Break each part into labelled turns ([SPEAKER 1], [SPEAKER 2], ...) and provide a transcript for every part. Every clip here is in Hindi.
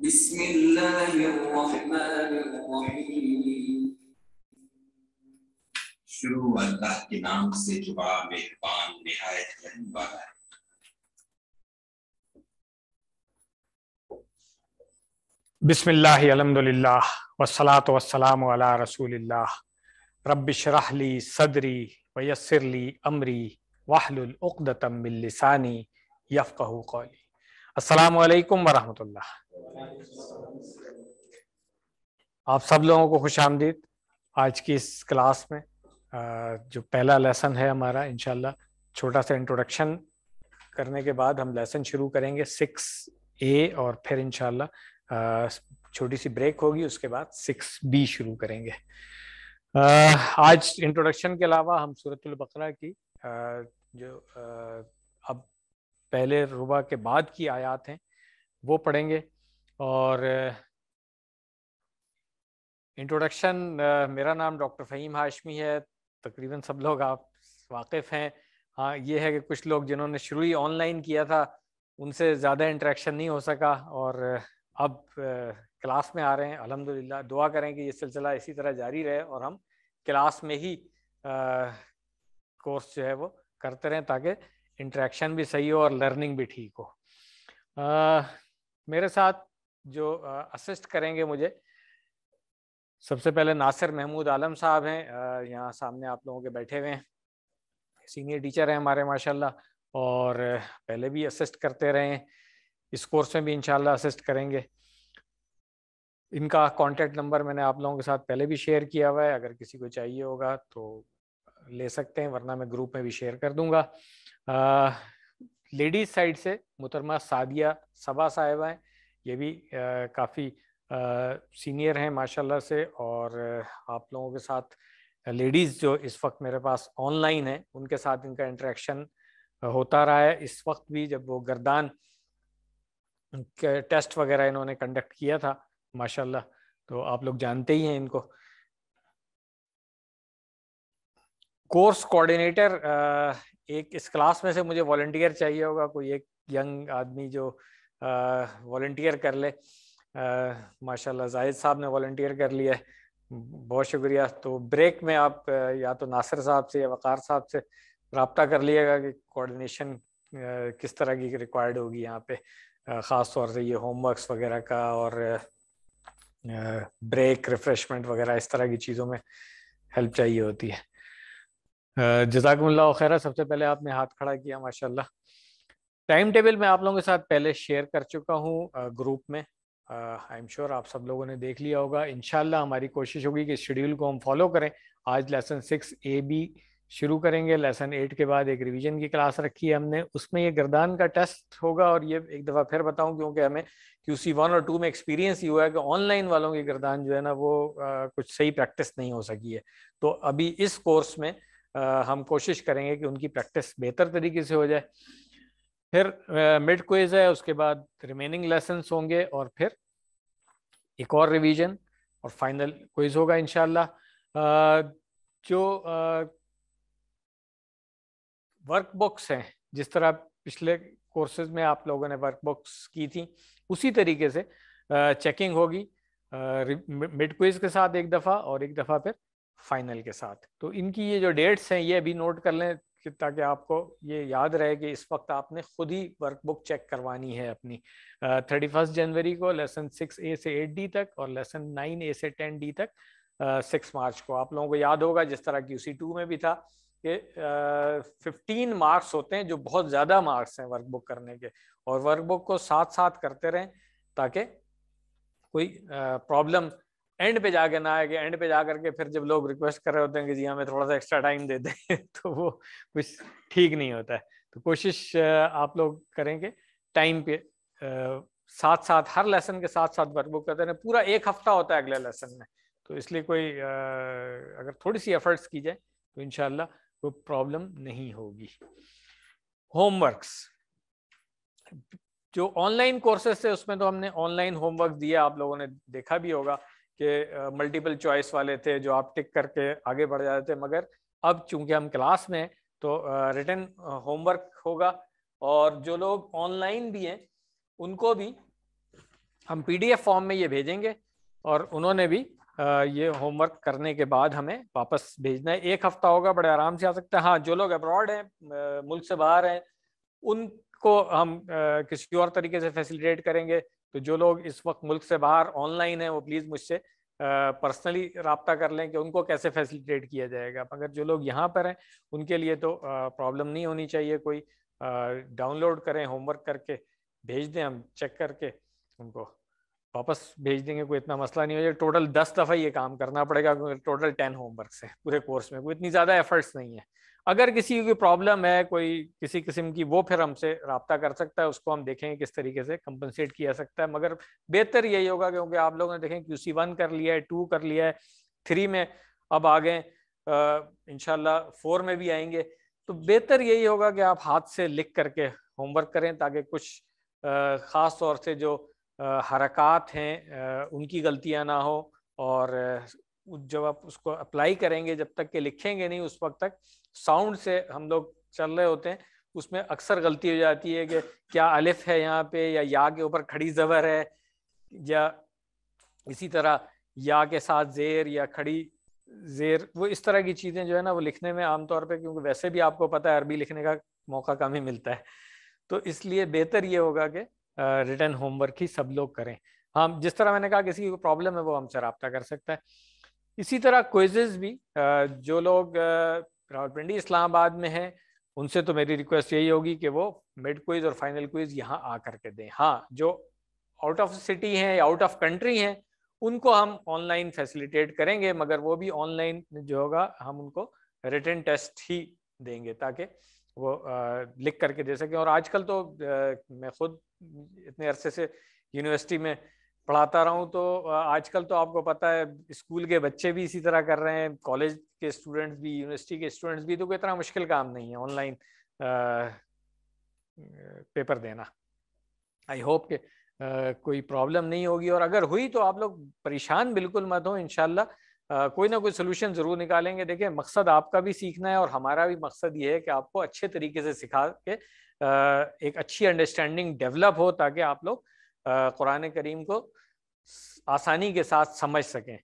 [SPEAKER 1] بسم الله الرحمن الرحيم शुरू अल्लाह के नाम से जो बड़ा मेहरबान निहायत रहम वाला है
[SPEAKER 2] बिस्मिल्लाह अलहमदुलिल्लाह वस्सलातु वस्सलामु अला रसूलिल्लाह रब्बि शरह ली सदरी वयस्सिर ली अमरी वहलुल उक़दतम मिन लिसानी यफ़क़हु कौली असलकम वरहमतुल्ला आप सब लोगों को खुश आमदीद आज की इस क्लास में जो पहला लेसन है हमारा इनशाला छोटा सा इंट्रोडक्शन करने के बाद हम लेसन शुरू करेंगे सिक्स ए और फिर इनशाला छोटी सी ब्रेक होगी उसके बाद सिक्स बी शुरू करेंगे आज इंट्रोडक्शन के अलावा हम सूरतुल बकरा की जो पहले रुबा के बाद की आयात हैं वो पढ़ेंगे और इंट्रोडक्शन मेरा नाम डॉक्टर फ़हीम हाशमी है तकरीबन सब लोग आप वाकिफ़ हैं हाँ ये है कि कुछ लोग जिन्होंने शुरू ही ऑनलाइन किया था उनसे ज़्यादा इंट्रैक्शन नहीं हो सका और अब क्लास में आ रहे हैं अल्हम्दुलिल्लाह दुआ करें कि ये सिलसिला इसी तरह जारी रहे और हम क्लास में ही आ, कोर्स जो है वो करते रहें ताकि इंट्रैक्शन भी सही हो और लर्निंग भी ठीक हो आ, मेरे साथ जो असिस्ट करेंगे मुझे सबसे पहले नासिर महमूद आलम साहब हैं यहाँ सामने आप लोगों के बैठे हुए हैं सीनियर टीचर हैं हमारे माशाल्लाह और पहले भी असिस्ट करते रहे हैं इस कोर्स में भी इंशाल्लाह असिस्ट करेंगे इनका कांटेक्ट नंबर मैंने आप लोगों के साथ पहले भी शेयर किया हुआ है अगर किसी को चाहिए होगा तो ले सकते हैं वरना मैं ग्रुप में भी शेयर कर दूंगा लेडीज साइड से मुतरमा सादिया सबा साहिबा हैं ये भी काफ़ी सीनियर हैं माशाल्लाह से और आप लोगों के साथ लेडीज़ जो इस वक्त मेरे पास ऑनलाइन है उनके साथ इनका इंटरेक्शन होता रहा है इस वक्त भी जब वो गर्दान टेस्ट वगैरह इन्होंने कंडक्ट किया था माशाल्लाह तो आप लोग जानते ही हैं इनको कोर्स कोऑर्डिनेटर एक इस क्लास में से मुझे वॉल्टियर चाहिए होगा कोई एक यंग आदमी जो वॉल्टियर कर ले माशाल्लाह जाहिद साहब ने वॉल्टियर कर लिया है बहुत शुक्रिया तो ब्रेक में आप या तो नासिर साहब से या वक़ार साहब से रबता कर लिएगा कि कोऑर्डिनेशन किस तरह की रिक्वायर्ड होगी यहाँ पे ख़ास तौर से ये होमवर्क्स वगैरह का और ब्रेक रिफ़्रेशमेंट वगैरह इस तरह की चीज़ों में हेल्प चाहिए होती है जजाकमल्ला खैरा सबसे पहले आपने हाथ खड़ा किया माशाल्लाह टाइम टेबल मैं आप लोगों के साथ पहले शेयर कर चुका हूँ ग्रुप में आई एम श्योर आप सब लोगों ने देख लिया होगा इनशाला हमारी कोशिश होगी कि शेड्यूल को हम फॉलो करें आज लेसन सिक्स ए बी शुरू करेंगे लेसन एट के बाद एक रिवीजन की क्लास रखी है हमने उसमें ये गर्दान का टेस्ट होगा और ये एक दफ़ा फिर बताऊं क्योंकि हमें क्यू सी वन और टू में एक्सपीरियंस ही हुआ है कि ऑनलाइन वालों की गर्दान जो है ना वो आ, कुछ सही प्रैक्टिस नहीं हो सकी है तो अभी इस कोर्स में हम कोशिश करेंगे कि उनकी प्रैक्टिस बेहतर तरीके से हो जाए फिर मिड क्विज है उसके बाद रिमेनिंग लेसन होंगे और फिर एक और रिवीजन और फाइनल क्विज होगा इनशाला जो वर्क बुक्स हैं जिस तरह पिछले कोर्सेज में आप लोगों ने वर्क बुक्स की थी उसी तरीके से चेकिंग होगी मिड क्विज के साथ एक दफ़ा और एक दफ़ा फिर फाइनल के साथ तो इनकी ये जो डेट्स हैं ये अभी नोट कर लें ताकि आपको ये याद रहे कि इस वक्त आपने खुद ही वर्कबुक चेक करवानी है अपनी थर्टी फर्स्ट जनवरी को लेसन सिक्स ए से एट डी तक और लेसन नाइन ए से टेन डी तक सिक्स uh, मार्च को आप लोगों को याद होगा जिस तरह की उसी टू में भी था कि फिफ्टीन uh, मार्क्स होते हैं जो बहुत ज़्यादा मार्क्स हैं वर्कबुक करने के और वर्कबुक को साथ साथ करते रहें ताकि कोई प्रॉब्लम uh, एंड पे जाके ना आएगा एंड पे जा करके फिर जब लोग रिक्वेस्ट कर रहे होते हैं कि जी हमें हाँ, थोड़ा सा एक्स्ट्रा टाइम दे दें तो वो कुछ ठीक नहीं होता है तो कोशिश आप लोग करेंगे टाइम पे साथ साथ हर लेसन के साथ साथ वर्कबुक करते हैं पूरा एक हफ्ता होता है अगले लेसन में तो इसलिए कोई अगर थोड़ी सी एफर्ट्स की जाए तो इनशाला कोई प्रॉब्लम नहीं होगी होमवर्क्स जो ऑनलाइन कोर्सेस थे उसमें तो हमने ऑनलाइन होमवर्क दिया आप लोगों ने देखा भी होगा के मल्टीपल चॉइस वाले थे जो आप टिक करके आगे बढ़ जाते थे मगर अब चूंकि हम क्लास में तो रिटर्न होमवर्क होगा और जो लोग ऑनलाइन भी हैं उनको भी हम पीडीएफ फॉर्म में ये भेजेंगे और उन्होंने भी ये होमवर्क करने के बाद हमें वापस भेजना है एक हफ्ता होगा बड़े आराम से आ सकते हैं हाँ जो लोग अब्रॉड हैं मुल्क से बाहर हैं उनको हम किसी और तरीके से फैसिलिटेट करेंगे तो जो लोग इस वक्त मुल्क से बाहर ऑनलाइन है वो प्लीज़ मुझसे पर्सनली रबता कर लें कि उनको कैसे फैसिलिटेट किया जाएगा मगर जो लोग यहाँ पर हैं उनके लिए तो प्रॉब्लम नहीं होनी चाहिए कोई डाउनलोड करें होमवर्क करके भेज दें हम चेक करके उनको वापस भेज देंगे कोई इतना मसला नहीं हो जाएगा टोटल दस दफ़ा ये काम करना पड़ेगा टोटल टेन होमवर्क है पूरे कोर्स में कोई इतनी ज़्यादा एफर्ट्स नहीं है अगर किसी की प्रॉब्लम है कोई किसी किस्म की वो फिर हमसे रबता कर सकता है उसको हम देखेंगे किस तरीके से कंपनसेट किया सकता है मगर बेहतर यही होगा क्योंकि आप लोगों ने देखें क्यू सी वन कर लिया है टू कर लिया है थ्री में अब आ गए इनशाला फोर में भी आएंगे तो बेहतर यही होगा कि आप हाथ से लिख करके होमवर्क करें ताकि कुछ ख़ास तौर से जो हरकत हैं उनकी गलतियाँ ना हो और जब आप उसको अप्लाई करेंगे जब तक के लिखेंगे नहीं उस वक्त तक साउंड से हम लोग चल रहे होते हैं उसमें अक्सर गलती हो जाती है कि क्या अलिफ है यहाँ पे या या के ऊपर खड़ी जबर है या इसी तरह या के साथ जेर या खड़ी जेर वो इस तरह की चीज़ें जो है ना वो लिखने में आमतौर पे क्योंकि वैसे भी आपको पता है अरबी लिखने का मौका कम ही मिलता है तो इसलिए बेहतर ये होगा कि रिटर्न होमवर्क ही सब लोग करें हम हाँ, जिस तरह मैंने कहा किसी को प्रॉब्लम है वो हमसे रबता कर सकता है इसी तरह क्विजेज भी जो लोग रावलपिंडी इस्लामाबाद में है उनसे तो मेरी रिक्वेस्ट यही होगी कि वो मिड क्विज और फाइनल क्विज यहाँ आ करके दें हाँ जो आउट ऑफ सिटी हैं या आउट ऑफ कंट्री हैं उनको हम ऑनलाइन फैसिलिटेट करेंगे मगर वो भी ऑनलाइन जो होगा हम उनको रिटर्न टेस्ट ही देंगे ताकि वो आ, लिख करके दे सकें और आजकल तो आ, मैं खुद इतने अरसे से यूनिवर्सिटी में पढ़ाता रहा हूँ तो आजकल तो आपको पता है स्कूल के बच्चे भी इसी तरह कर रहे हैं कॉलेज के स्टूडेंट्स भी यूनिवर्सिटी के स्टूडेंट्स भी तो कोई इतना मुश्किल काम नहीं है ऑनलाइन पेपर देना आई होप के कोई प्रॉब्लम नहीं होगी और अगर हुई तो आप लोग परेशान बिल्कुल मत हो इनशाला कोई ना कोई सोल्यूशन ज़रूर निकालेंगे देखिए मकसद आपका भी सीखना है और हमारा भी मकसद ये है कि आपको अच्छे तरीके से सिखा के एक अच्छी अंडरस्टैंडिंग डेवलप हो ताकि आप लोग कुरान करीम को आसानी के साथ समझ सकें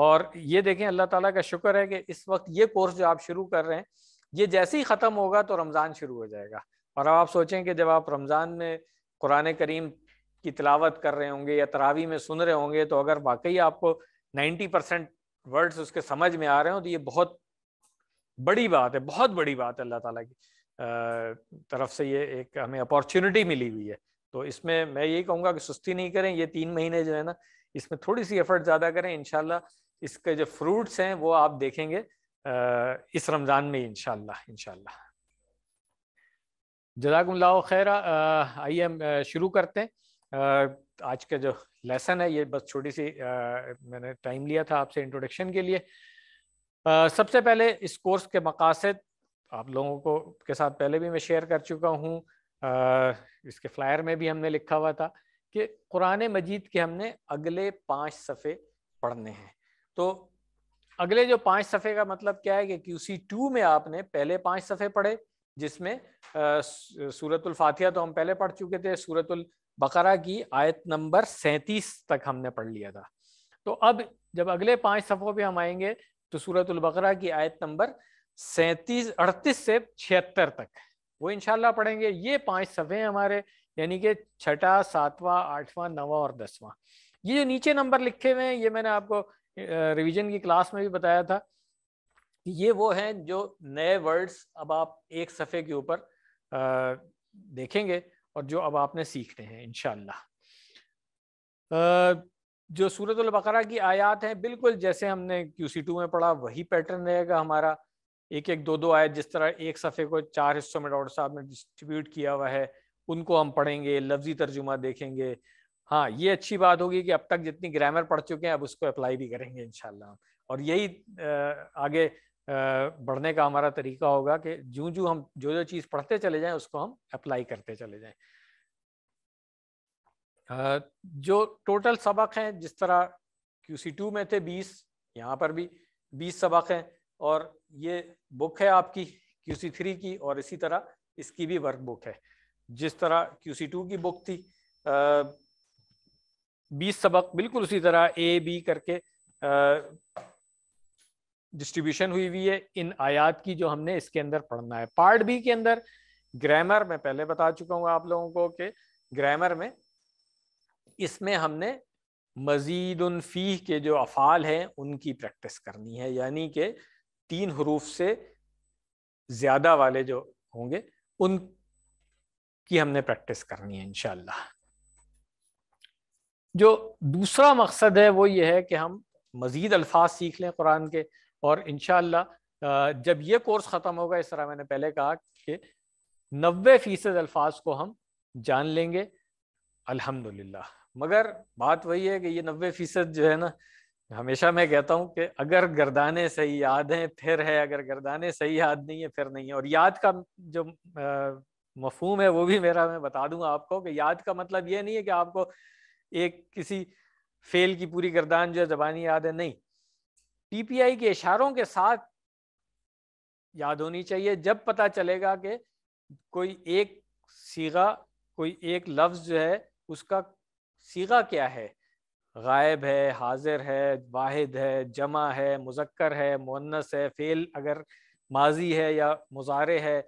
[SPEAKER 2] और ये देखें अल्लाह ताला का शुक्र है कि इस वक्त ये कोर्स जो आप शुरू कर रहे हैं ये जैसे ही ख़त्म होगा तो रमज़ान शुरू हो जाएगा और अब आप सोचें कि जब आप रमज़ान में कुरान करीम की तिलावत कर रहे होंगे या तरावी में सुन रहे होंगे तो अगर वाकई आपको नाइन्टी परसेंट वर्ड्स उसके समझ में आ रहे हो तो ये बहुत बड़ी बात है बहुत बड़ी बात है अल्लाह ताला की तरफ से ये एक हमें अपॉर्चुनिटी मिली हुई है तो इसमें मैं यही कहूँगा कि सुस्ती नहीं करें ये तीन महीने जो है ना इसमें थोड़ी सी एफर्ट ज़्यादा करें इनशाला इसके जो फ्रूट्स हैं वो आप देखेंगे इस रमज़ान में इनशाला इनशाला जजाकम्ला खैर आइए हम शुरू करते हैं आज का जो लेसन है ये बस छोटी सी आ, मैंने टाइम लिया था आपसे इंट्रोडक्शन के लिए आ, सबसे पहले इस कोर्स के मकासद आप लोगों को के साथ पहले भी मैं शेयर कर चुका हूँ इसके फ्लायर में भी हमने लिखा हुआ था कि कुरान मजीद के हमने अगले पाँच सफ़े पढ़ने हैं तो अगले जो पाँच सफ़े का मतलब क्या है कि क्यू सी टू में आपने पहले पाँच सफ़े पढ़े जिसमें सूरतुल्फातिहा तो हम पहले पढ़ चुके थे सूरतुल बकरा की आयत नंबर सैंतीस तक हमने पढ़ लिया था तो अब जब अगले पाँच सफ़ों पे हम आएंगे तो सूरतुल बकरा की आयत नंबर सैंतीस अड़तीस से छिहत्तर तक वो इनशाला पढ़ेंगे ये पांच सफ़े हैं हमारे यानी कि छठा सातवां आठवां नवा और दसवां ये जो नीचे नंबर लिखे हुए हैं ये मैंने आपको रिवीजन की क्लास में भी बताया था ये वो हैं जो नए वर्ड्स अब आप एक सफ़े के ऊपर देखेंगे और जो अब आपने सीखने हैं इनशाला जो सूरत बकरा की आयात हैं बिल्कुल जैसे हमने क्यू टू में पढ़ा वही पैटर्न रहेगा हमारा एक एक दो दो आयत जिस तरह एक सफ़े को चार हिस्सों में डॉक्टर साहब ने डिस्ट्रीब्यूट किया हुआ है उनको हम पढ़ेंगे लफ्जी तर्जुमा देखेंगे हाँ ये अच्छी बात होगी कि अब तक जितनी ग्रामर पढ़ चुके हैं अब उसको अप्लाई भी करेंगे इनशाला और यही आगे बढ़ने का हमारा तरीका होगा कि जूँ जूँ हम जो जो चीज़ पढ़ते चले जाएं उसको हम अप्लाई करते चले जाएं जो टोटल सबक हैं जिस तरह क्यू टू में थे बीस यहाँ पर भी बीस सबक हैं और ये बुक है आपकी क्यूसी थ्री की और इसी तरह इसकी भी वर्क बुक है जिस तरह क्यूसी टू की बुक थी बीस सबक बिल्कुल उसी तरह ए बी करके डिस्ट्रीब्यूशन हुई हुई है इन आयात की जो हमने इसके अंदर पढ़ना है पार्ट बी के अंदर ग्रामर में पहले बता चुका हूँ आप लोगों को कि ग्रामर में इसमें हमने मजीद उन के जो अफ़ाल हैं उनकी प्रैक्टिस करनी है यानी कि तीन हरूफ से ज़्यादा वाले जो होंगे उन की हमने प्रैक्टिस करनी है इनशाला जो दूसरा मकसद है वो ये है कि हम मज़ीद अल्फाज सीख लें कुरान के और इन जब ये कोर्स ख़त्म होगा इस तरह मैंने पहले कहा कि नबे फ़ीसद अल्फाज को हम जान लेंगे अल्हम्दुलिल्लाह मगर बात वही है कि ये नबे फ़ीसद जो है ना हमेशा मैं कहता हूं कि अगर गर्दाने सही याद हैं फिर है अगर गर्दाने सही याद नहीं है फिर नहीं है और याद का जो मफहूम है वो भी मेरा मैं बता दूंगा आपको कि याद का मतलब ये नहीं है कि आपको एक किसी फेल की पूरी गर्दान जो है जबानी याद है नहीं पीपीआई के इशारों के साथ याद होनी चाहिए जब पता चलेगा कि कोई एक सीगा कोई एक लफ्ज जो है उसका सीगा क्या है गायब है हाजिर है वाहिद है जमा है मुजक्कर है मुन्नस है फेल अगर माजी है या मुजारे है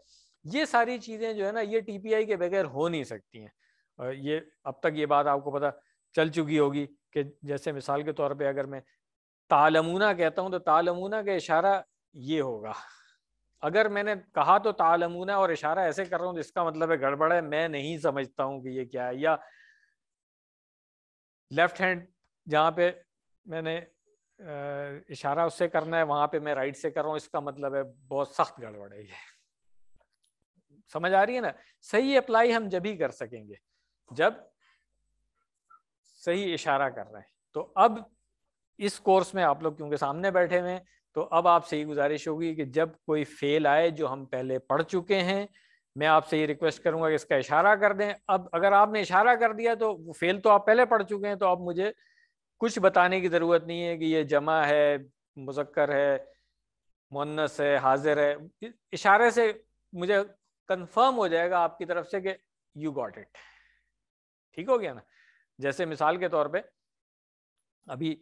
[SPEAKER 2] ये सारी चीज़ें जो है ना ये टी पी आई के बगैर हो नहीं सकती हैं ये अब तक ये बात आपको पता चल चुकी होगी कि जैसे मिसाल के तौर पे अगर मैं तालमूना कहता हूँ तो तालमूना का इशारा ये होगा अगर मैंने कहा तो तालमूना और इशारा ऐसे कर रहा हूँ तो इसका मतलब है गड़बड़ है मैं नहीं समझता हूँ कि ये क्या है या लेफ्ट हैंड जहाँ पे मैंने इशारा उससे करना है वहां पे मैं राइट से कर रहा हूँ इसका मतलब है बहुत सख्त गड़बड़ है ये समझ आ रही है ना सही अप्लाई हम जब ही कर सकेंगे जब सही इशारा कर रहे हैं तो अब इस कोर्स में आप लोग क्योंकि सामने बैठे हुए हैं तो अब आपसे ये गुजारिश होगी कि जब कोई फेल आए जो हम पहले पढ़ चुके हैं मैं आपसे ये रिक्वेस्ट करूंगा कि इसका इशारा कर दें अब अगर आपने इशारा कर दिया तो फेल तो आप पहले पढ़ चुके हैं तो आप मुझे कुछ बताने की ज़रूरत नहीं है कि ये जमा है मुजक्कर है मुन्नस है हाजिर है इशारे से मुझे कंफर्म हो जाएगा आपकी तरफ से कि यू गॉट इट ठीक हो गया ना जैसे मिसाल के तौर पे अभी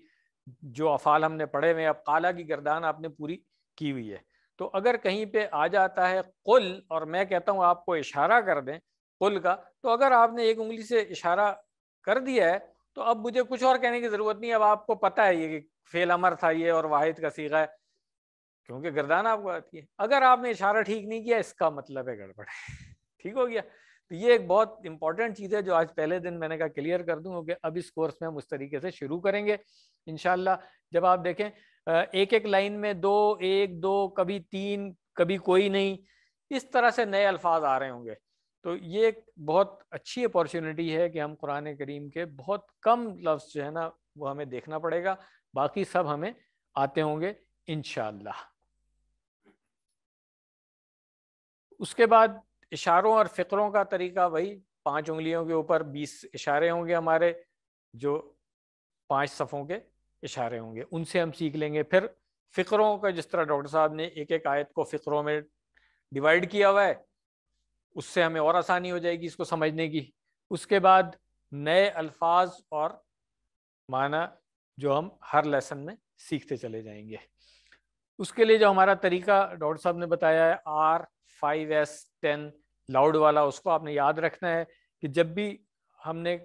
[SPEAKER 2] जो अफाल हमने पढ़े हुए अब काला की गर्दान आपने पूरी की हुई है तो अगर कहीं पे आ जाता है कुल और मैं कहता हूँ आपको इशारा कर दें कुल का तो अगर आपने एक उंगली से इशारा कर दिया है तो अब मुझे कुछ और कहने की जरूरत नहीं अब आपको पता है ये फेल अमर था ये और वाहिद का सीगा है क्योंकि गर्दान आपको आती है अगर आपने इशारा ठीक नहीं किया इसका मतलब है गड़बड़ ठीक हो गया तो ये एक बहुत इंपॉर्टेंट चीज़ है जो आज पहले दिन मैंने कहा क्लियर कर दूँ कि अब इस कोर्स में हम उस तरीके से शुरू करेंगे इन जब आप देखें एक एक लाइन में दो एक दो कभी तीन कभी कोई नहीं इस तरह से नए अल्फाज आ रहे होंगे तो ये एक बहुत अच्छी अपॉर्चुनिटी है कि हम कुरान करीम के बहुत कम लफ्ज़ जो है ना वो हमें देखना पड़ेगा बाकी सब हमें आते होंगे इन उसके बाद इशारों और फ़िक्रों का तरीका वही पांच उंगलियों के ऊपर बीस इशारे होंगे हमारे जो पांच सफ़ों के इशारे होंगे उनसे हम सीख लेंगे फिर फ़िक्रों का जिस तरह डॉक्टर साहब ने एक एक आयत को फ़िक्रों में डिवाइड किया हुआ है उससे हमें और आसानी हो जाएगी इसको समझने की उसके बाद नए अल्फाज और माना जो हम हर लेसन में सीखते चले जाएंगे उसके लिए जो हमारा तरीका डॉक्टर साहब ने बताया है R five S ten loud वाला उसको आपने याद रखना है कि जब भी हमने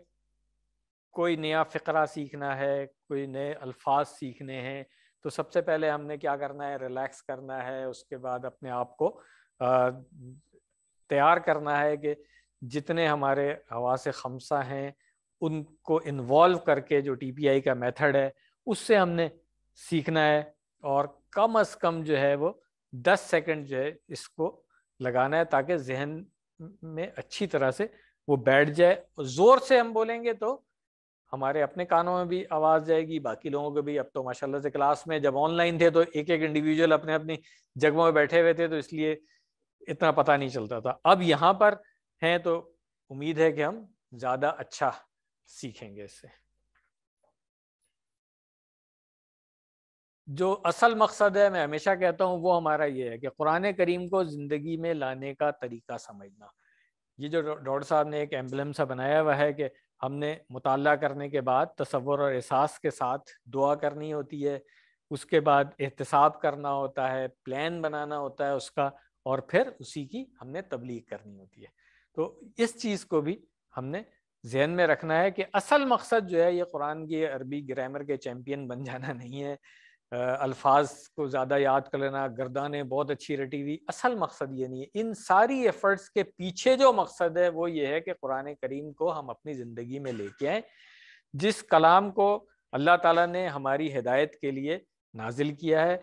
[SPEAKER 2] कोई नया फ़करा सीखना है कोई नए अल्फाज सीखने हैं तो सबसे पहले हमने क्या करना है रिलैक्स करना है उसके बाद अपने आप को तैयार करना है कि जितने हमारे हवा से खमसा हैं उनको इन्वॉल्व करके जो टी का मेथड है उससे हमने सीखना है और कम अज कम जो है वो दस सेकंड जो है इसको लगाना है ताकि जहन में अच्छी तरह से वो बैठ जाए ज़ोर से हम बोलेंगे तो हमारे अपने कानों में भी आवाज़ जाएगी बाकी लोगों को भी अब तो माशाल्लाह से क्लास में जब ऑनलाइन थे तो एक एक इंडिविजुअल अपने अपनी जगहों में बैठे हुए थे तो इसलिए इतना पता नहीं चलता था अब यहाँ पर हैं तो उम्मीद है कि हम ज़्यादा अच्छा सीखेंगे इससे जो असल मकसद है मैं हमेशा कहता हूँ वो हमारा ये है कि कुरान करीम को ज़िंदगी में लाने का तरीका समझना ये जो डॉक्टर साहब ने एक एम्बलम सा बनाया हुआ है कि हमने मुताल करने के बाद तस्वर और एहसास के साथ दुआ करनी होती है उसके बाद एहतसाब करना होता है प्लान बनाना होता है उसका और फिर उसी की हमने तबलीग करनी होती है तो इस चीज़ को भी हमने जहन में रखना है कि असल मकसद जो है ये कुरान की अरबी ग्रामर के चैम्पियन बन जाना नहीं है अल्फाज को ज़्यादा याद कर लेना गर्दाने बहुत अच्छी रटी हुई असल मकसद ये नहीं है इन सारी एफर्ट्स के पीछे जो मकसद है वो ये है कि कुरान करीम को हम अपनी ज़िंदगी में लेके आए जिस कलाम को अल्लाह ताला ने हमारी हिदायत के लिए नाजिल किया है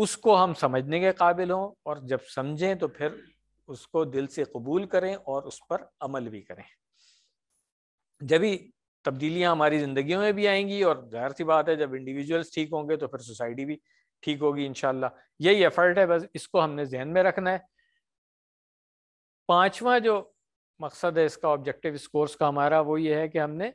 [SPEAKER 2] उसको हम समझने के काबिल हों और जब समझें तो फिर उसको दिल से कबूल करें और उस पर अमल भी करें जब ही तब्दीलियां हमारी ज़िंदगी में भी आएंगी और जाहिर सी बात है जब इंडिविजुअल्स ठीक होंगे तो फिर सोसाइटी भी ठीक होगी इनशाला यही एफर्ट है बस इसको हमने जहन में रखना है पांचवा जो मकसद है इसका ऑब्जेक्टिव इस कोर्स का हमारा वो ये है कि हमने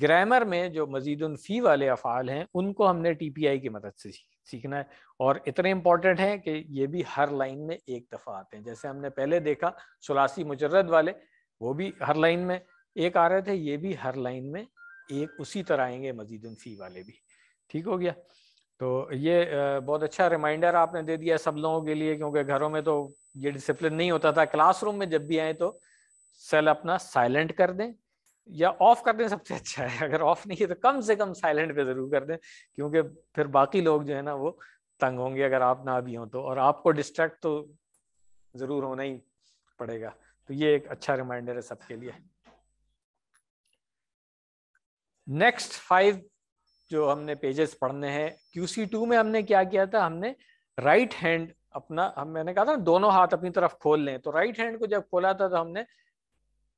[SPEAKER 2] ग्रामर में जो मजीद फी वाले अफ़ाल हैं उनको हमने टी पी आई की मदद से सीखा सीखना है और इतने इम्पोर्टेंट हैं कि ये भी हर लाइन में एक दफ़ा आते हैं जैसे हमने पहले देखा सुलासी मुजरद वाले वो भी हर लाइन में एक आ रहे थे ये भी हर लाइन में एक उसी तरह आएंगे मजीदन फी वाले भी ठीक हो गया तो ये बहुत अच्छा रिमाइंडर आपने दे दिया सब लोगों के लिए क्योंकि घरों में तो ये डिसिप्लिन नहीं होता था क्लासरूम में जब भी आए तो सेल अपना साइलेंट कर दें या ऑफ कर दें सबसे अच्छा है अगर ऑफ नहीं है तो कम से कम साइलेंट पे जरूर कर दें क्योंकि फिर बाकी लोग जो है ना वो तंग होंगे अगर आप ना भी हों तो और आपको डिस्ट्रैक्ट तो जरूर होना ही पड़ेगा तो ये एक अच्छा रिमाइंडर है सबके लिए नेक्स्ट फाइव जो हमने पेजेस पढ़ने हैं क्यूसी टू में हमने क्या किया था हमने राइट हैंड अपना हम मैंने कहा था दोनों हाथ अपनी तरफ खोल लें तो राइट हैंड को जब खोला था तो हमने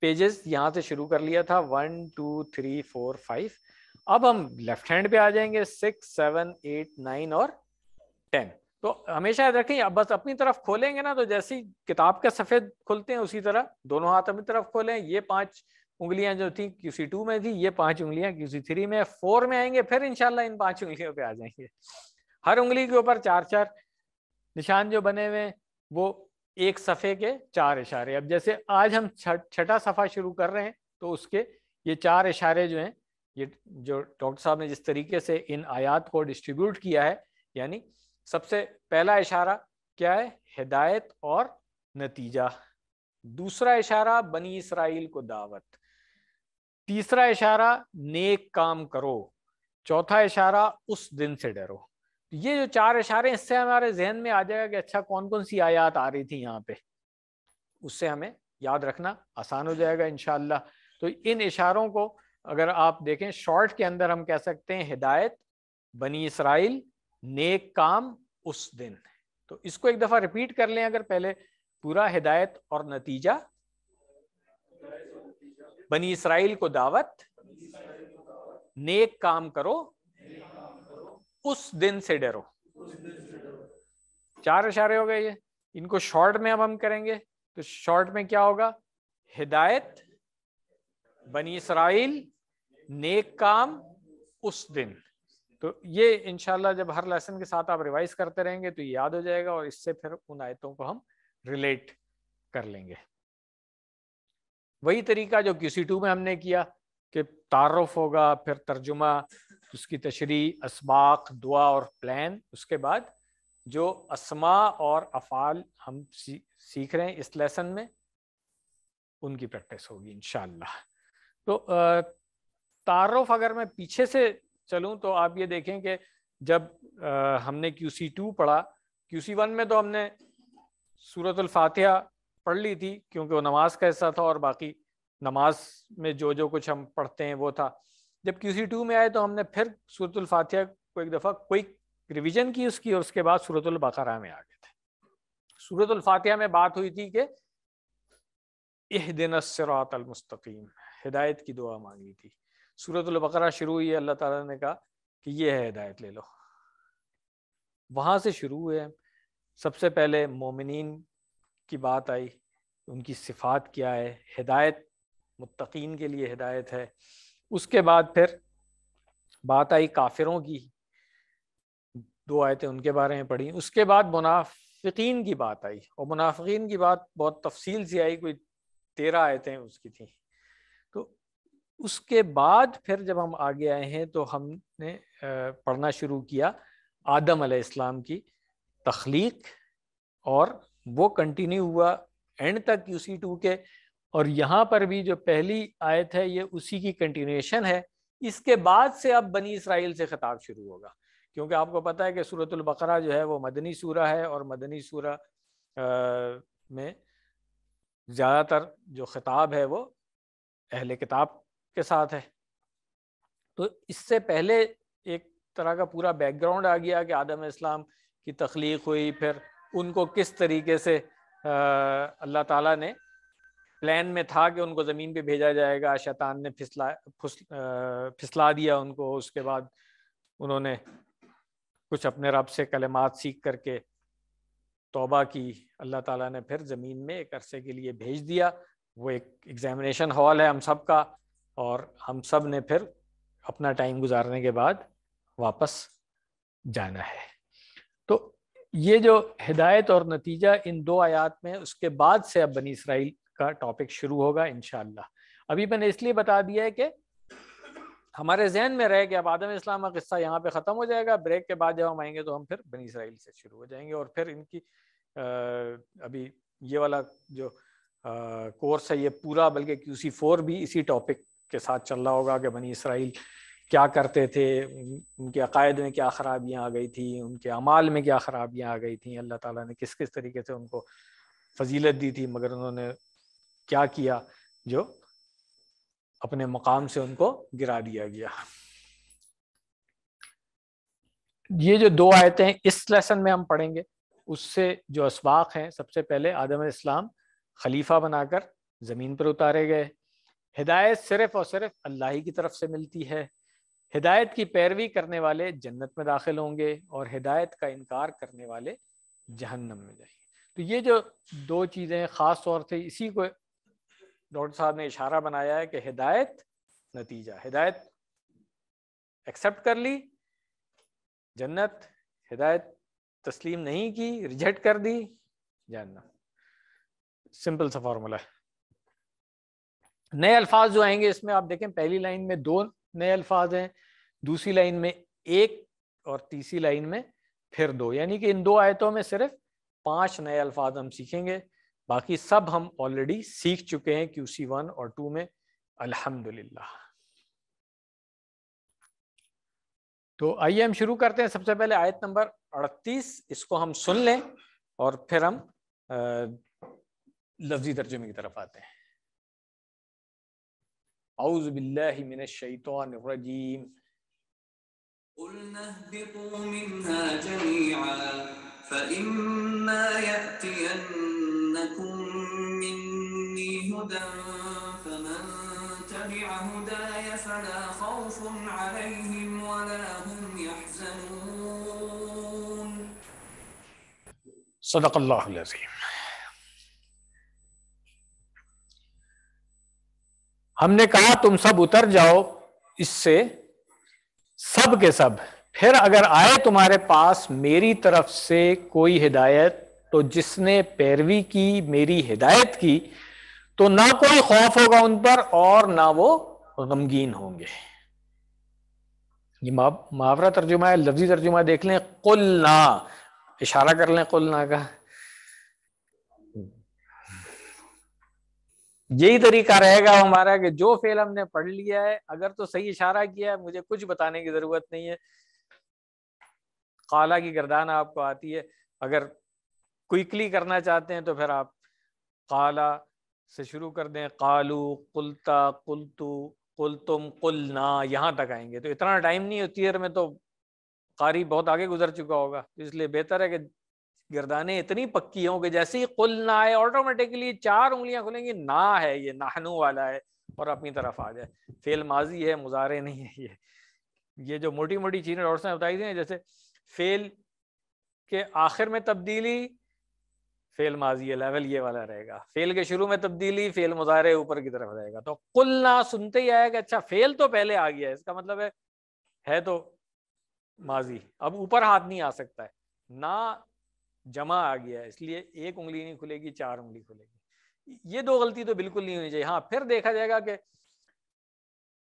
[SPEAKER 2] पेजेस यहां से शुरू कर लिया था one two three four five अब हम लेफ्ट हैंड पे आ जाएंगे सिक्स सेवन एट नाइन और टेन तो हमेशा याद रखें अब बस अपनी तरफ खोलेंगे ना तो जैसी किताब का सफेद खुलते हैं उसी तरह दोनों हाथ अपनी तरफ खोलें ये पांच उंगलियां जो थी क्यूसी टू में थी ये पांच उंगलियां क्यूसी थ्री में फोर में आएंगे फिर इनशाला इन पांच उंगलियों पे आ जाएंगे हर उंगली के ऊपर चार चार निशान जो बने हुए वो एक सफ़े के चार इशारे अब जैसे आज हम छठा सफ़ा शुरू कर रहे हैं तो उसके ये चार इशारे जो हैं ये जो डॉक्टर साहब ने जिस तरीके से इन आयात को डिस्ट्रीब्यूट किया है यानी सबसे पहला इशारा क्या है हिदायत और नतीजा दूसरा इशारा बनी इसराइल को दावत तीसरा इशारा नेक काम करो चौथा इशारा उस दिन से डरो तो ये जो चार इशारे इससे हमारे जहन में आ जाएगा कि अच्छा कौन कौन सी आयात आ रही थी यहाँ पे उससे हमें याद रखना आसान हो जाएगा इनशाला तो इन इशारों को अगर आप देखें शॉर्ट के अंदर हम कह सकते हैं हिदायत बनी इसराइल नेक काम उस दिन तो इसको एक दफ़ा रिपीट कर लें अगर पहले पूरा हिदायत और नतीजा बनी इसराइल को दावत नेक काम करो उस दिन से डरो चार इशारे हो गए ये इनको शॉर्ट में अब हम करेंगे तो शॉर्ट में क्या होगा हिदायत बनी इसराइल नेक काम उस दिन तो ये इनशाला जब हर लेसन के साथ आप रिवाइज करते रहेंगे तो याद हो जाएगा और इससे फिर उन आयतों को हम रिलेट कर लेंगे वही तरीका जो क्यूसी टू में हमने किया कि तारफ होगा फिर तर्जुमा उसकी तशरी इसबाक दुआ और प्लान उसके बाद जो असमा और अफ़ाल हम सी, सीख रहे हैं इस लेसन में उनकी प्रैक्टिस होगी इन तो तारफ़ अगर मैं पीछे से चलूँ तो आप ये देखें कि जब आ, हमने क्यू सी टू पढ़ा क्यू सी वन में तो हमने सूरतफ़ातिहा पढ़ ली थी क्योंकि वो नमाज का हिस्सा था और बाकी नमाज में जो जो कुछ हम पढ़ते हैं वो था जब क्यू सी टू में आए तो हमने फिर सूरतुल फातिहा को एक दफ़ा क्विक रिविजन की उसकी और उसके बाद सूरतुल बकरा में आ गए थे सूरतुल फातिहा में बात हुई थी कि एह दिन सरातमस्तकीम हिदायत की दुआ मांगी थी सूरतुल बकरा शुरू हुई है अल्लाह ताला ने कहा कि ये है हिदायत ले लो वहाँ से शुरू हुए सबसे पहले मोमिन की बात आई उनकी सिफात क्या है हिदायत मुतकीन के लिए हिदायत है उसके बाद फिर बात आई काफिरों की दो आयतें उनके बारे में पढ़ी उसके बाद मुनाफिकीन की बात आई और मुनाफिकीन की बात बहुत तफसील से आई कोई तेरह आयतें उसकी थी तो उसके बाद फिर जब हम आगे आए हैं तो हमने पढ़ना शुरू किया आदम अलैहिस्सलाम की तख्लीक और वो कंटिन्यू हुआ एंड तक यूसी टू के और यहाँ पर भी जो पहली आयत है ये उसी की कंटिन्यूशन है इसके बाद से अब बनी इसराइल से खिताब शुरू होगा क्योंकि आपको पता है कि सूरतुल्बकरा जो है वो मदनी सूरह है और मदनी सूरह में ज़्यादातर जो खिताब है वो अहल किताब के साथ है तो इससे पहले एक तरह का पूरा बैकग्राउंड आ गया कि आदम इस्लाम की तख्लीक हुई फिर उनको किस तरीके से अल्लाह ताला ने प्लान में था कि उनको ज़मीन पे भेजा जाएगा शैतान ने फिसला फिसला दिया उनको उसके बाद उन्होंने कुछ अपने रब से कलेमात सीख करके तोबा की अल्लाह ताला ने फिर ज़मीन में एक अरसे के लिए भेज दिया वो एक एग्ज़ामिनेशन हॉल है हम सब का और हम सब ने फिर अपना टाइम गुजारने के बाद वापस जाना है तो ये जो हिदायत और नतीजा इन दो आयात में उसके बाद से अब बनी इसराइल का टॉपिक शुरू होगा इन अभी मैंने इसलिए बता दिया है कि हमारे जहन में रहे कि अब आदम इस्लाम का किस्सा यहाँ पे ख़त्म हो जाएगा ब्रेक के बाद जब हम आएंगे तो हम फिर बनी इसराइल से शुरू हो जाएंगे और फिर इनकी अभी ये वाला जो कोर्स है ये पूरा बल्कि क्यूसी फोर भी इसी टॉपिक के साथ चल रहा होगा कि बनी इसराइल क्या करते थे उनके अकायद में क्या ख़राबियाँ आ गई थी उनके अमाल में क्या ख़राबियाँ आ गई थी अल्लाह ताला ने किस किस तरीके से उनको फजीलत दी थी मगर उन्होंने क्या किया जो अपने मकाम से उनको गिरा दिया गया ये जो दो आयतें हैं इस लेसन में हम पढ़ेंगे उससे जो इसबाक हैं सबसे पहले आदम इस्लाम खलीफा बनाकर ज़मीन पर उतारे गए हिदायत सिर्फ और सिर्फ अल्लाह ही की तरफ से मिलती है हिदायत की पैरवी करने वाले जन्नत में दाखिल होंगे और हिदायत का इनकार करने वाले जहन्नम में जाएंगे तो ये जो दो चीज़ें ख़ास तौर से इसी को डॉक्टर साहब ने इशारा बनाया है कि हिदायत नतीजा हिदायत एक्सेप्ट कर ली जन्नत हिदायत तस्लीम नहीं की रिजेक्ट कर दी जानना सिंपल सा फॉर्मूला नए अल्फाज जो आएंगे इसमें आप देखें पहली लाइन में दो नए अल्फाज हैं दूसरी लाइन में एक और तीसरी लाइन में फिर दो यानी कि इन दो आयतों में सिर्फ पांच नए अल्फाज हम सीखेंगे बाकी सब हम ऑलरेडी सीख चुके हैं क्यू सी वन और टू में अल्हम्दुलिल्लाह तो आइए हम शुरू करते हैं सबसे पहले आयत नंबर 38 इसको हम सुन लें और फिर हम लफ्जी तर्जुमे की तरफ आते हैं أعوذ بالله من
[SPEAKER 3] قلنا منها جميعا
[SPEAKER 1] فإما يأتين لكم مني هدى فمن تبع هداي فلا خوف عليهم ولا هم يحزنون
[SPEAKER 2] صدق الله العظيم हमने कहा तुम सब उतर जाओ इससे सब के सब फिर अगर आए तुम्हारे पास मेरी तरफ से कोई हिदायत तो जिसने पैरवी की मेरी हिदायत की तो ना कोई खौफ होगा उन पर और ना वो गमगीन होंगे ये मुहावरा तर्जुमा है लफ्जी तर्जुमा देख लें कुल ना इशारा कर लें कुल ना का यही तरीका रहेगा हमारा कि जो फेल हमने पढ़ लिया है अगर तो सही इशारा किया है मुझे कुछ बताने की जरूरत नहीं है काला की गर्दान आपको आती है अगर क्विकली करना चाहते हैं तो फिर आप काला से शुरू कर दें कालू कुलता कुलतू कुल तुम कुल ना यहाँ तक आएंगे तो इतना टाइम नहीं होती में तो कारी बहुत आगे गुजर चुका होगा तो इसलिए बेहतर है कि गिरदाने इतनी पक्की हों कि जैसे ही कुल ना आए ऑटोमेटिकली चार उंगलियां खुलेंगी ना है ये नाहनू वाला है और अपनी तरफ आ जाए फेल माजी है मुजारे नहीं है ये ये जो मोटी मोटी चीजें डॉक्टर साहब बताई थी जैसे फेल के आखिर में तब्दीली फेल माजी लेवल ये वाला रहेगा फेल के शुरू में तब्दीली फेल मुजाहरे ऊपर की तरफ रहेगा तो कुल ना सुनते ही आएगा अच्छा फेल तो पहले आ गया इसका मतलब है है तो माजी अब ऊपर हाथ नहीं आ सकता है ना जमा आ गया है इसलिए एक उंगली नहीं खुलेगी चार उंगली खुलेगी ये दो गलती तो बिल्कुल नहीं होनी चाहिए हाँ फिर देखा जाएगा कि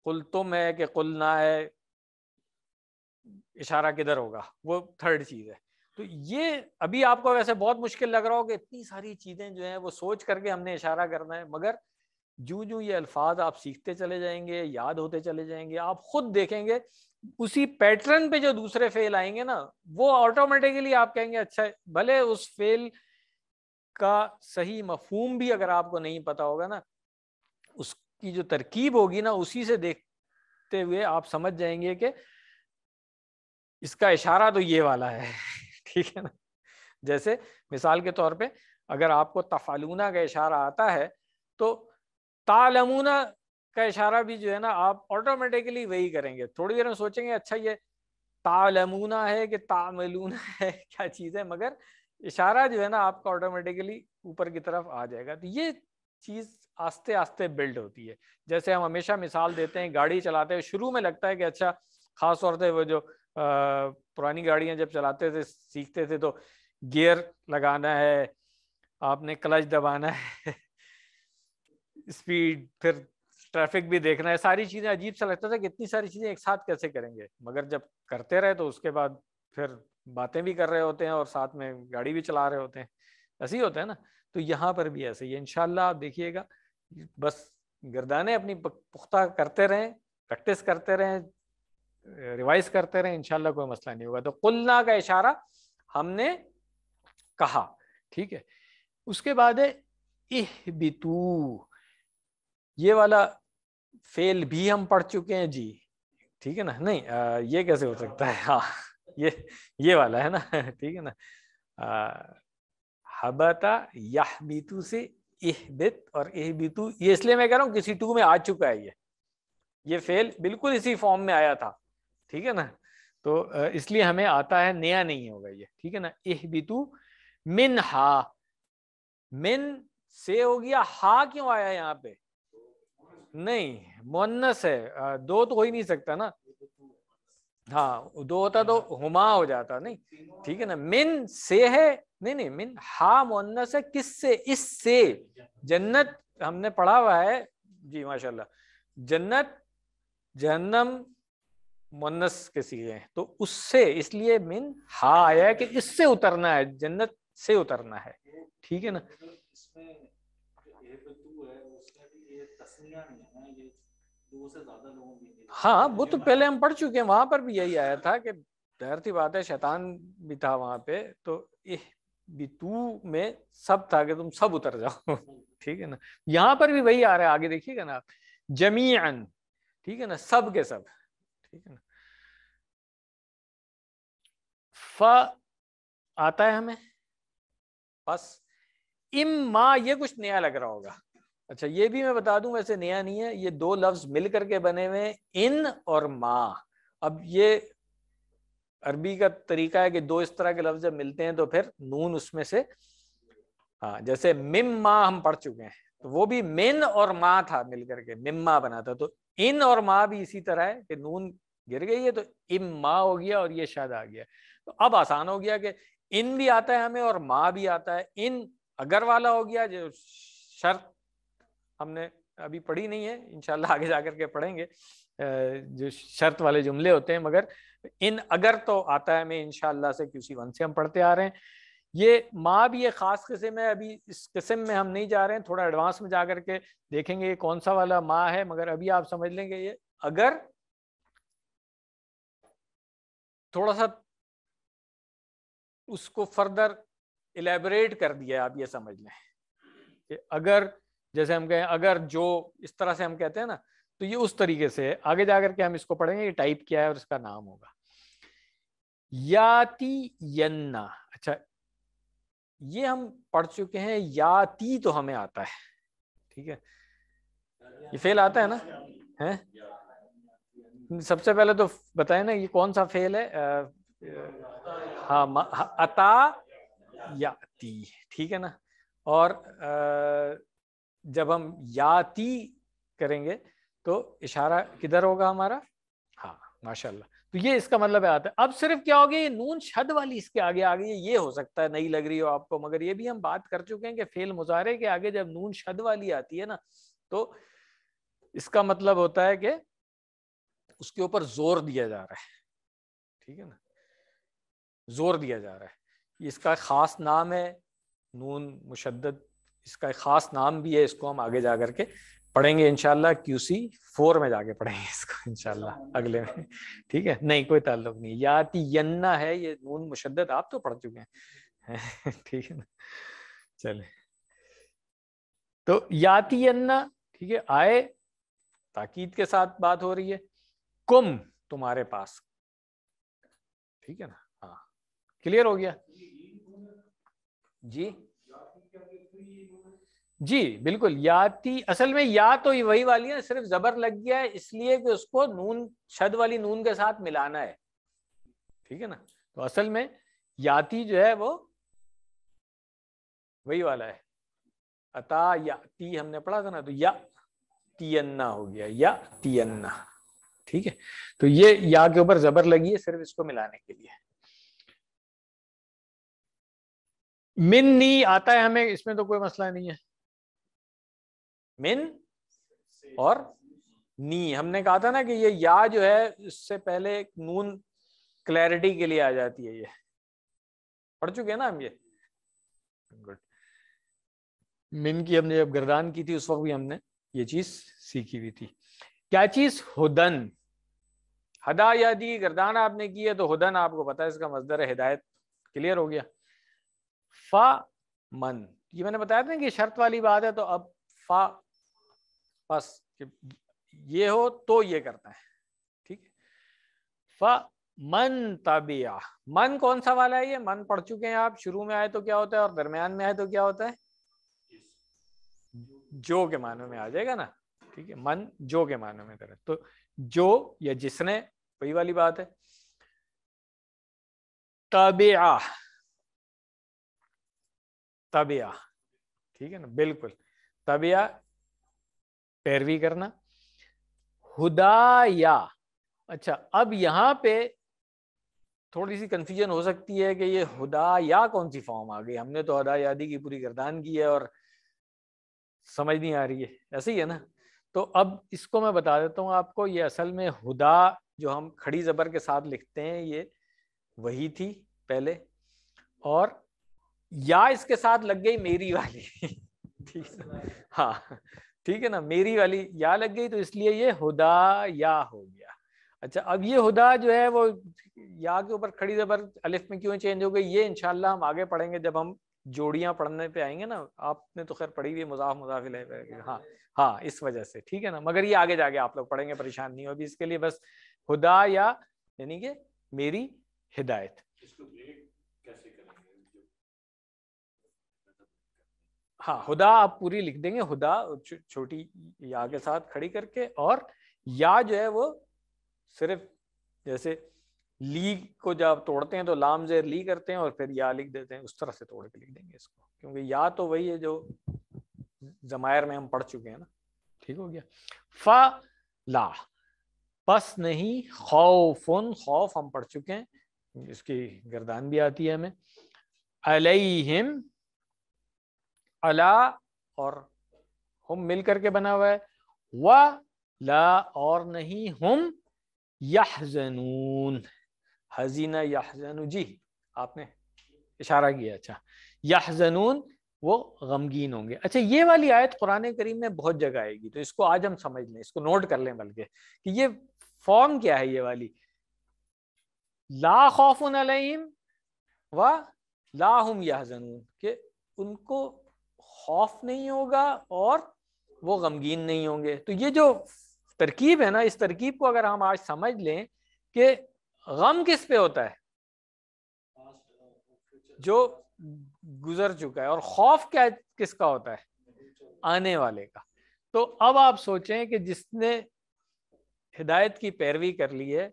[SPEAKER 2] कुल तुम तो है कि कुल ना है इशारा किधर होगा वो थर्ड चीज है तो ये अभी आपको वैसे बहुत मुश्किल लग रहा होगा इतनी सारी चीज़ें जो है वो सोच करके हमने इशारा करना है मगर जू जू ये अल्फाज आप सीखते चले जाएंगे याद होते चले जाएंगे आप खुद देखेंगे उसी पैटर्न पे जो दूसरे फेल आएंगे ना वो ऑटोमेटिकली आप कहेंगे अच्छा भले उस फेल का सही मफहूम भी अगर आपको नहीं पता होगा ना उसकी जो तरकीब होगी ना उसी से देखते हुए आप समझ जाएंगे कि इसका इशारा तो ये वाला है ठीक है ना जैसे मिसाल के तौर पे अगर आपको तफालूना का इशारा आता है तो तालमूना का इशारा भी जो है ना आप ऑटोमेटिकली वही करेंगे थोड़ी देर में सोचेंगे अच्छा ये तालमूना है कि तामलूना है क्या चीज़ है मगर इशारा जो है ना आपका ऑटोमेटिकली ऊपर की तरफ आ जाएगा तो ये चीज़ आस्ते आस्ते बिल्ड होती है जैसे हम हमेशा मिसाल देते हैं गाड़ी चलाते हैं शुरू में लगता है कि अच्छा ख़ास तौर से वो जो पुरानी गाड़ियां जब चलाते थे सीखते थे तो गियर लगाना है आपने क्लच दबाना है स्पीड फिर ट्रैफिक भी देखना है सारी चीज़ें अजीब सा लगता था कि इतनी सारी चीज़ें एक साथ कैसे करेंगे मगर जब करते रहे तो उसके बाद फिर बातें भी कर रहे होते हैं और साथ में गाड़ी भी चला रहे होते हैं ऐसे ही होता है ना तो यहाँ पर भी ऐसे ही इनशाला आप देखिएगा बस गर्दाने अपनी पुख्ता करते रहें प्रैक्टिस करते रहें रिवाइज करते रहे इनशाला कोई मसला नहीं होगा तो कुल्ला का इशारा हमने कहा ठीक है उसके बाद है इह बितू ये वाला फेल भी हम पढ़ चुके हैं जी ठीक है ना नहीं आ, ये कैसे हो सकता है हाँ ये ये वाला है ना ठीक है ना आ, हबता यह बीतू से इह बित और इह बीतू ये इसलिए मैं कह रहा हूँ किसी टू में आ चुका है ये ये फेल बिल्कुल इसी फॉर्म में आया था ठीक है ना तो इसलिए हमें आता है नया नहीं होगा ये ठीक है ना इह बितु मिन हा मिन से हो गया हा क्यों आया यहाँ पे नहीं मोन्नस है दो तो हो ही नहीं सकता ना हाँ दो होता तो हुमा हो जाता नहीं ठीक है ना मिन से है नहीं नहीं मिन हा मोन्नस है किससे इससे जन्नत हमने पढ़ा हुआ है जी माशाल्लाह जन्नत जहन्नम मोनस के सीधे हैं तो उससे इसलिए मीन हा आया है कि इससे उतरना है जन्नत से उतरना है ठीक है ना हाँ वो तो पहले हम पढ़ चुके हैं वहां पर भी यही आया था कि डरती बात है शैतान भी था वहां पे तो बितू में सब था कि तुम सब उतर जाओ ठीक है ना यहाँ पर भी वही आ रहा है आगे देखिएगा ना आप जमीन ठीक है ना सब के सब ठीक है ना
[SPEAKER 3] फ आता है हमें बस इम मा ये कुछ नया लग रहा होगा अच्छा ये
[SPEAKER 2] भी मैं बता दूं वैसे नया नहीं है ये दो लफ्ज मिल करके बने हुए इन और मा अब ये अरबी का तरीका है कि दो इस तरह के लफ्ज जब मिलते हैं तो फिर नून उसमें से हाँ जैसे मिम मा हम पढ़ चुके हैं तो वो भी मिन और माँ था के मिम मिम्मा बना था तो इन और माँ भी इसी तरह है कि नून गिर गई है तो इम माँ हो गया और ये शायद आ गया तो अब आसान हो गया कि इन भी आता है हमें और माँ भी आता है इन अगर वाला हो गया जो शर्त हमने अभी पढ़ी नहीं है इनशाला आगे जाकर के पढ़ेंगे जो शर्त वाले जुमले होते हैं मगर इन अगर तो आता है हमें इनशाला से किसी वन से हम पढ़ते आ रहे हैं ये माँ भी ये ख़ास किस्म है अभी इस किस्म में हम नहीं जा रहे हैं थोड़ा एडवांस में जा करके के देखेंगे कौन सा वाला माँ है मगर अभी आप समझ लेंगे ये अगर थोड़ा सा उसको फर्दर एलेबरेट कर दिया आप ये समझ लें कि अगर जैसे हम कहें अगर जो इस तरह से हम कहते हैं ना तो ये उस तरीके से है आगे जाकर के हम इसको पढ़ेंगे ये टाइप क्या है और इसका नाम होगा याति यन्ना अच्छा ये हम पढ़ चुके हैं याति तो हमें आता है ठीक है ये फेल आता है ना है सबसे पहले तो बताए ना ये कौन सा फेल है हाँ अता याति ठीक है ना और आ, जब हम याति करेंगे तो इशारा किधर होगा हमारा हाँ माशाल्लाह तो ये इसका मतलब है आता है अब सिर्फ क्या हो गया ये नून शद वाली इसके आगे आ गई ये हो सकता है नहीं लग रही हो आपको मगर ये भी हम बात कर चुके हैं कि फेल मुजाहरे के आगे जब नून शद वाली आती है ना तो इसका मतलब होता है कि उसके ऊपर जोर दिया जा रहा है ठीक है ना जोर दिया जा रहा है इसका ख़ास नाम है नून मुशद्दत इसका एक ख़ास नाम भी है इसको हम आगे जा करके पढ़ेंगे इनशाला क्यू सी फोर में जाके पढ़ेंगे इसको इनशाला अगले में ठीक है नहीं कोई ताल्लुक नहीं याति यन्ना है ये नून मुशद्दत आप तो पढ़ चुके हैं ठीक है ना चले तो याति यन्ना ठीक है आए ताकीद के साथ बात हो रही है कुम तुम्हारे पास ठीक है ना हाँ क्लियर हो गया जी जी बिल्कुल याति असल में या तो वही वाली है सिर्फ जबर लग गया है इसलिए कि उसको नून छद वाली नून के साथ मिलाना है ठीक है ना तो असल में याति जो है वो वही वाला है अता या ती हमने पढ़ा था ना तो या तियन्ना हो गया या तियन्ना ठीक है तो ये या
[SPEAKER 3] के ऊपर जबर लगी है सिर्फ इसको मिलाने के लिए मिन नी आता है हमें इसमें तो कोई मसला नहीं है मिन
[SPEAKER 2] और नी हमने कहा था ना कि ये या जो है इससे पहले नून क्लैरिटी के लिए आ जाती है ये पढ़ चुके हैं ना हम ये गुड मिन की हमने जब गर्दान की थी उस वक्त भी हमने ये चीज सीखी हुई थी क्या चीज हुदन हदा यादी गर्दान आपने की है तो हुदन आपको पता है इसका मजदर है हिदायत क्लियर हो गया फा मन ये मैंने बताया था ना कि शर्त वाली बात है तो अब फा बस ये हो तो ये करना है ठीक है फा मन तबिया मन कौन सा वाला है ये मन पढ़ चुके हैं आप शुरू में आए तो क्या होता है और दरमियान में आए तो क्या होता है जो के मानों में आ जाएगा ना ठीक है मन जो के मानों में तरह तो जो या जिसने वही वाली बात है तबिया तबिया ठीक है ना बिल्कुल तबिया पैरवी करना हुदाया अच्छा अब यहां पे थोड़ी सी कंफ्यूजन हो सकती है कि ये हुदाया कौन सी फॉर्म आ गई हमने तो हदायादी की पूरी गर्दान की है और समझ नहीं आ रही है ऐसे ही है ना तो अब इसको मैं बता देता हूँ आपको ये असल में हुदा जो हम खड़ी ज़बर के साथ लिखते हैं ये वही थी पहले और या इसके साथ लग गई मेरी वाली ठीक है हाँ ठीक है ना मेरी वाली या लग गई तो इसलिए ये हुदा या हो गया अच्छा अब ये हुदा जो है वो या के ऊपर खड़ी जबर अलिफ में क्यों चेंज हो गई ये इनशाला हम आगे पढ़ेंगे जब हम जोड़ियां पढ़ने पे आएंगे ना आपने तो खैर पढ़ी हुई मुजाफ मुजाफिल है हाँ हाँ, हाँ हाँ इस वजह से ठीक है ना मगर ये आगे जाके आप लोग पढ़ेंगे परेशान नहीं हो अभी इसके लिए बस खुदा या यानी कि मेरी हिदायत हाँ हुदा आप पूरी लिख देंगे हुदा छोटी या के साथ खड़ी करके और या जो है वो सिर्फ जैसे ली को जब तोड़ते हैं तो लाम जेर ली करते हैं और फिर या लिख देते हैं उस तरह से तोड़ के लिख देंगे इसको क्योंकि या तो वही है जो जमायर में हम पढ़ चुके हैं ना ठीक हो गया फा ला पस नहीं खौफ उन खौफ हम पढ़ चुके हैं इसकी गर्दान भी आती है हमें अलहिम अला और हम मिल करके बना हुआ है व ला और नहीं हम यहजनून हजीना जी आपने इशारा किया अच्छा याहजनून वो गमगीन होंगे अच्छा ये वाली आयत कुरान करीम में बहुत जगह आएगी तो इसको आज हम समझ लें इसको नोट कर लें बल्कि कि ये फॉर्म क्या है ये वाली ला खौफुन अलैहिम व लाहुम याहजनून के उनको खौफ नहीं होगा और वो गमगीन नहीं होंगे तो ये जो तरकीब है ना इस तरकीब को अगर हम आज समझ लें कि गम किस पे होता है जो गुजर चुका है और खौफ क्या किसका होता है आने वाले का तो अब आप सोचें कि जिसने हिदायत की पैरवी कर ली है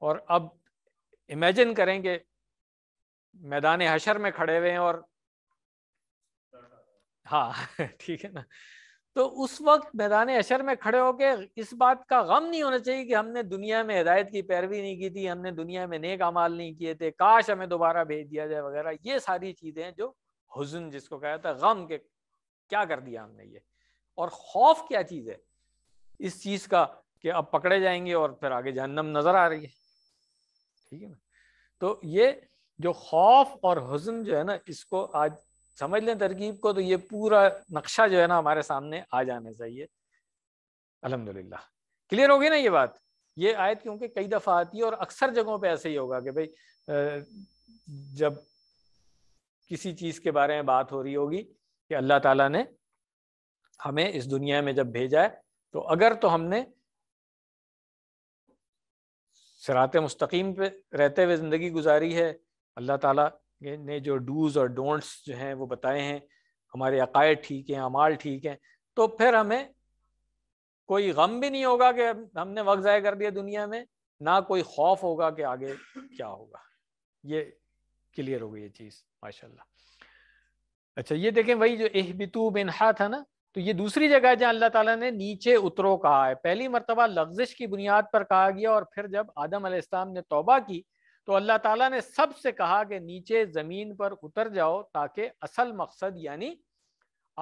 [SPEAKER 2] और अब इमेजिन करें कि मैदान हशर में खड़े हुए हैं और हाँ ठीक है ना तो उस वक्त मैदान अशर में खड़े होके इस बात का गम नहीं होना चाहिए कि हमने दुनिया में हिदायत की पैरवी नहीं की थी हमने दुनिया में नेक अमाल नहीं किए थे काश हमें दोबारा भेज दिया जाए वगैरह ये सारी चीज़ें जो हुजन जिसको कहा है गम के क्या कर दिया हमने ये और खौफ क्या चीज़ है इस चीज़ का कि अब पकड़े जाएंगे और फिर आगे जहनम नज़र आ रही है ठीक है ना तो ये जो खौफ और हुजन जो है ना इसको आज समझ लें तरकीब को तो ये पूरा नक्शा जो है ना हमारे सामने आ जाना चाहिए अलहमदिल्ला क्लियर होगी ना ये बात ये आयत क्योंकि कई दफ़ा आती है और अक्सर जगहों पे ऐसे ही होगा कि भाई जब किसी चीज़ के बारे में बात हो रही होगी कि अल्लाह ताला ने हमें इस दुनिया में जब भेजा है तो अगर तो हमने सरात मुस्तकीम पे रहते हुए ज़िंदगी गुजारी है अल्लाह ताला ने जो डूज और डोंट्स जो हैं वो बताए हैं हमारे अकायद ठीक हैं अमाल ठीक हैं तो फिर हमें कोई गम भी नहीं होगा कि हमने वक्त ज़ाय कर दिया दुनिया में ना कोई खौफ होगा कि आगे क्या होगा ये क्लियर हो गई ये चीज़ माशाल्लाह अच्छा ये देखें वही जो एहबितु बिनहा था ना तो ये दूसरी जगह है जहाँ अल्लाह ताला ने नीचे उतरो कहा है पहली मरतबा लफ्जिश की बुनियाद पर कहा गया और फिर जब आदम अलैहिस्सलाम ने तौबा की तो अल्लाह ताला ने सबसे कहा कि नीचे ज़मीन पर उतर जाओ ताकि असल मकसद यानी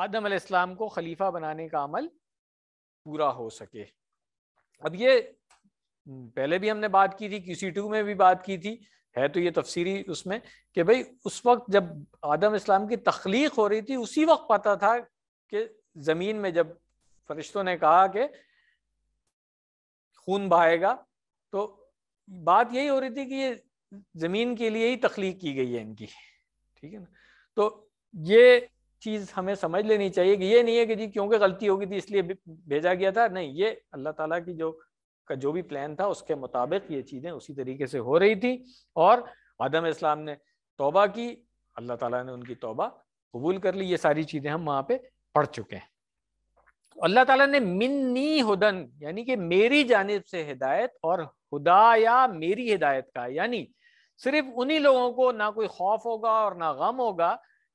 [SPEAKER 2] आदम अलैहिस्सलाम को खलीफा बनाने का अमल पूरा हो सके अब ये हम्म, पहले भी हमने बात की थी किसी टू में भी बात की थी है तो ये तफसीरी उसमें कि भाई उस वक्त जब आदम इस्लाम की तख्लीक हो रही थी उसी वक्त पता था कि ज़मीन में जब फरिश्तों ने कहा कि खून बहाएगा तो बात यही हो रही थी कि ये ज़मीन के लिए ही तख्लीक की गई है इनकी ठीक है ना तो ये चीज़ हमें समझ लेनी चाहिए कि ये नहीं है कि जी क्योंकि गलती होगी थी तो इसलिए भेजा गया था नहीं ये अल्लाह ताला की जो का जो भी प्लान था उसके मुताबिक ये चीज़ें उसी तरीके से हो रही थी और आदम इस्लाम ने तोबा की अल्लाह ताला ने उनकी तोबा कबूल कर ली ये सारी चीज़ें हम वहाँ पे पढ़ चुके हैं अल्लाह तला ने मिन्नी हुदन यानी कि मेरी जानब से हिदायत और हुदा या मेरी हिदायत का यानी सिर्फ उन्हीं लोगों को ना कोई खौफ होगा और ना गम होगा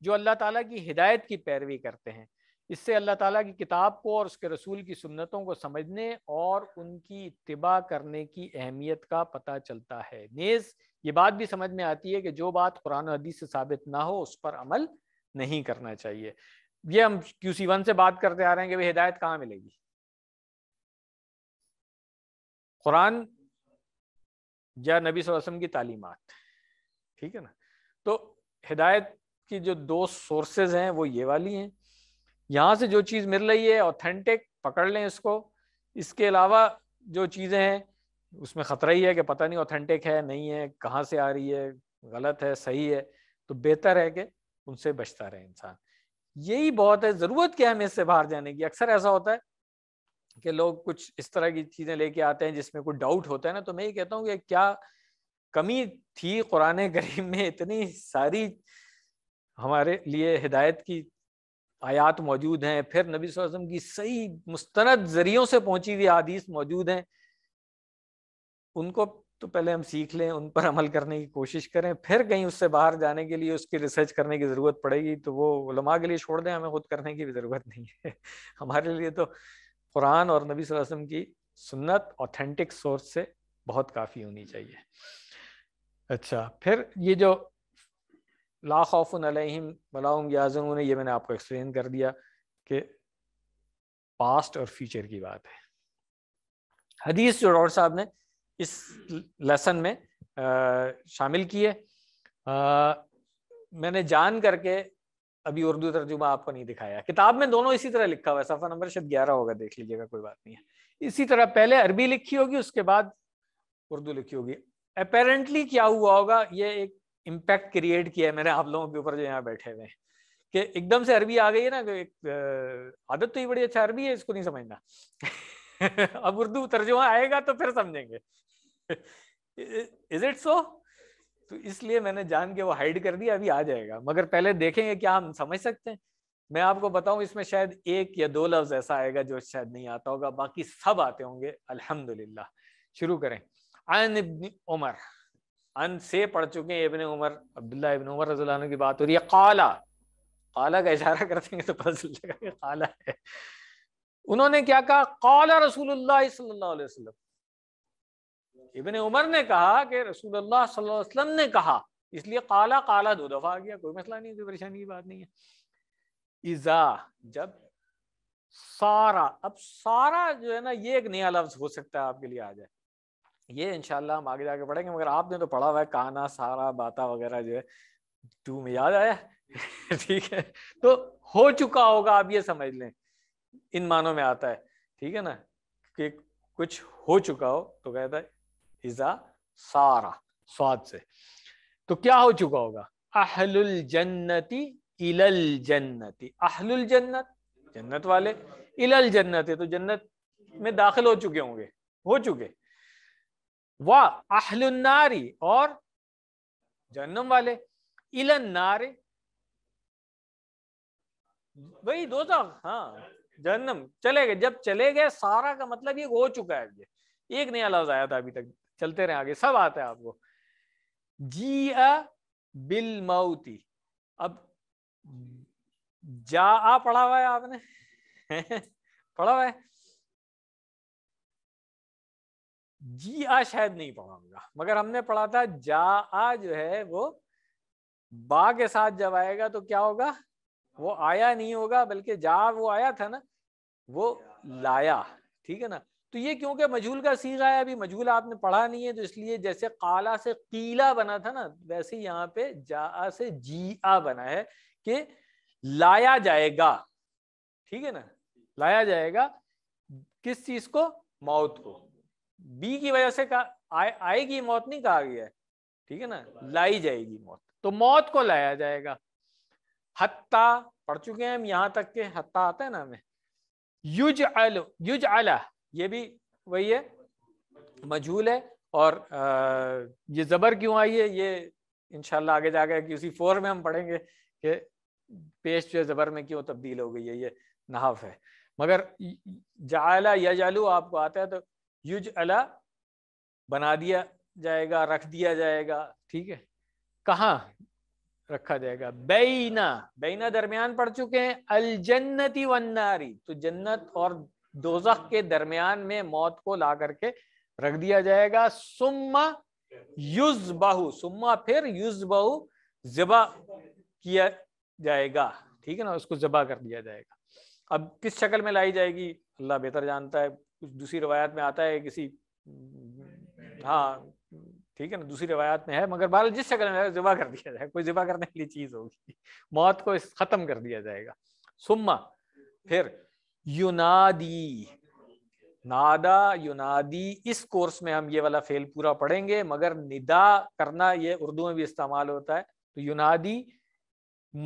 [SPEAKER 2] जो अल्लाह ताला की हिदायत की पैरवी करते हैं इससे अल्लाह ताला की किताब को और उसके रसूल की सुन्नतों को समझने और उनकी इतबा करने की अहमियत का पता चलता है नेज़ ये बात भी समझ में आती है कि जो बात कुरान हदीस से साबित ना हो उस पर अमल नहीं करना चाहिए ये हम क्यू सी वन से बात करते आ रहे हैं कि भाई हिदायत कहाँ मिलेगी कुरान या नबी वसम की तालीमत ठीक है ना तो हिदायत की जो दो सोर्सेज हैं वो ये वाली हैं यहाँ से जो चीज़ मिल रही है ऑथेंटिक पकड़ लें इसको इसके अलावा जो चीज़ें हैं उसमें ख़तरा ही है कि पता नहीं ऑथेंटिक है नहीं है कहाँ से आ रही है गलत है सही है तो बेहतर है कि उनसे बचता रहे इंसान यही बहुत है ज़रूरत क्या है हमें इससे बाहर जाने की अक्सर ऐसा होता है कि लोग कुछ इस तरह की चीज़ें लेके आते हैं जिसमें कोई डाउट होता है ना तो मैं ये कहता हूँ कि क्या कमी थी कुरान करीम में इतनी सारी हमारे लिए हिदायत की आयात मौजूद हैं फिर नबी वसम की सही मुस्तनद जरियों से पहुंची हुई आदीस मौजूद हैं उनको तो पहले हम सीख लें उन पर अमल करने की कोशिश करें फिर कहीं उससे बाहर जाने के लिए उसकी रिसर्च करने की ज़रूरत पड़ेगी तो वो उलमा के लिए छोड़ दें हमें खुद करने की भी ज़रूरत नहीं है हमारे लिए तो कुरान और नबी वसल्लम की सुन्नत ऑथेंटिक सोर्स से बहुत काफ़ी होनी चाहिए अच्छा फिर ये जो ला खौफ़ अलहम वलाउम याजन ये मैंने आपको एक्सप्लेन कर दिया कि पास्ट और फ्यूचर की बात है हदीस जो डॉक्टर साहब ने इस लेसन में आ, शामिल किए मैंने जान करके अभी उर्दू तर्जुमा आपको नहीं दिखाया किताब में दोनों इसी तरह लिखा हुआ है सफा नंबर शायद ग्यारह होगा देख लीजिएगा कोई बात नहीं है इसी तरह पहले अरबी लिखी होगी उसके बाद उर्दू लिखी होगी अपेरेंटली क्या हुआ होगा ये एक इम्पैक्ट क्रिएट किया है मैंने आप लोगों के ऊपर जो यहाँ बैठे हुए हैं कि एकदम से अरबी आ गई है ना एक आदत तो ही बड़ी अच्छा अरबी है इसको नहीं समझना अब उर्दू तर्जुमा आएगा तो फिर समझेंगे इज इट सो तो इसलिए मैंने जान के वो हाइड कर दिया अभी आ जाएगा मगर पहले देखेंगे क्या हम समझ सकते हैं मैं आपको बताऊं इसमें शायद एक या दो लफ्ज ऐसा आएगा जो शायद नहीं आता होगा बाकी सब आते होंगे अल्हम्दुलिल्लाह शुरू करें अन इब्न उमर अन से पढ़ चुके हैं इबन उमर अब्दुल्ला इबन उमर रजू की बात हो रही है काला काला का इशारा कर देंगे तो पता चल जाएगा काला है उन्होंने क्या कहा काला रसूलुल्लाह सल्लल्लाहु अलैहि वसल्लम इबन उमर ने कहा कि रसूलुल्लाह सल्लल्लाहु अलैहि वसल्लम ने कहा इसलिए काला काला दो दफ़ा आ गया कोई मसला नहीं कोई परेशानी की बात नहीं है इज़ा जब सारा अब सारा जो है ना ये एक नया लफ्ज़ हो सकता है आपके लिए आ जाए ये इनशाला हम आगे जाके पढ़ेंगे मगर आपने तो पढ़ा हुआ है काना सारा बाता वगैरह जो है तू में याद आया ठीक है तो हो चुका होगा आप ये समझ लें इन मानों में आता है ठीक है ना कि कुछ हो चुका हो तो कहता है इज अ सारा स्वाद से तो क्या हो चुका होगा अहलुल जन्नति इलल जन्नति अहलुल जन्नत जन्नत वाले इलल जन्नति तो जन्नत में दाखिल हो चुके होंगे हो चुके वाह अहलुन्नारी और जन्नम वाले इलन नारे वही दो हाँ जन्नम चले गए जब चले गए सारा का मतलब ये हो चुका है ये एक नया लफ्ज आया था अभी तक चलते रहे आगे सब आता है आपको जी अ बिल मऊती अब जा आ पढ़ा हुआ है आपने पढ़ा हुआ है जी आ शायद नहीं पढ़ा होगा मगर हमने पढ़ा था जा आ जो है वो बा के साथ जब आएगा तो क्या होगा वो आया नहीं होगा बल्कि जा वो आया था ना वो लाया ठीक है ना तो ये क्योंकि मजूल का सीगा है अभी मजहूल आपने पढ़ा नहीं है तो इसलिए जैसे काला से कीला बना था ना वैसे यहाँ पे जा से जी आ बना है कि लाया जाएगा ठीक है ना लाया जाएगा किस चीज को मौत को बी की वजह से कहा आएगी मौत नहीं कहा गया है ठीक है ना लाई जाएगी मौत तो मौत को लाया जाएगा हत्ता पढ़ चुके हैं हम यहाँ तक के हत्ता आता है ना हमें युज अल युज अला ये भी वही है मजहूल है और ये ज़बर क्यों आई है ये इनशाला आगे जाकर किसी फोर में हम पढ़ेंगे कि पेश जो ज़बर में क्यों तब्दील हो गई है ये नहाफ है मगर जाला या जालू आपको आता है तो युज अला बना दिया जाएगा रख दिया जाएगा ठीक है कहाँ रखा जाएगा बेना बेना दरमियान पढ़ चुके हैं अल जन्नति वन्नारी तो जन्नत और दोजख के दरमियान में मौत को ला करके रख दिया जाएगा सुम्मा युज बाहू सुम्मा फिर युज बाहू जबा
[SPEAKER 1] किया
[SPEAKER 2] जाएगा ठीक है ना उसको जबा कर दिया जाएगा अब किस शक्ल में लाई जाएगी अल्लाह बेहतर जानता है कुछ दूसरी रवायत में आता है किसी हाँ ठीक है ना दूसरी रवायात में है मगर बहरहाल जिस शक्ल में जबा कर दिया जाएगा कोई जबा करने के लिए चीज होगी मौत को खत्म कर दिया जाएगा सुम्मा फिर युनादी नादा युनादी इस कोर्स में हम ये वाला फेल पूरा पढ़ेंगे मगर निदा करना ये उर्दू में भी इस्तेमाल होता है तो युनादी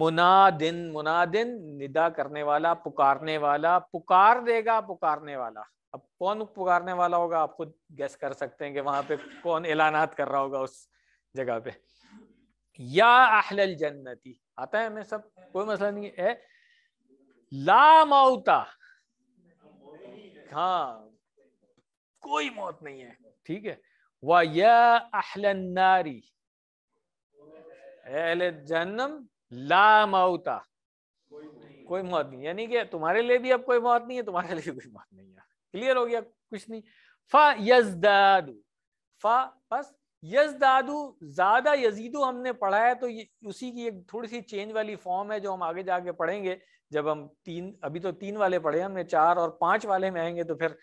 [SPEAKER 2] मुनादिन मुनादिन निदा करने वाला पुकारने वाला पुकार देगा पुकारने वाला अब कौन पुकारने वाला होगा आप खुद गैस कर सकते हैं कि वहां पे कौन ऐलानात कर रहा होगा उस जगह पे या अहल जन्नति आता है हमें सब कोई मसला नहीं है ला माउता हाँ कोई मौत नहीं है ठीक है व या नारी अहल ला मऊता कोई मौत नहीं यानी कि तुम्हारे लिए भी अब कोई मौत नहीं है तुम्हारे लिए कोई मौत नहीं है क्लियर हो गया कुछ नहीं फा यजदादू फा बस यजदादू ज्यादा यजीदू हमने पढ़ा है तो ये उसी की एक थोड़ी सी चेंज वाली फॉर्म है जो हम आगे जाके पढ़ेंगे जब हम तीन अभी तो तीन वाले पढ़े हमने चार और पांच वाले में आएंगे तो फिर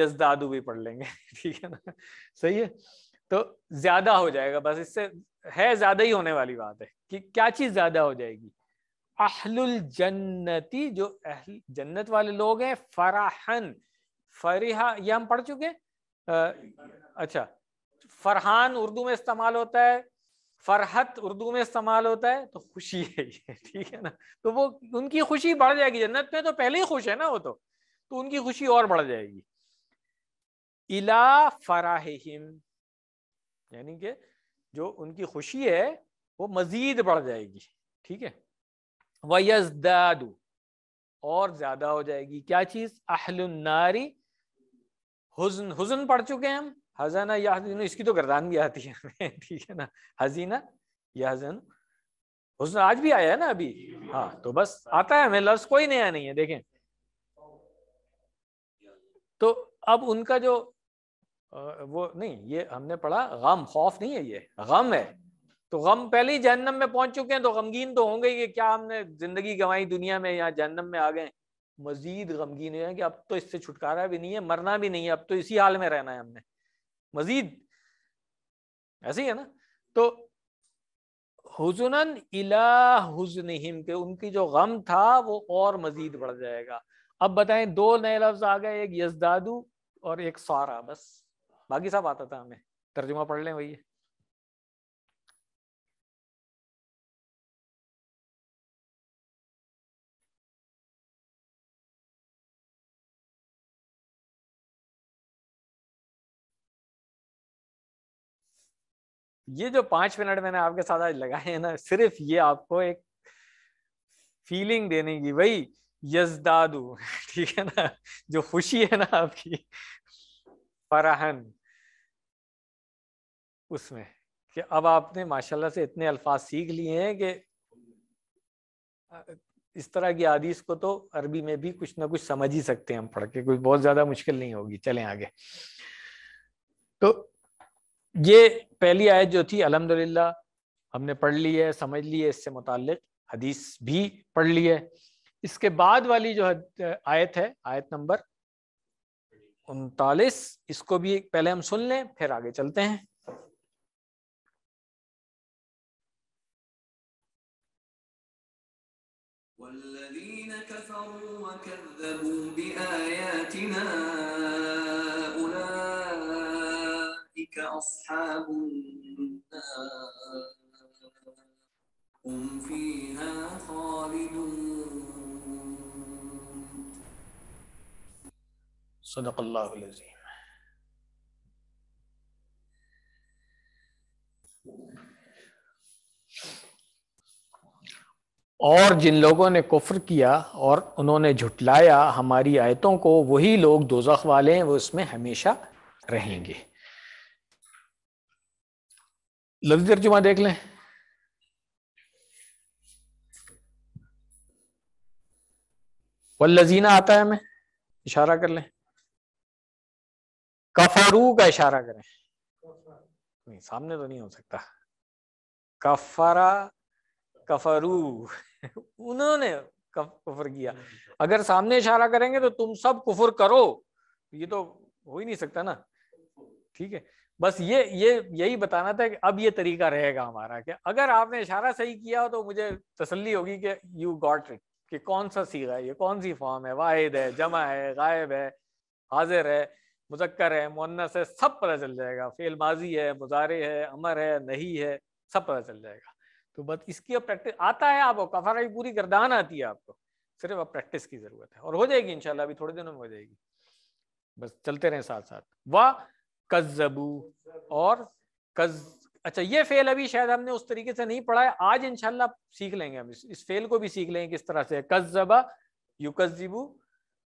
[SPEAKER 2] यजदादू भी पढ़ लेंगे ठीक है ना सही है तो ज्यादा हो जाएगा बस इससे है ज्यादा ही होने वाली बात है कि क्या चीज ज्यादा हो जाएगी अहलुल जन्नति जो अहल जन्नत वाले लोग हैं फराहन फरिहा ये हम पढ़ चुके अच्छा फरहान उर्दू में इस्तेमाल होता है फरहत उर्दू में इस्तेमाल होता है तो खुशी है ये ठीक है ना तो वो उनकी खुशी बढ़ जाएगी जन्नत में तो पहले ही खुश है ना वो तो तो उनकी खुशी और बढ़ जाएगी इला फराहिम यानी कि जो उनकी खुशी है वो मजीद बढ़ जाएगी ठीक है दादू और ज्यादा हो जाएगी क्या चीज अहलुन्नारी हुजन हुजन पढ़ चुके हैं हम हजाना या हजीन इसकी तो गर्दान भी आती है ठीक है ना हजीना या हजन हुसन आज भी आया है ना अभी हाँ तो बस आता है हमें लफ्ज कोई नया नहीं है देखें तो अब उनका जो वो नहीं ये हमने पढ़ा गम खौफ नहीं है ये गम है तो गम पहले ही जहनम में पहुंच चुके हैं तो गमगीन तो होंगे कि क्या हमने जिंदगी गंवाई दुनिया में या जहनम में आ गए मजीद गमगीन हुए कि अब तो इससे छुटकारा भी नहीं है मरना भी नहीं है अब तो इसी हाल में रहना है हमने मजीद ऐसे ही है ना तो हुजनन इला हुजनहिम के उनकी जो गम था वो और मजीद बढ़ जाएगा अब बताएं दो नए लफ्ज आ
[SPEAKER 3] गए एक यजदादू और एक सारा बस बाकी सब आता था हमें तर्जुमा पढ़ लें भैया ये जो पांच मिनट मैंने आपके साथ आज लगाए हैं ना सिर्फ ये आपको एक
[SPEAKER 2] फीलिंग देने की वही यजदादू ठीक है ना जो खुशी है ना आपकी फराहन उसमें कि अब आपने माशाल्लाह से इतने अल्फाज सीख लिए हैं कि इस तरह की आदिश को तो अरबी में भी कुछ ना कुछ समझ ही सकते हैं हम पढ़ के कुछ बहुत ज्यादा मुश्किल नहीं होगी चले आगे तो ये पहली आयत जो थी अलहमदिल्ला हमने पढ़ ली है समझ ली है इससे मुतल हदीस भी पढ़ ली है इसके बाद वाली जो आयत है आयत नंबर
[SPEAKER 3] उनतालीस इसको भी पहले हम सुन लें फिर आगे चलते हैं والذين كفروا وكذبوا بآياتنا
[SPEAKER 1] أصحاب النار هم فيها
[SPEAKER 3] خالدون
[SPEAKER 1] صدق الله العظيم
[SPEAKER 2] और जिन लोगों ने कुफर किया और उन्होंने झुटलाया हमारी आयतों को वही लोग दोजख वाले हैं वो इसमें हमेशा रहेंगे लफ्जी तर्जुमा देख लें वजीना आता है हमें इशारा कर लें कफरू का इशारा करें नहीं सामने तो नहीं हो सकता कफरा कफरू उन्होंने कफ, कुफर किया अगर सामने इशारा करेंगे तो तुम सब कुफर करो ये तो हो ही नहीं सकता ना ठीक है बस ये ये यही बताना था कि अब ये तरीका रहेगा हमारा कि अगर आपने इशारा सही किया तो मुझे तसल्ली होगी कि यू गॉट इट कि कौन सा सी है ये कौन सी फॉर्म है वाहिद है जमा है गायब है हाजिर है मुजक्कर है मुन्नस है सब पता चल जाएगा फेल माजी है मुजारे है अमर है नहीं है सब पता चल जाएगा तो बस इसकी अब प्रैक्टिस आता है आपको कफारा की पूरी गर्दान आती है आपको सिर्फ अब प्रैक्टिस की ज़रूरत है और हो जाएगी इनशाला अभी थोड़े दिनों में हो जाएगी बस चलते रहे साथ साथ वाह कज़बू और कज अच्छा ये फेल अभी शायद हमने उस तरीके से नहीं पढ़ा है आज इनशाला सीख लेंगे हम इस, इस फेल को भी सीख लेंगे किस तरह से कज्जबा यू कजबू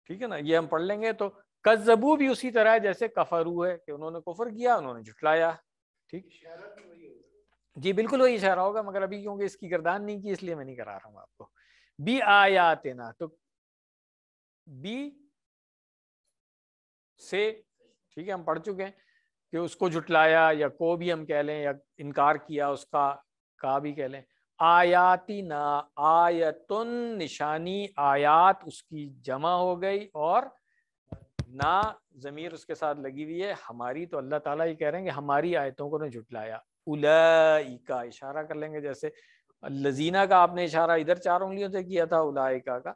[SPEAKER 2] ठीक है ना ये हम पढ़ लेंगे तो कज्जबू भी उसी तरह है जैसे कफरू है कि उन्होंने कुफर किया उन्होंने जुटलाया ठीक जी बिल्कुल वही इशारा होगा मगर अभी क्योंकि इसकी गर्दान नहीं की इसलिए मैं नहीं करा रहा हूँ आपको बी आयात ना तो बी से ठीक है हम पढ़ चुके हैं कि उसको जुटलाया या को भी हम कह लें या इनकार किया उसका का भी कह लें आयाती ना आयतुन निशानी आयात उसकी जमा हो गई और ना ज़मीर उसके साथ लगी हुई है हमारी तो अल्लाह ताला ही कह रहे हैं कि हमारी आयतों को ने उलाई का इशारा कर लेंगे जैसे लजीना का आपने इशारा इधर चार उंगलियों से किया था उलाइका का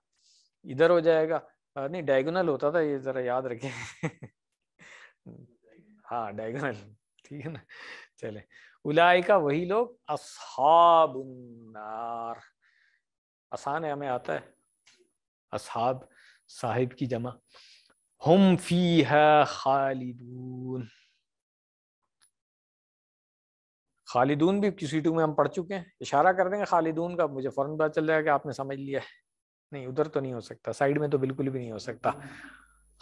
[SPEAKER 2] इधर हो जाएगा नहीं डायगोनल होता था ये ज़रा याद रखें हाँ डायगोनल ठीक है ना चले उलाई का वही लोग असहाबुन्नार आसान है हमें आता है असहाब साहिब की जमा हम फी है खालिदून खालिदून भी किसी टू में हम पढ़ चुके हैं इशारा कर देंगे खालिदून का मुझे फ़ौरन पता चल जाएगा कि आपने समझ लिया है नहीं उधर तो नहीं हो सकता साइड में तो बिल्कुल भी नहीं हो सकता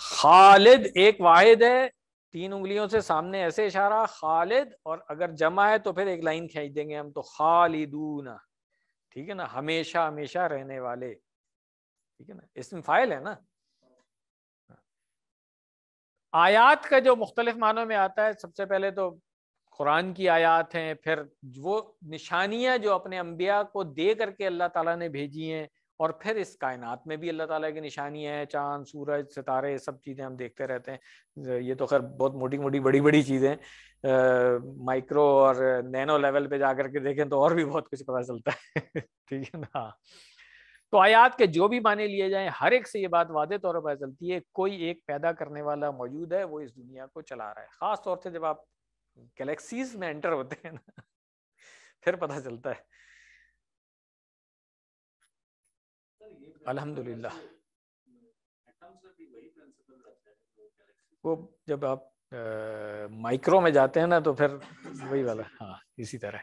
[SPEAKER 2] खालिद एक वाहिद है तीन उंगलियों से सामने ऐसे इशारा खालिद और अगर जमा है तो फिर एक लाइन खींच देंगे हम तो खालिदूना ठीक है ना हमेशा हमेशा रहने वाले ठीक है ना इसमें फाइल है ना आयात का जो मुख्तलिफ मानों में आता है सबसे पहले तो कुरान की आयात हैं फिर वो निशानियां जो अपने अंबिया को दे करके अल्लाह ताला ने भेजी हैं और फिर इस कायनात में भी अल्लाह ताला की निशानी है चांद सूरज सितारे सब चीज़ें हम देखते रहते हैं ये तो खैर बहुत मोटी मोटी बड़ी बड़ी चीज़ें माइक्रो और नैनो लेवल पे जा करके देखें तो और भी बहुत कुछ पता चलता है ठीक है ना तो आयात के जो भी माने लिए जाएं हर एक से ये बात वादे तौर पर चलती है कोई एक पैदा करने वाला मौजूद है वो इस दुनिया को चला रहा है ख़ास तौर से जब आप गैलेक्सीज में एंटर होते हैं ना फिर पता चलता है
[SPEAKER 1] अल्हम्दुलिल्लाह
[SPEAKER 2] वो जब आप आ, माइक्रो में जाते हैं ना तो फिर वही वाला हाँ इसी तरह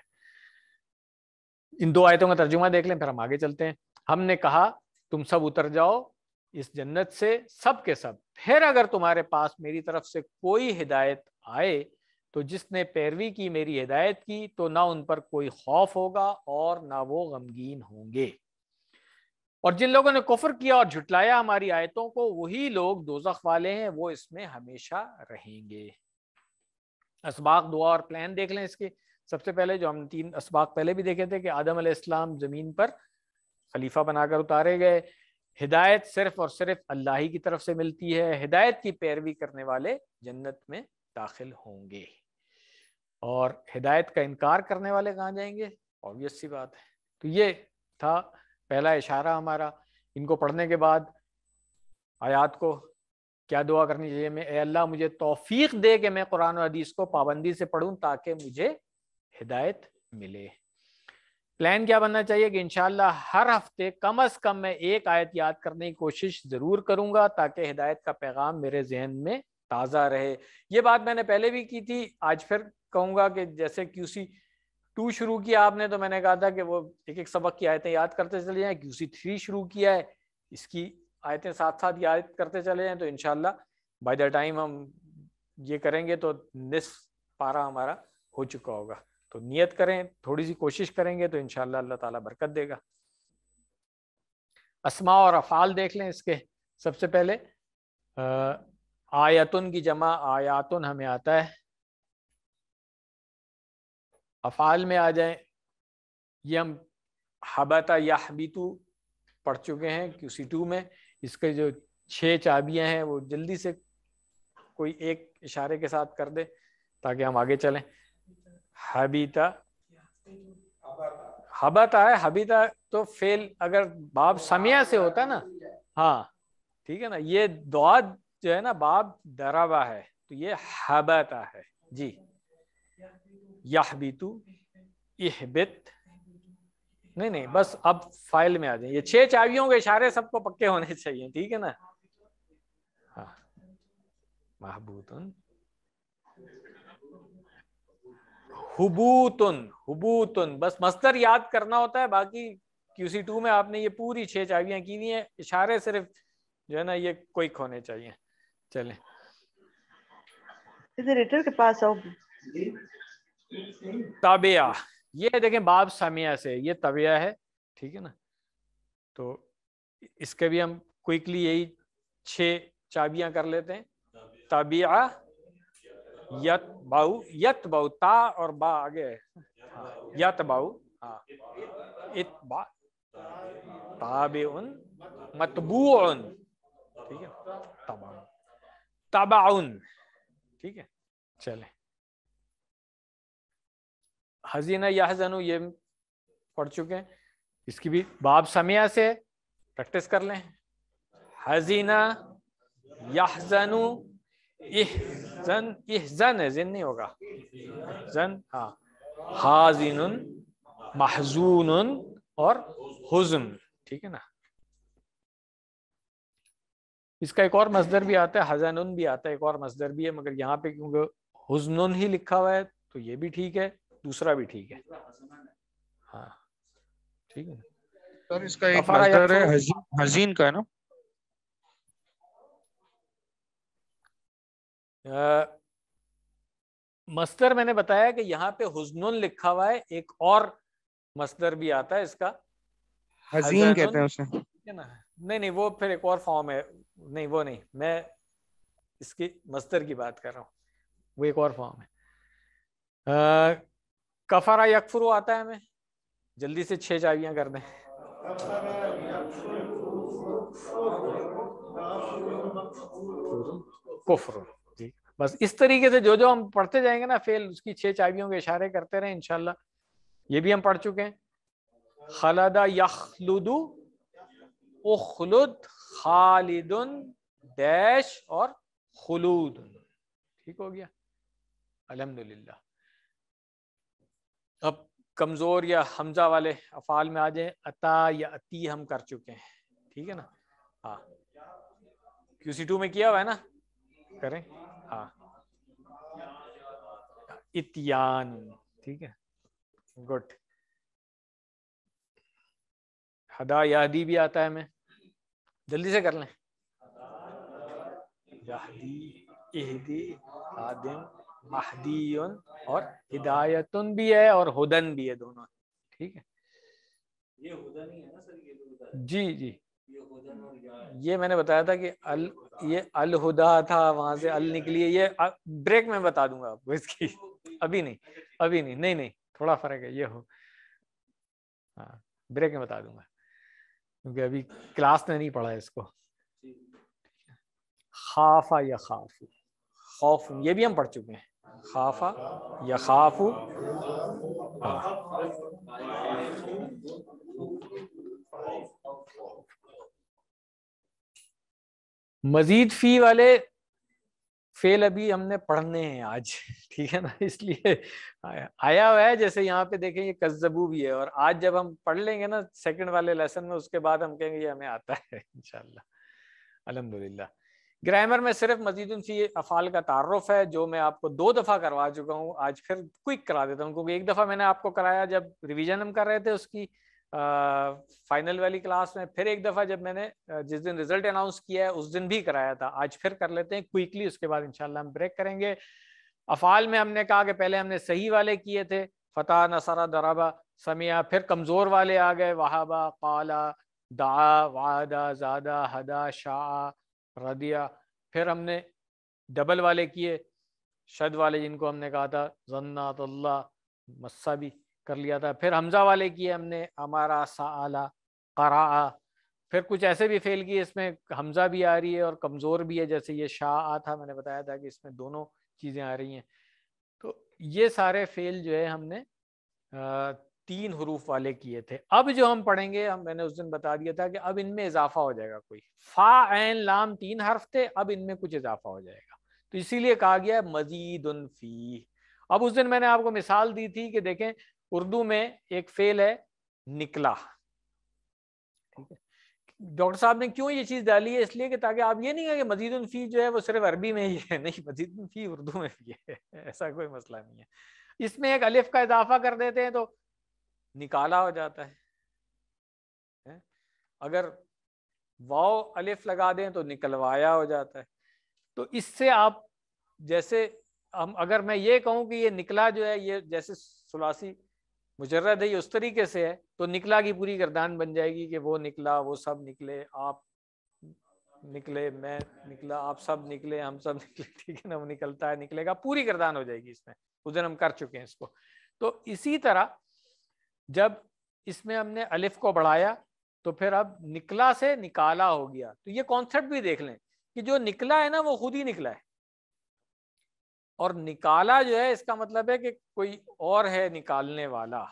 [SPEAKER 2] इन दो आयतों का तर्जुमा देख लें फिर हम आगे चलते हैं हमने कहा तुम सब उतर जाओ इस जन्नत से सब के सब फिर अगर तुम्हारे पास मेरी तरफ से कोई हिदायत आए तो जिसने पैरवी की मेरी हिदायत की तो ना उन पर कोई खौफ होगा और ना वो गमगीन होंगे और जिन लोगों ने कुफर किया और झुटलाया हमारी आयतों को वही लोग दोजख वाले हैं वो इसमें हमेशा रहेंगे इसबाक दुआ और प्लान देख लें इसके सबसे पहले जो हम तीन इसबाक पहले भी देखे थे कि आदम इस्लाम ज़मीन पर खलीफा बनाकर उतारे गए हिदायत सिर्फ और सिर्फ अल्लाह ही की तरफ से मिलती है हिदायत की पैरवी करने वाले जन्नत में दाखिल होंगे और हिदायत का इनकार करने वाले कहाँ जाएंगे ऑब्वियस सी बात है तो ये था पहला इशारा हमारा इनको पढ़ने के बाद आयात को क्या दुआ करनी चाहिए मैं अल्लाह मुझे तोफीक दे के मैं कुरान और हदीस को पाबंदी से पढ़ूं ताकि मुझे हिदायत मिले प्लान क्या बनना चाहिए कि इनशाला हर हफ्ते कम अज कम मैं एक आयत याद करने की कोशिश जरूर करूंगा ताकि हिदायत का पैगाम मेरे जहन में ताज़ा रहे ये बात मैंने पहले भी की थी आज फिर कहूंगा कि जैसे क्यूसी टू शुरू किया आपने तो मैंने कहा था कि वो एक एक सबक की आयतें याद करते चले जाएं क्यूसी थ्री शुरू किया है इसकी आयतें साथ साथ याद करते चले जाएं तो इनशाला बाय द टाइम हम ये करेंगे तो निस पारा हमारा हो चुका होगा तो नियत करें थोड़ी सी कोशिश करेंगे तो इनशाला अल्लाह ताला बरकत देगा असमा और अफ़ाल देख लें इसके सबसे पहले आयतुन की जमा आयातुन हमें आता है अफ़ाल में आ जाएं ये हम हबाता या हबीतु पढ़ चुके हैं क्यूसी टू में इसके जो छह चाबियां हैं वो जल्दी से कोई एक इशारे के साथ कर दे ताकि हम आगे चलें हबीता हबता है हबीता तो फेल अगर बाब समिया से होता ना हाँ ठीक है ना ये दुआ जो है ना बाप दराबा है तो ये हबता है जी याहबीतु इहबित नहीं नहीं बस अब फाइल में आ जाए ये छह चाबियों के इशारे सबको पक्के होने चाहिए ठीक है ना हाँ। महबूतन हुबूतन हुबूतन बस मस्तर याद करना होता है बाकी क्यूसी टू में आपने ये पूरी छह चाबियां की हुई है इशारे सिर्फ जो है ना ये कोई होने चाहिए चले
[SPEAKER 3] रिटर के पास आओ
[SPEAKER 2] तबिया ये देखें बाब समिया से ये तबिया है ठीक है ना तो इसके भी हम क्विकली यही छह चाबियां कर लेते हैं तबिया यत बाऊ यत बाऊ ता और बा आगे यत बाऊ हाँ इत बा ताबे उन मतबू उन ठीक है तबाउन तबाउन ठीक है चले हजीना याहजनु ये पढ़ चुके हैं इसकी भी बाब समिया से प्रैक्टिस कर लें हजीना याहजनु इहजन इहजन है जिन नहीं होगा जन हाँ हाजिन महजून और हुजन ठीक है ना इसका एक और मजदर भी आता है हजन भी आता है एक और मजदर भी है मगर यहाँ पे क्योंकि हुजन ही लिखा हुआ है तो ये भी ठीक है दूसरा भी ठीक है हाँ ठीक है सर इसका एक है हजीन,
[SPEAKER 3] हजीन का है ना
[SPEAKER 2] मस्तर मैंने बताया कि यहाँ पे हुजनुन लिखा हुआ है एक और मस्तर भी आता है इसका
[SPEAKER 3] हजीन
[SPEAKER 1] कहते हैं उसे
[SPEAKER 2] नहीं नहीं वो फिर एक और फॉर्म है नहीं वो नहीं मैं इसकी मस्तर की बात कर रहा हूँ वो एक और फॉर्म है आ, कफारा यकफुरु आता है हमें जल्दी से छह चाबियां कर दें कुफर जी बस इस तरीके से जो जो हम पढ़ते जाएंगे ना फेल उसकी छह चाबियों के इशारे करते रहे इनशाला ये भी हम पढ़ चुके हैं खलदा यखलुदु उखलुद खालिदुन डैश और खलूद ठीक हो गया अलहमदुल्ला अब कमज़ोर या हमजा वाले अफ़ाल में आ जाए अता या अति हम कर चुके हैं ठीक है ना हाँ क्यू सी टू में किया हुआ है ना करें हाँ इतियान ठीक है गुड हदा या हदी भी आता है हमें जल्दी से कर लें यादी एहदी आदिम महदीन और हिदायतुन भी है और हुदन भी है दोनों ठीक है
[SPEAKER 1] ये हुदन ही है ना सर ये तो
[SPEAKER 2] जी जी ये मैंने बताया था कि अल तो ये अलहुदा था वहां से अल निकली है ये ब्रेक में बता दूंगा आपको इसकी अभी नहीं अच्छा, अभी नहीं नहीं नहीं थोड़ा फर्क है ये हो हाँ ब्रेक में बता दूंगा क्योंकि अभी क्लास में नहीं पढ़ा है इसको खाफा या खाफ खौफ ये भी हम पढ़ चुके हैं खाफा या खाफू हाँ। मजीद फी वाले फेल अभी हमने पढ़ने हैं आज ठीक है ना इसलिए आया हुआ है जैसे यहाँ पे देखें ये कज्जबू भी है और आज जब हम पढ़ लेंगे ना सेकंड वाले लेसन में उसके बाद हम कहेंगे ये हमें आता है इनशाला अलहमदुल्ला ग्रामर में सिर्फ मजीद सी अफाल का तारफ है जो मैं आपको दो दफ़ा करवा चुका हूँ आज फिर क्विक करा देता हूँ क्योंकि एक दफ़ा मैंने आपको कराया जब रिविजन हम कर रहे थे उसकी आ, फाइनल वाली क्लास में फिर एक दफ़ा जब मैंने जिस दिन रिजल्ट अनाउंस किया है उस दिन भी कराया था आज फिर कर लेते हैं क्विकली उसके बाद इंशाल्लाह हम ब्रेक करेंगे अफाल में हमने कहा कि पहले हमने सही वाले किए थे फ़तह नसारा दराबा समिया फिर कमज़ोर वाले आ गए वहाबा काला दा वादा ज़ादा हदा शाह दिया फिर हमने डबल वाले किए शद वाले जिनको हमने कहा था जन्नात अल्लाह मस्सा भी कर लिया था फिर हमजा वाले किए हमने अमारा आला करा फिर कुछ ऐसे भी फेल किए इसमें हमजा भी आ रही है और कमज़ोर भी है जैसे ये शाह आ था मैंने बताया था कि इसमें दोनों चीज़ें आ रही हैं तो ये सारे फेल जो है हमने तीन हरूफ वाले किए थे अब जो हम पढ़ेंगे हम मैंने उस दिन बता दिया था कि अब इनमें इजाफा हो जाएगा कोई फा एन लाम तीन हर्फ थे अब इनमें कुछ इजाफा हो जाएगा तो इसीलिए कहा गया है मजीद फी अब उस दिन मैंने आपको मिसाल दी थी कि देखें उर्दू में एक फेल है निकला डॉक्टर साहब ने क्यों ये चीज़ डाली है इसलिए कि ताकि आप ये नहीं कहें कि मजीद फी जो है वो सिर्फ अरबी में ही है नहीं मजीद फी उर्दू में भी है ऐसा कोई मसला नहीं है इसमें एक अलिफ का इजाफा कर देते हैं तो निकाला हो जाता है, अगर वाओ अलिफ लगा दें तो निकलवाया हो जाता है तो इससे आप जैसे हम अगर मैं ये कहूं कि ये निकला जो है ये जैसे सुलासी मुजर्रद है ये उस तरीके से है तो निकला की पूरी गर्दान बन जाएगी कि वो निकला वो सब निकले आप निकले मैं निकला आप सब निकले हम सब निकले ठीक है ना वो निकलता है निकलेगा पूरी गर्दान हो जाएगी इसमें उस दिन हम कर चुके हैं इसको तो इसी तरह जब इसमें हमने अलिफ को बढ़ाया तो फिर अब निकला से निकाला हो गया तो ये कॉन्सेप्ट भी देख लें कि जो निकला है ना वो खुद ही निकला है और निकाला जो है इसका मतलब है कि कोई और है निकालने वाला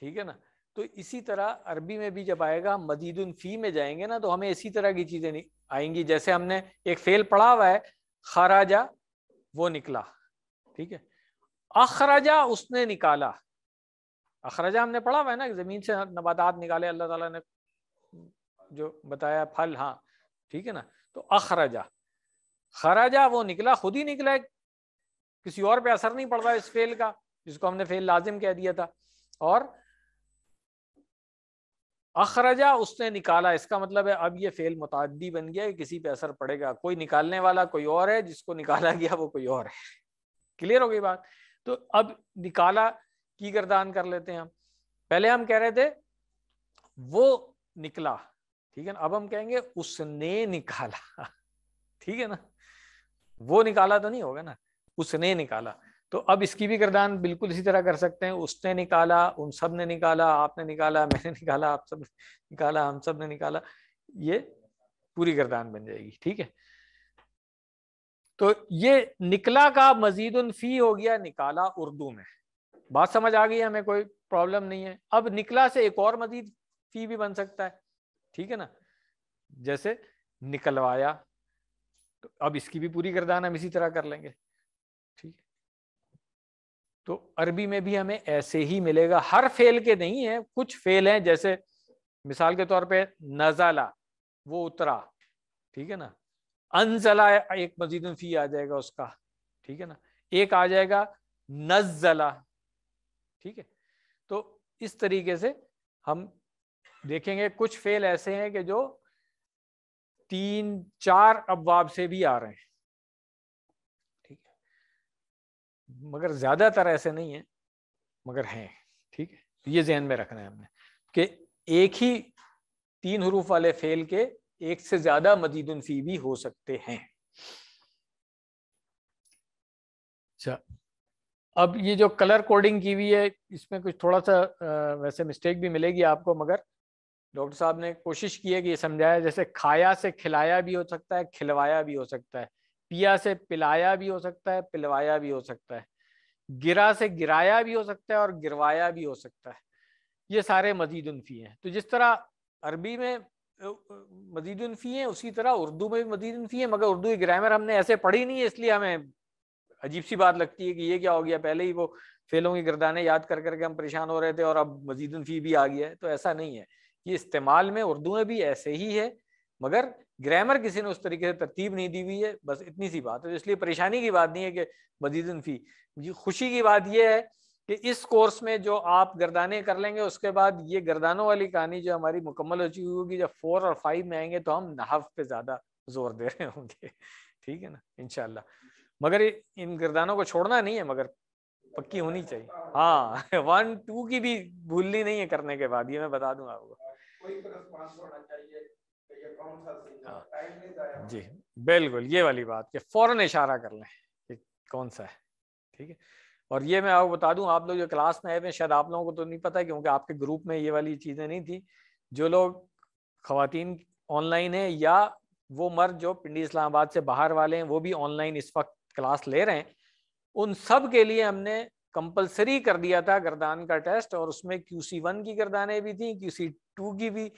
[SPEAKER 2] ठीक है ना तो इसी तरह अरबी में भी जब आएगा मदीदुन फी में जाएंगे ना तो हमें इसी तरह की चीजें आएंगी जैसे हमने एक फेल पढ़ा हुआ है खराजा वो निकला ठीक है अखराजा उसने निकाला अखरजा हमने पढ़ा हुआ है ना ज़मीन से नबादात निकाले अल्लाह ताला ने जो बताया फल हाँ ठीक है ना तो अखरजा खराजा वो निकला खुद ही निकला किसी और पे असर नहीं पड़ रहा इस फेल का जिसको हमने फेल लाजिम कह दिया था और अखरजा उसने निकाला इसका मतलब है अब ये फेल मुतादी बन गया है किसी पे असर पड़ेगा कोई निकालने वाला कोई और है जिसको निकाला गया वो कोई और है क्लियर हो गई बात तो अब निकाला की गर्दान कर लेते हैं हम पहले हम कह रहे थे वो निकला ठीक है ना अब हम कहेंगे उसने निकाला ठीक है ना वो निकाला तो नहीं होगा ना उसने निकाला तो अब इसकी भी गर्दान बिल्कुल इसी तरह कर सकते हैं उसने निकाला उन सब ने निकाला आपने निकाला मैंने निकाला आप सब निकाला हम सब ने निकाला ये पूरी गर्दान बन जाएगी ठीक है तो ये निकला का मजीद फी हो गया निकाला उर्दू में बात समझ आ गई हमें कोई प्रॉब्लम नहीं है अब निकला से एक और मजीद फी भी बन सकता है ठीक है ना जैसे निकलवाया तो अब इसकी भी पूरी गर्दान हम इसी तरह कर लेंगे ठीक तो अरबी में भी हमें ऐसे ही मिलेगा हर फेल के नहीं है कुछ फेल हैं जैसे मिसाल के तौर पे नजाला वो उतरा ठीक है ना अनजला एक मजीद फी आ जाएगा उसका ठीक है ना एक आ जाएगा नजला ठीक है तो इस तरीके से हम देखेंगे कुछ फेल ऐसे हैं कि जो तीन चार अबवाब से भी आ रहे हैं ठीक है मगर ज्यादातर ऐसे नहीं है मगर हैं ठीक है तो ये जहन में रखना है हमने कि एक ही तीन हरूफ वाले फेल के एक से ज्यादा मदीद फी भी हो सकते हैं अच्छा अब ये जो कलर कोडिंग की हुई है इसमें कुछ थोड़ा सा वैसे मिस्टेक भी मिलेगी आपको मगर डॉक्टर साहब ने कोशिश की है कि ये समझाया जैसे खाया से खिलाया भी हो सकता है खिलवाया भी हो सकता है पिया से पिलाया भी हो सकता है पिलवाया भी हो सकता है गिरा से गिराया भी हो सकता है और गिरवाया भी हो सकता है ये सारे मजीद हैं तो जिस तरह अरबी में मजीद हैं उसी तरह उर्दू में भी मजीद है मगर उर्दू की ग्रामर हमने ऐसे पढ़ी नहीं है इसलिए हमें अजीब सी बात लगती है कि ये क्या हो गया पहले ही वो फेलों की गर्दाने याद कर करके हम परेशान हो रहे थे और अब मजीदन फी भी आ गया है तो ऐसा नहीं है ये इस्तेमाल में उर्दू में भी ऐसे ही है मगर ग्रामर किसी ने उस तरीके से तरतीब नहीं दी हुई है बस इतनी सी बात है तो इसलिए परेशानी की बात नहीं है कि मजीदन फी खुशी की बात यह है कि इस कोर्स में जो आप गर्दाने कर लेंगे उसके बाद ये गर्दानों वाली कहानी जो हमारी मुकम्मल हो चुकी होगी जब फोर और फाइव में आएंगे तो हम नहाफ पे ज़्यादा जोर दे रहे होंगे ठीक है ना इनशाला मगर इन गिरदानों को छोड़ना नहीं है मगर पक्की होनी चाहिए हाँ वन टू की भी भूलनी नहीं है करने के बाद ये मैं बता दूंगा आपको
[SPEAKER 1] हाँ। जी
[SPEAKER 2] बिल्कुल ये वाली बात कि फौरन इशारा कर लें कि कौन सा है ठीक है और ये मैं आपको बता दूं आप लोग जो क्लास में आए हुए शायद आप लोगों को तो नहीं पता क्योंकि आपके ग्रुप में ये वाली चीज़ें नहीं थी जो लोग खातन ऑनलाइन है या वो मर्द जो पिंडी इस्लामाबाद से बाहर वाले हैं वो भी ऑनलाइन इस वक्त क्लास ले रहे हैं उन सब के लिए हमने कंपलसरी कर दिया था गर्दान का टेस्ट और उसमें क्यू सी वन की गर्दानें भी थी क्यू सी टू की भी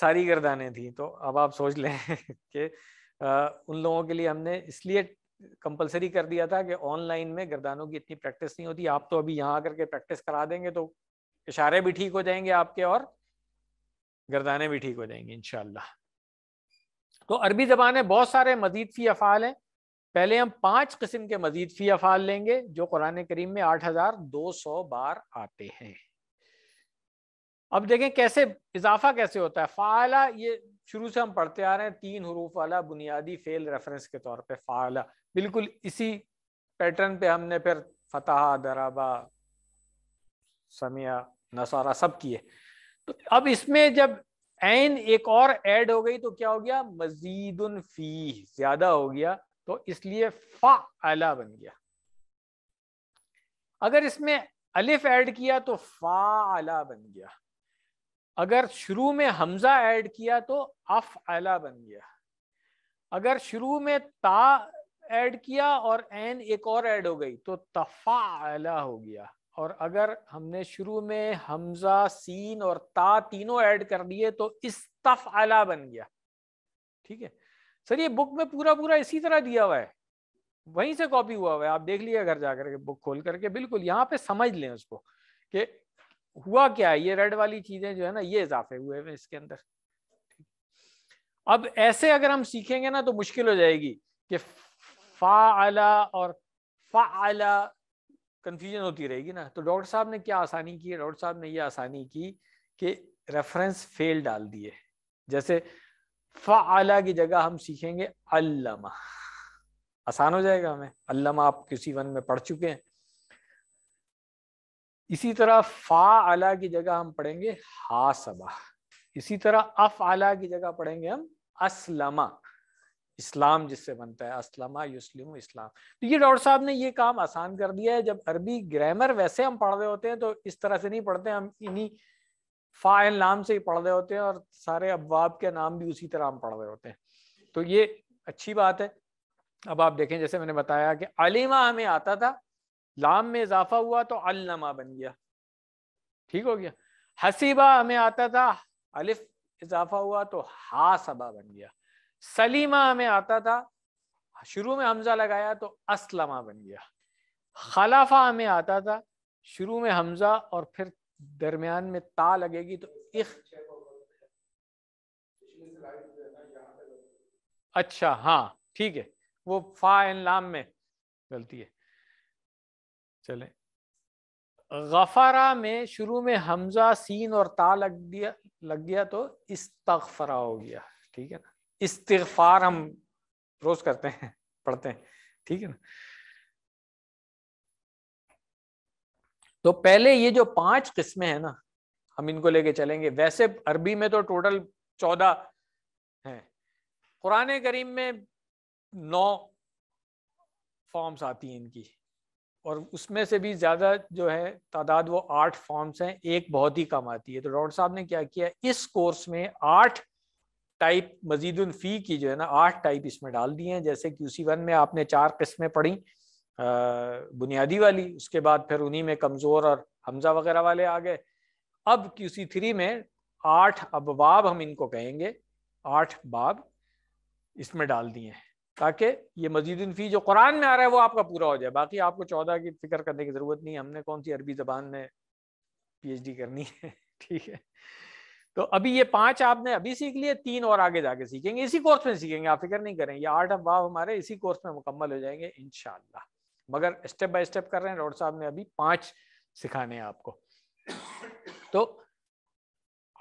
[SPEAKER 2] सारी गर्दानें थी तो अब आप सोच लें कि उन लोगों के लिए हमने इसलिए कंपलसरी कर दिया था कि ऑनलाइन में गर्दानों की इतनी प्रैक्टिस नहीं होती आप तो अभी यहाँ आकर के प्रैक्टिस करा देंगे तो इशारे भी ठीक हो जाएंगे आपके और गर्दानें भी ठीक हो जाएंगी इनशाला तो अरबी जबान बहुत सारे मजीद फी अफ़ाल हैं पहले हम पांच किस्म के मजीद फी अफाल लेंगे जो कुरान करीम में आठ हजार दो सौ बार आते हैं अब देखें कैसे इजाफा कैसे होता है फाला ये शुरू से हम पढ़ते आ रहे हैं तीन हरूफ वाला बुनियादी फेल रेफरेंस के तौर पे फाला बिल्कुल इसी पैटर्न पे हमने फिर फतेह दराबा समिया नसारा सब किए तो अब इसमें जब एन एक और ऐड हो गई तो क्या हो गया मजीदी फी ज्यादा हो गया तो इसलिए फा आला बन गया अगर इसमें अलिफ ऐड किया तो फा आला बन गया अगर शुरू में हमजा ऐड किया तो अफ आला बन गया अगर शुरू में ता ऐड किया और एन एक और ऐड हो गई तो तफा आला हो गया और अगर हमने शुरू में हमजा सीन और ता तीनों ऐड कर दिए तो इस तफ आला बन गया ठीक है सर ये बुक में पूरा पूरा इसी तरह दिया हुआ है वहीं से कॉपी हुआ हुआ है आप देख लिया घर जाकर के बुक खोल करके बिल्कुल यहाँ पे समझ लें उसको कि हुआ क्या है ये रेड वाली चीजें जो है ना ये इजाफे हुए हैं इसके अंदर अब ऐसे अगर हम सीखेंगे ना तो मुश्किल हो जाएगी कि फाला और फाला कन्फ्यूजन होती रहेगी ना तो डॉक्टर साहब ने क्या आसानी की डॉक्टर साहब ने ये आसानी की कि रेफरेंस फेल डाल दिए जैसे फ़ाला की जगह हम सीखेंगे अल्लामा आसान हो जाएगा हमें अल्लामा आप किसी वन में पढ़ चुके हैं इसी तरह फ़ा आला की जगह हम पढ़ेंगे हासबा इसी तरह अफ आला की जगह पढ़ेंगे हम असलमा इस्लाम जिससे बनता है असलमा युस्लिम इस्लाम तो ये डॉक्टर साहब ने ये काम आसान कर दिया है जब अरबी ग्रामर वैसे हम पढ़ रहे होते हैं तो इस तरह से नहीं पढ़ते हम इन्हीं फ़ाइल नाम से ही पढ़ रहे होते हैं और सारे अबवाब के नाम भी उसी तरह हम पढ़ रहे होते हैं तो ये अच्छी बात है अब आप देखें जैसे मैंने बताया कि अलीमा हमें आता था लाम में इजाफा हुआ तो अलमा बन गया ठीक हो गया हसीबा हमें आता था अलिफ इजाफा हुआ तो हासबा बन गया सलीमा हमें आता था शुरू में हमजा लगाया तो असलमा बन गया खलाफा हमें आता था शुरू में हमजा और फिर दरमियान में ता लगेगी तो इख अच्छा हाँ ठीक है वो फा एन लाम में गलती है चले गफारा में शुरू में हमजा सीन और ता लग दिया लग गया तो इस्तफरा हो गया ठीक है ना इस्तफार हम रोज करते हैं पढ़ते हैं ठीक है ना तो पहले ये जो पांच किस्में हैं ना हम इनको लेके चलेंगे वैसे अरबी में तो टोटल चौदह हैं कुरान करीम में नौ फॉर्म्स आती हैं इनकी और उसमें से भी ज़्यादा जो है तादाद वो आठ फॉर्म्स हैं एक बहुत ही कम आती है तो डॉक्टर साहब ने क्या किया इस कोर्स में आठ टाइप मजीद फी की जो है ना आठ टाइप इसमें डाल दिए हैं जैसे क्यूसी वन में आपने चार किस्में पढ़ी बुनियादी वाली उसके बाद फिर उन्हीं में कमज़ोर और हमजा वगैरह वाले आ गए अब क्यूसी थ्री में आठ अबवाब हम इनको कहेंगे आठ बाब इसमें डाल दिए हैं ताकि ये मजीद फ़ी जो कुरान में आ रहा है वो आपका पूरा हो जाए बाकी आपको चौदह की फिक्र करने की ज़रूरत नहीं हमने कौन सी अरबी ज़बान में पीएचडी करनी है ठीक है तो अभी ये पांच आपने अभी सीख लिए तीन और आगे जाके सीखेंगे इसी कोर्स में सीखेंगे आप फिक्र नहीं करें ये आठ अबाब हमारे इसी कोर्स में मुकम्मल हो जाएंगे इनशाला मगर स्टेप बाय स्टेप कर रहे हैं डॉक्टर साहब ने अभी पांच सिखाने हैं आपको तो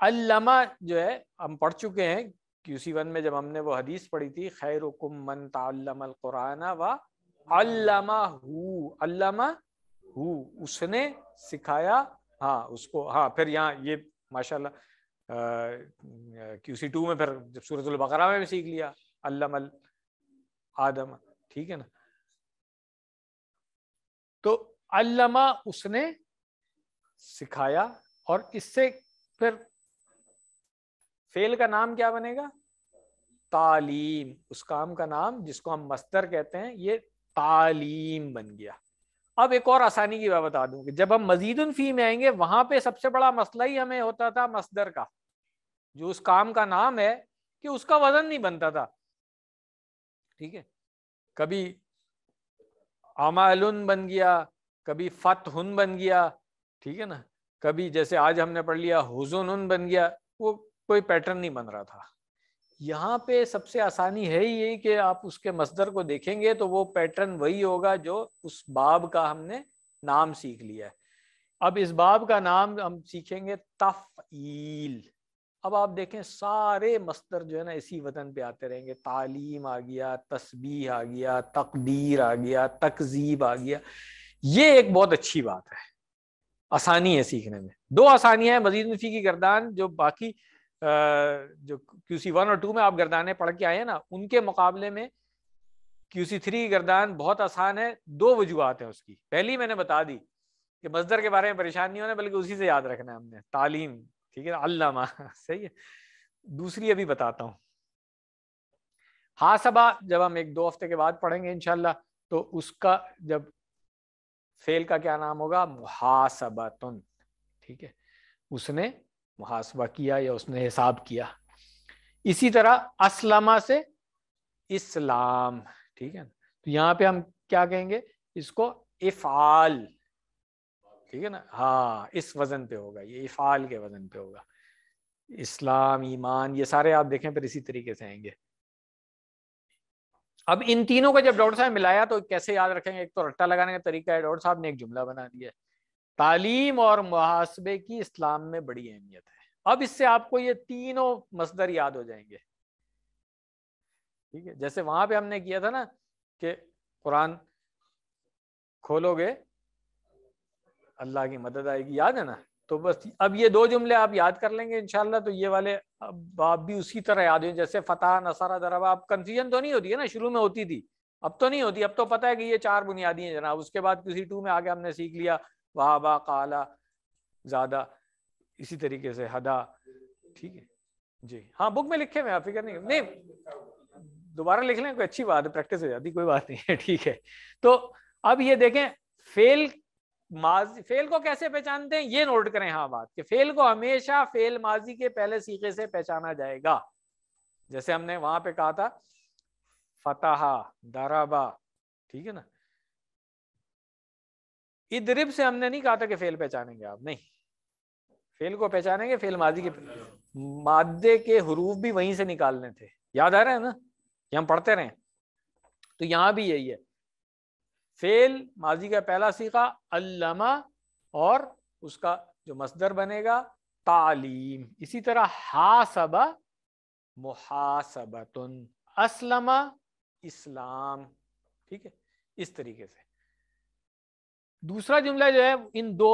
[SPEAKER 2] अल्लामा जो है हम पढ़ चुके हैं क्यूसी वन में जब हमने वो हदीस पढ़ी थी खैर मन तालमल कुराना व अल्लामा हु अल्लामा उसने सिखाया हाँ उसको हाँ फिर यहाँ ये माशाल्लाह क्यूसी टू में फिर जब सूरतुल बकरा में भी सीख लिया अल्लामल आदम ठीक है ना तो अल्लमा उसने सिखाया और इससे फिर फेल का नाम क्या बनेगा तालीम उस काम का नाम जिसको हम मस्तर कहते हैं ये तालीम बन गया अब एक और आसानी की बात बता दूंगी जब हम मजीद फी में आएंगे वहां पे सबसे बड़ा मसला ही हमें होता था मस्दर का जो उस काम का नाम है कि उसका वजन नहीं बनता था ठीक है कभी अमालुन बन गया कभी फतहुन बन गया ठीक है ना कभी जैसे आज हमने पढ़ लिया हुजुन बन गया वो कोई पैटर्न नहीं बन रहा था यहाँ पे सबसे आसानी है ही यही कि आप उसके मजदर को देखेंगे तो वो पैटर्न वही होगा जो उस बाब का हमने नाम सीख लिया है अब इस बाब का नाम हम सीखेंगे तफ़ील अब आप देखें सारे मस्तर जो है ना इसी वतन पे आते रहेंगे तालीम आ गया तस्बी आ गया तकदीर आ गया तकजीब आ गया ये एक बहुत अच्छी बात है आसानी है सीखने में दो आसानियां हैं मजीद नफी की गर्दान जो बाकी जो क्यू सी वन और टू में आप गर्दाने पढ़ के आए हैं ना उनके मुकाबले में क्यू सी थ्री गर्दान बहुत आसान है दो वजूहत हैं उसकी पहली मैंने बता दी कि मजदर के बारे में परेशान नहीं होना बल्कि उसी से याद रखना है हमने तालीम ठीक है अल्लामा सही है दूसरी अभी बताता हूँ हासबा जब हम एक दो हफ्ते के बाद पढ़ेंगे इनशाला तो उसका जब फेल का क्या नाम होगा मुहासबातुन ठीक है उसने मुहासबा किया या उसने हिसाब किया इसी तरह असलमा से इस्लाम ठीक है तो यहाँ पे हम क्या कहेंगे इसको इफ़ाल ठीक है ना हाँ इस वजन पे होगा ये इफ़ाल के वजन पे होगा इस्लाम ईमान ये सारे आप देखें फिर इसी तरीके से आएंगे अब इन तीनों को जब डॉक्टर साहब मिलाया तो कैसे याद रखेंगे एक तो रट्टा लगाने का तरीका है डॉक्टर साहब ने एक जुमला बना दिया है तालीम और मुहासबे की इस्लाम में बड़ी अहमियत है अब इससे आपको ये तीनों मसदर याद हो जाएंगे ठीक है जैसे वहां पे हमने किया था ना कि कुरान खोलोगे अल्लाह की मदद आएगी याद है ना तो बस अब ये दो जुमले आप याद कर लेंगे इनशाला तो ये वाले अब आप भी उसी तरह याद हो जैसे फतेह नसारा दरबा आप कन्फ्यूजन तो नहीं होती है ना शुरू में होती थी अब तो नहीं होती अब तो पता है कि ये चार बुनियादी हैं जनाब उसके बाद किसी टू में आगे हमने सीख लिया वहाबा काला ज़्यादा इसी तरीके से हदा ठीक है जी हाँ बुक में लिखे हुए आप फिक्र नहीं नहीं दोबारा लिख लें कोई अच्छी बात है प्रैक्टिस हो जाती कोई बात नहीं है ठीक है तो अब ये देखें फेल माजी फेल को कैसे पहचानते हैं ये नोट करें हाँ बात कि फेल को हमेशा फेल माजी के पहले सीखे से पहचाना जाएगा जैसे हमने वहां पे कहा था फता दराबा ठीक है ना इदरिब से हमने नहीं कहा था कि फेल पहचानेंगे आप नहीं फेल को पहचानेंगे फेल माजी के मादे के हरूफ भी वहीं से निकालने थे याद आ रहे हैं ना ये हम पढ़ते रहे तो यहां भी यही है फेल माजी का पहला सीखा अल्लामा और उसका जो मसदर बनेगा तालीम इसी तरह हासबा मुहासबतुन असलमा इस्लाम ठीक है इस तरीके से दूसरा जुमला जो है इन दो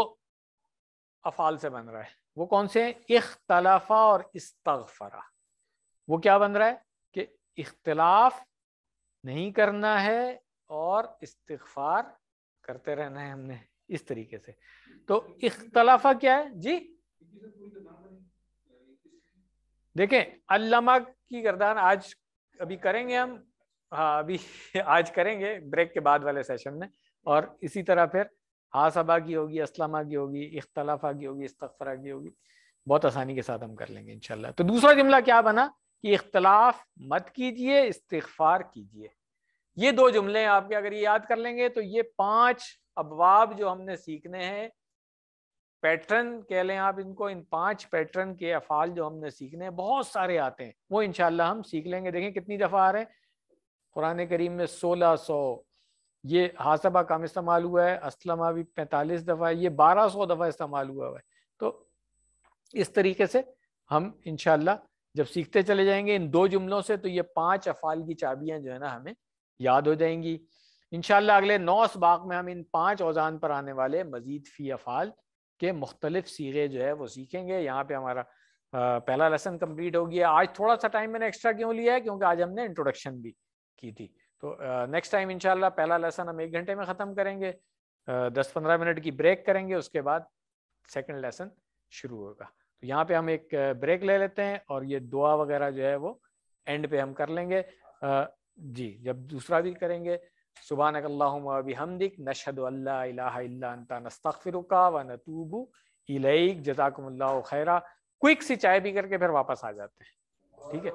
[SPEAKER 2] अफाल से बन रहा है वो कौन से हैं इख्तलाफा और इस्तफरा वो क्या बन रहा है कि इख्तलाफ नहीं करना है और इस्तफार करते रहना है हमने इस तरीके से तो इख्तलाफा क्या है जी देखें अल्लामा की गर्दान आज अभी करेंगे हम हाँ अभी आज करेंगे ब्रेक के बाद वाले सेशन में और इसी तरह फिर हासबा की होगी असलामा की होगी इख्तलाफा की होगी इस्तफरा की होगी बहुत आसानी के साथ हम कर लेंगे इनशाला तो दूसरा जुमला क्या बना कि इख्तलाफ मत कीजिए इस्तफार कीजिए ये दो जुमले आपके अगर ये याद कर लेंगे तो ये पांच अबवाब जो हमने सीखने हैं पैटर्न कह लें आप इनको इन पांच पैटर्न के अफाल जो हमने सीखने हैं बहुत सारे आते हैं वो इनशाला हम सीख लेंगे देखें कितनी दफ़ा आ रहे हैं कुरान करीम में सोलह सौ ये हासबा काम इस्तेमाल हुआ है असलमा भी पैंतालीस दफ़ा ये बारह सौ दफ़ा इस्तेमाल हुआ है तो इस तरीके से हम इनशाला जब सीखते चले जाएंगे इन दो जुमलों से तो ये पांच अफाल की चाबियां जो है ना हमें याद हो जाएंगी इनशाला अगले नौ सबाक में हम इन पाँच औजान पर आने वाले मजीद फ़ी अफ़ाल के मुख्तलिफ सीगे जो है वो सीखेंगे यहाँ पे हमारा पहला लेसन कंप्लीट हो गया आज थोड़ा सा टाइम मैंने एक्स्ट्रा क्यों लिया है क्योंकि आज हमने इंट्रोडक्शन भी की थी तो नेक्स्ट टाइम इनशाला पहला लेसन हम एक घंटे में ख़त्म करेंगे दस पंद्रह मिनट की ब्रेक करेंगे उसके बाद सेकेंड लेसन शुरू होगा तो यहाँ पे हम एक ब्रेक ले लेते हैं और ये दुआ वगैरह जो है वो एंड पे हम कर लेंगे जी जब दूसरा भी करेंगे सुबह नकल्लाबी हमदिक नशद व नतूबू खैरा क्विक सी चाय भी करके फिर वापस आ जाते हैं ठीक है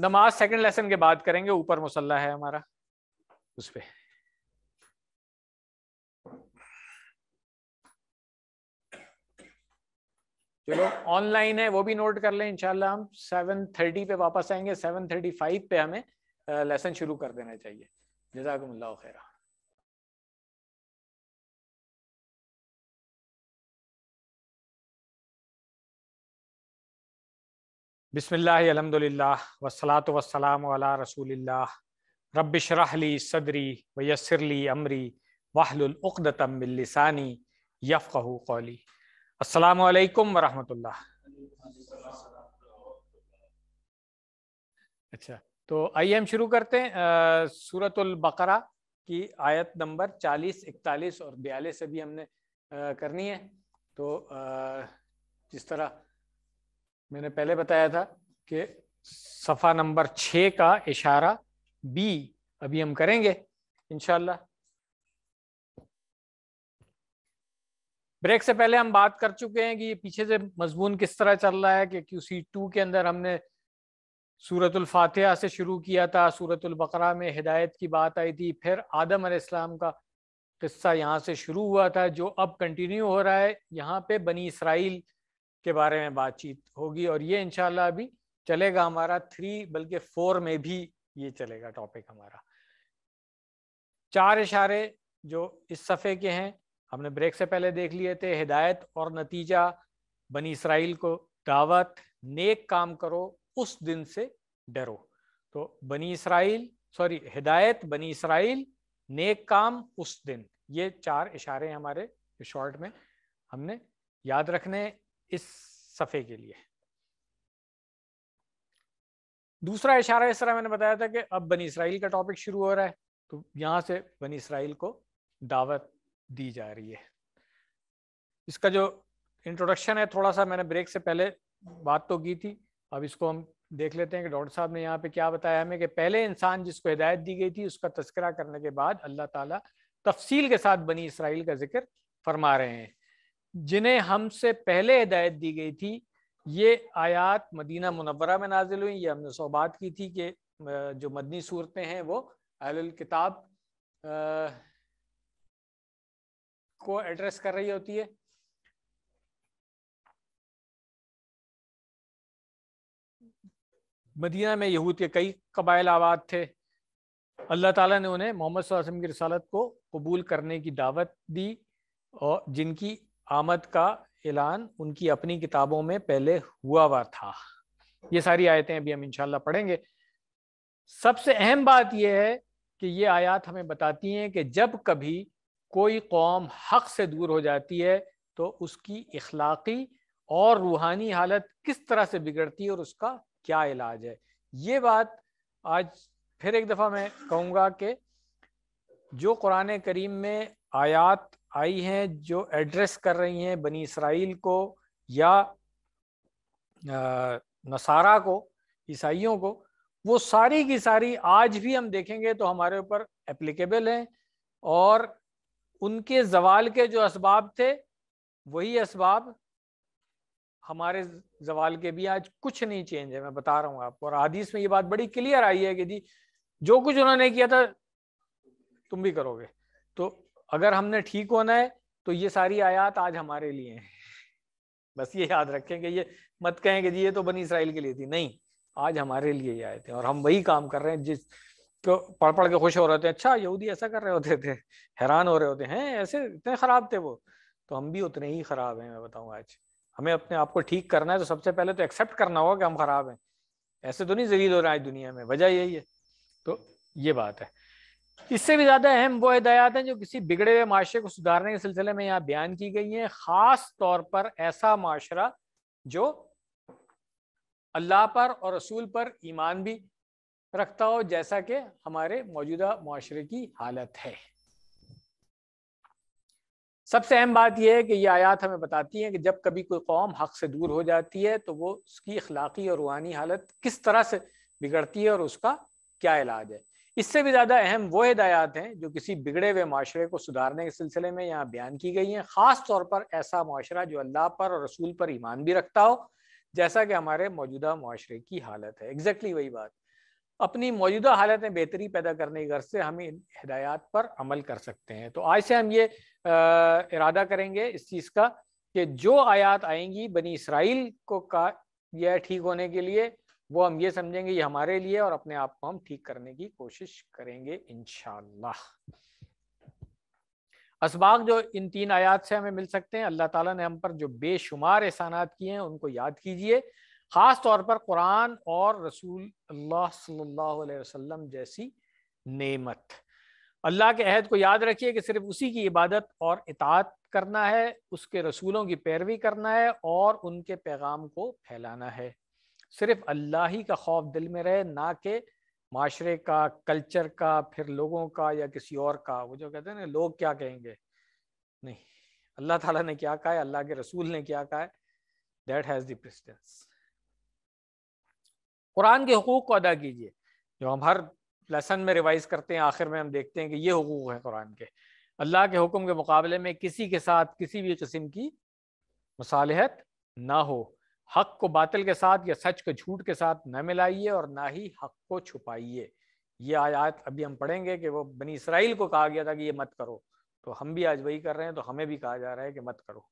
[SPEAKER 2] नमाज सेकंड लेसन के बाद करेंगे ऊपर मुसल्ला है हमारा उस पर जो तो लोग ऑनलाइन है वो भी नोट कर लें इनशाला हम सेवन थर्टी पे वापस आएंगे सेवन थर्टी फाइव
[SPEAKER 3] पे हमें लेसन शुरू कर देना चाहिए जजाकम्ला खैरा बिसमिल्लर अलहमदिल्ला वसलात वसलाम
[SPEAKER 2] वाला रसूलिल्ला रबशरहली सदरी वयसरली अमरी वाहलतमिलसानी यफ़ कौली अस्सलाम वालेकुम अच्छा तो आइए हम शुरू करते हैं सूरतुल बकरा की आयत नंबर चालीस इकतालीस और बयालीस अभी हमने आ, करनी है तो आ, जिस तरह मैंने पहले बताया था कि सफ़ा नंबर 6 का इशारा बी अभी हम करेंगे इनशाला ब्रेक से पहले हम बात कर चुके हैं कि ये पीछे से मजमून किस तरह चल रहा है कि सी टू के अंदर हमने सूरतुल से शुरू किया था सूरत बकरा में हिदायत की बात आई थी फिर आदम अलैहिस्सलाम का किस्सा यहाँ से शुरू हुआ था जो अब कंटिन्यू हो रहा है यहाँ पे बनी इसराइल के बारे में बातचीत होगी और ये इनशाला अभी चलेगा हमारा थ्री बल्कि फोर में भी ये चलेगा टॉपिक हमारा चार इशारे जो इस सफ़े के हैं हमने ब्रेक से पहले देख लिए थे हिदायत और नतीजा बनी इसराइल को दावत नेक काम करो उस दिन से डरो तो बनी इसराइल सॉरी हिदायत बनी इसराइल नेक काम उस दिन ये चार इशारे हमारे शॉर्ट में हमने याद रखने इस सफ़े के लिए दूसरा इशारा इस तरह मैंने बताया था कि अब बनी इसराइल का टॉपिक शुरू हो रहा है तो यहाँ से बनी इसराइल को दावत दी जा रही है इसका जो इंट्रोडक्शन है थोड़ा सा मैंने ब्रेक से पहले बात तो की थी अब इसको हम देख लेते हैं कि डॉक्टर साहब ने यहाँ पे क्या बताया हमें कि पहले इंसान जिसको हिदायत दी गई थी उसका तस्करा करने के बाद अल्लाह ताला तफसील के साथ बनी इसराइल का जिक्र फरमा रहे हैं जिन्हें हमसे पहले हिदायत दी गई थी ये आयात मदीना मुनवरा में नाजिल हुई ये हमने बात की थी कि जो मदनी सूरतें हैं वो अहल किताब
[SPEAKER 3] को एड्रेस कर रही होती है मदीना में यहूद के कई
[SPEAKER 2] कबाइल आबाद थे अल्लाह ताला ने उन्हें मोहम्मद वसल्लम की रसालत को कबूल करने की दावत दी और जिनकी आमद का ऐलान उनकी अपनी किताबों में पहले हुआ हुआ था ये सारी आयतें अभी हम इंशाल्लाह पढ़ेंगे सबसे अहम बात यह है कि ये आयत हमें बताती हैं कि जब कभी कोई कौम हक से दूर हो जाती है तो उसकी इखलाक़ी और रूहानी हालत किस तरह से बिगड़ती है और उसका क्या इलाज है ये बात आज फिर एक दफ़ा मैं कहूँगा कि जो कुरान करीम में आयात आई हैं जो एड्रेस कर रही हैं बनी इसराइल को या नसारा को ईसाइयों को वो सारी की सारी आज भी हम देखेंगे तो हमारे ऊपर एप्लीकेबल हैं और उनके जवाल के जो इसबाब थे वही इसबाब हमारे जवाल के भी आज कुछ नहीं चेंज है मैं बता रहा हूँ आपको और आदिश में ये बात बड़ी क्लियर आई है कि जी जो कुछ उन्होंने किया था तुम भी करोगे तो अगर हमने ठीक होना है तो ये सारी आयात आज हमारे लिए हैं बस ये याद रखें कि ये मत कहें कि जी ये तो बनी इसराइल के लिए थी नहीं आज हमारे लिए ये आए थे और हम वही काम कर रहे हैं जिस पढ़ पढ़ के खुश हो रहे थे अच्छा यहूदी ऐसा कर रहे होते थे हैरान हो रहे होते हैं ऐसे इतने ख़राब थे वो तो हम भी उतने ही ख़राब हैं मैं बताऊँ आज हमें अपने आप को ठीक करना है तो सबसे पहले तो एक्सेप्ट करना होगा कि हम ख़राब हैं ऐसे तो नहीं जलील हो रहा है दुनिया में वजह यही है तो ये बात है इससे भी ज़्यादा अहम वो हदायत हैं जो किसी बिगड़े हुए माशरे को सुधारने के सिलसिले में यहाँ बयान की गई हैं ख़ास तौर पर ऐसा माशरा जो अल्लाह पर और रसूल पर ईमान भी रखता हो जैसा कि हमारे मौजूदा माशरे की हालत है सबसे अहम बात यह है कि यह आयात हमें बताती है कि जब कभी कोई कौम हक से दूर हो जाती है तो वो उसकी अखलाकी और रूहानी हालत किस तरह से बिगड़ती है और उसका क्या इलाज है इससे भी ज़्यादा अहम वो हिदायात हैं जो किसी बिगड़े हुए माशरे को सुधारने के सिलसिले में यहाँ बयान की गई हैं ख़ास तौर पर ऐसा माशरा जो अल्लाह पर और रसूल पर ईमान भी रखता हो जैसा कि हमारे मौजूदा माशरे की हालत है एग्जैक्टली वही बात अपनी मौजूदा हालत में बेहतरी पैदा करने की गर्ज से हम इन हिदायत पर अमल कर सकते हैं तो आज से हम ये इरादा करेंगे इस चीज़ का कि जो आयात आएंगी बनी इसराइल को का यह ठीक होने के लिए वो हम ये समझेंगे ये हमारे लिए और अपने आप को हम ठीक करने की कोशिश करेंगे इनशाला इसबाक जो इन तीन आयात से हमें मिल सकते हैं अल्लाह ताला ने हम पर जो बेशुमार एहसानात किए हैं उनको याद कीजिए ख़ास तौर पर कुरान और रसूल अल्लाह सल्लल्लाहु अलैहि वसल्लम जैसी नेमत अल्लाह के अहद को याद रखिए कि सिर्फ उसी की इबादत और इतात करना है उसके रसूलों की पैरवी करना है और उनके पैगाम को फैलाना है सिर्फ अल्लाह ही का खौफ दिल में रहे ना कि माशरे का कल्चर का फिर लोगों का या किसी और का वो जो कहते हैं ना लोग क्या कहेंगे नहीं अल्लाह ताला ने क्या कहा है अल्लाह के रसूल ने क्या कहा है that has the precedence Quran के हकूक़ को अदा कीजिए जो हम हर लेसन में रिवाइज करते हैं आखिर में हम देखते हैं कि ये हकूक़ है कुरान के अल्लाह के हुक्म के मुकाबले में किसी के साथ किसी भी किस्म की मुसालहत ना हो हक को बातिल के साथ या सच को झूठ के साथ न मिलाइए और ना ही हक को छुपाइए ये आयात अभी हम पढ़ेंगे कि वो बनी इसराइल को कहा गया था कि ये मत करो तो हम भी आज वही कर रहे हैं तो हमें भी कहा जा रहा है कि मत करो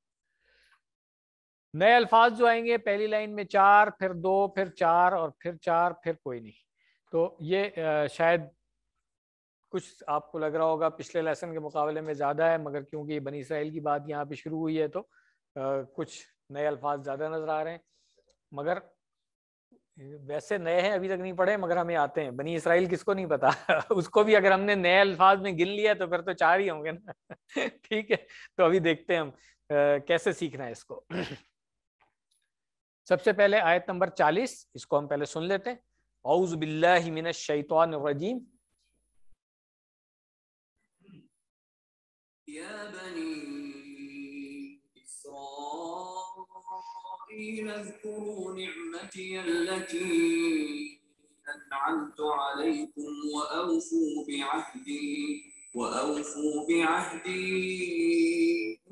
[SPEAKER 2] नए अल्फाज जो आएंगे पहली लाइन में चार फिर दो फिर चार और फिर चार फिर कोई नहीं तो ये शायद कुछ आपको लग रहा होगा पिछले लेसन के मुकाबले में ज़्यादा है मगर क्योंकि बनी इसराइल की बात यहाँ पे शुरू हुई है तो कुछ नए अल्फाज ज़्यादा नज़र आ रहे हैं मगर वैसे नए हैं अभी तक नहीं पढ़े मगर हमें आते हैं बनी इसराइल किसको नहीं पता उसको भी अगर हमने नए अल्फाज में गिन लिया तो फिर तो चार ही होंगे ना ठीक है तो अभी देखते हैं हम कैसे सीखना है इसको सबसे पहले आयत नंबर 40 इसको हम पहले सुन लेते हैं औज बिल्लामिन शैतान रजीम
[SPEAKER 3] يا بني إسرائيل
[SPEAKER 1] اذكروا نعمتي التي أنعمت عليكم وأوفوا بعهدي وأوفوا بعهدي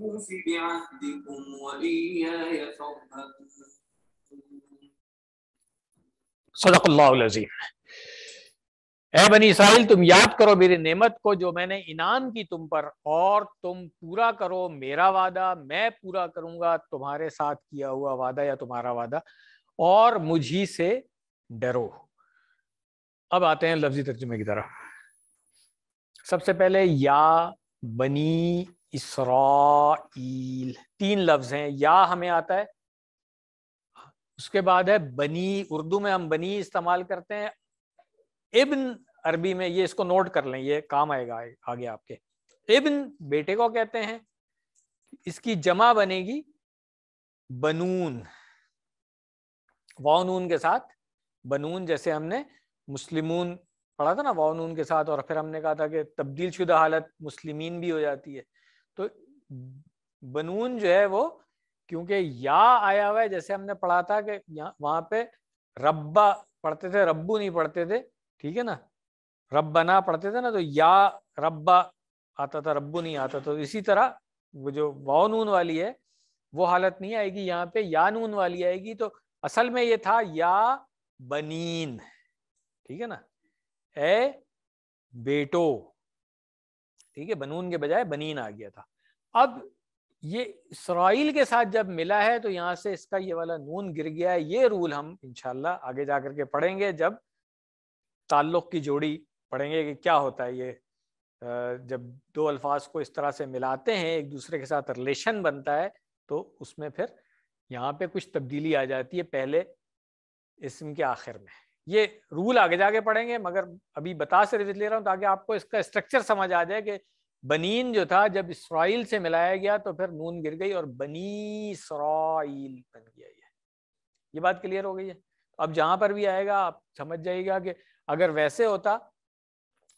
[SPEAKER 1] أوف بعهدكم وإياي فارهبون
[SPEAKER 2] सदक़ल्लाजीम
[SPEAKER 3] ए बनी इसराइल तुम याद
[SPEAKER 2] करो मेरी नेमत को जो मैंने इनाम की तुम पर और तुम पूरा करो मेरा वादा मैं पूरा करूंगा तुम्हारे साथ किया हुआ वादा या तुम्हारा वादा और मुझी से डरो अब आते हैं लफ्जी तर्जुमे की तरफ सबसे पहले या बनी इसरा तीन लफ्ज हैं या हमें आता है उसके बाद है बनी उर्दू में हम बनी इस्तेमाल करते हैं इब्न अरबी में ये इसको नोट कर लें ये काम आएगा आगे आपके इब्न बेटे को कहते हैं इसकी जमा बनेगी बनून वाउनून के साथ बनून जैसे हमने मुस्लिमून पढ़ा था ना वाउनून के साथ और फिर हमने कहा था कि तब्दील शुदा हालत मुस्लिमीन भी हो जाती है तो बनून जो है वो क्योंकि या आया हुआ है जैसे हमने पढ़ा था कि वहां पे रब्बा पढ़ते थे रब्बू नहीं पढ़ते थे ठीक है ना ना पढ़ते थे ना तो या रब्बा आता था रब्बू नहीं आता तो इसी तरह वो जो वाव नून वाली है वो हालत नहीं आएगी यहाँ पे या नून वाली आएगी तो असल में ये था या बनीन ठीक है ना ए बेटो ठीक है बनून के बजाय बनीन आ गया था अब ये इसराइल के साथ जब मिला है तो यहाँ से इसका ये वाला नून गिर गया है ये रूल हम इनशाला आगे जा के पढ़ेंगे जब ताल्लुक़ की जोड़ी पढ़ेंगे कि क्या होता है ये जब दो अल्फाज को इस तरह से मिलाते हैं एक दूसरे के साथ रिलेशन बनता है तो उसमें फिर यहाँ पे कुछ तब्दीली आ जाती है पहले इसम के आखिर में ये रूल आगे जाके पढ़ेंगे मगर अभी बता से ले रहा हूँ ताकि आपको इसका स्ट्रक्चर समझ आ जाए कि बनीन जो था जब इसराइल से मिलाया गया तो फिर नून गिर गई और बनी इसराइल बन गया ये ये बात क्लियर हो गई है अब जहां पर भी आएगा आप समझ जाइएगा कि अगर वैसे होता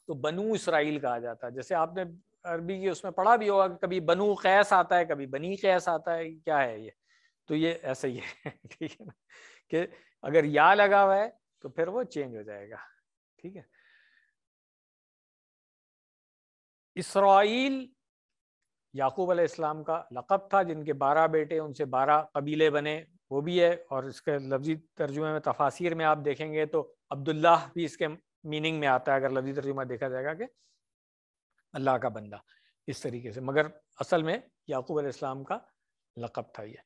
[SPEAKER 2] तो बनू इसराइल कहा जाता जैसे आपने अरबी की उसमें पढ़ा भी होगा कभी बनू कैस आता है कभी बनी कैस आता है क्या है ये तो ये ऐसा ही है ठीक है ना कि अगर या लगा हुआ है तो फिर वो चेंज हो जाएगा ठीक है इसराइल याकूब अलैहिस्सलाम का लक़ब था जिनके बारह बेटे उनसे बारह कबीले बने वो भी है और इसके लफ्जी तर्जुमे में तफासिर में आप देखेंगे तो अब्दुल्लाह भी इसके मीनिंग में आता है अगर लफ्जी तर्जुमा देखा जाएगा कि अल्लाह का बंदा इस तरीके से मगर असल में याकूब अलैहिस्सलाम का लक़ब था ये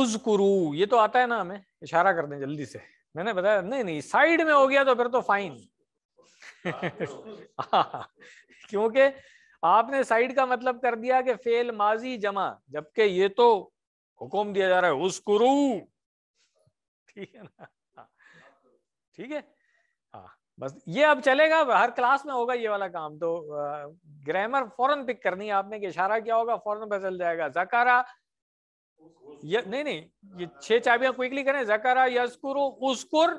[SPEAKER 2] उज कुरू ये तो आता है ना हमें इशारा कर दें जल्दी से मैंने बताया नहीं नहीं साइड में हो गया तो फिर तो फाइन क्योंकि आपने साइड का मतलब कर दिया कि फेल माजी जमा जबकि ये तो हुक्म दिया जा रहा है उसकुरु ठीक है ना हाँ। ठीक है हाँ बस ये अब चलेगा हर क्लास में होगा ये वाला काम तो ग्रामर फौरन पिक करनी है आपने कि इशारा क्या होगा फौरन बदल जाएगा जकारा ये नहीं नहीं ये छह चाबियां क्विकली करें जकारा यस्कुरु उसकुर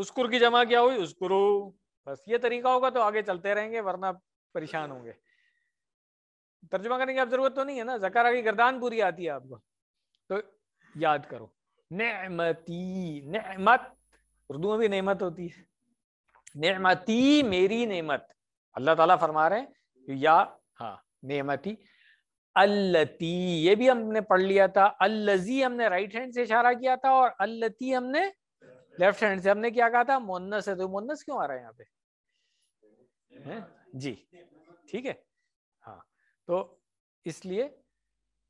[SPEAKER 2] उसकुर की जमा क्या हुई उसकुरु बस ये तरीका होगा तो आगे चलते रहेंगे वरना परेशान होंगे तर्जुमा करने की आप जरूरत तो नहीं है ना जकारा की गर्दान पूरी आती है आपको तो याद करो नेमती नेमत उर्दू में भी नेमत होती है नेमती मेरी नेमत अल्लाह ताला फरमा रहे हैं या हाँ नेमती अल्लती ये भी हमने पढ़ लिया था अल्लजी हमने राइट हैंड से इशारा किया था और अल्लती हमने लेफ्ट हैंड से हमने क्या कहा था मोन्नस है तो मोन्नस क्यों आ रहा है यहाँ पे है हाँ। जी ठीक है हाँ तो इसलिए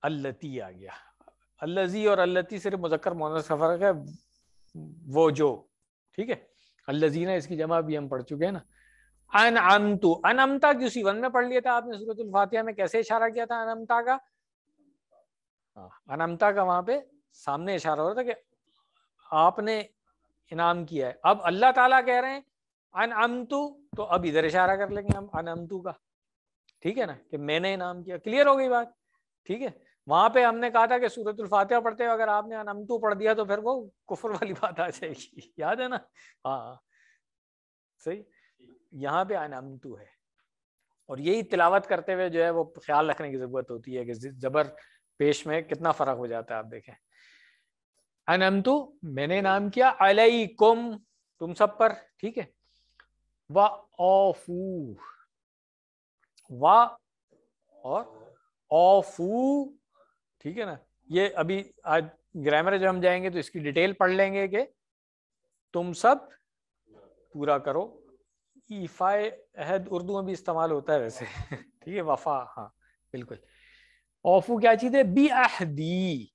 [SPEAKER 2] अल्लती आ गया अल्लजी और अल्लती सिर्फ मुजक्कर मोहन का फर्क है वो जो ठीक है ना इसकी जमा भी हम पढ़ चुके हैं ना अनअमतु अनमता क्यों वन में पढ़ लिया था आपने सूरत फातिहा में कैसे इशारा किया था अनमता का हाँ, अनमता का वहां पे सामने इशारा हो रहा था कि आपने इनाम किया है अब अल्लाह ताला कह रहे हैं अनअमतु तो अब इधर इशारा कर लेंगे हम अनअमतु का ठीक है ना कि मैंने नाम किया क्लियर हो गई बात ठीक है वहां पे हमने कहा था कि सूरतुल फातिहा पढ़ते हो अगर आपने अनमतु पढ़ दिया तो फिर वो कुफर वाली बात आ जाएगी याद है ना हाँ सही यहाँ पे अनमतु है और यही तिलावत करते हुए जो है वो ख्याल रखने की जरूरत होती है कि जबर पेश में कितना फर्क हो जाता है आप देखें अनमतु मैंने नाम किया अलई कुम तुम सब पर ठीक है व ऑफू व और ऑफू ठीक है ना ये अभी आज ग्रामर जब हम जाएंगे तो इसकी डिटेल पढ़ लेंगे कि तुम सब पूरा करो ईफाए अहद उर्दू में भी इस्तेमाल होता है वैसे ठीक है वफा हाँ बिल्कुल ऑफू क्या चीज है बी अहदी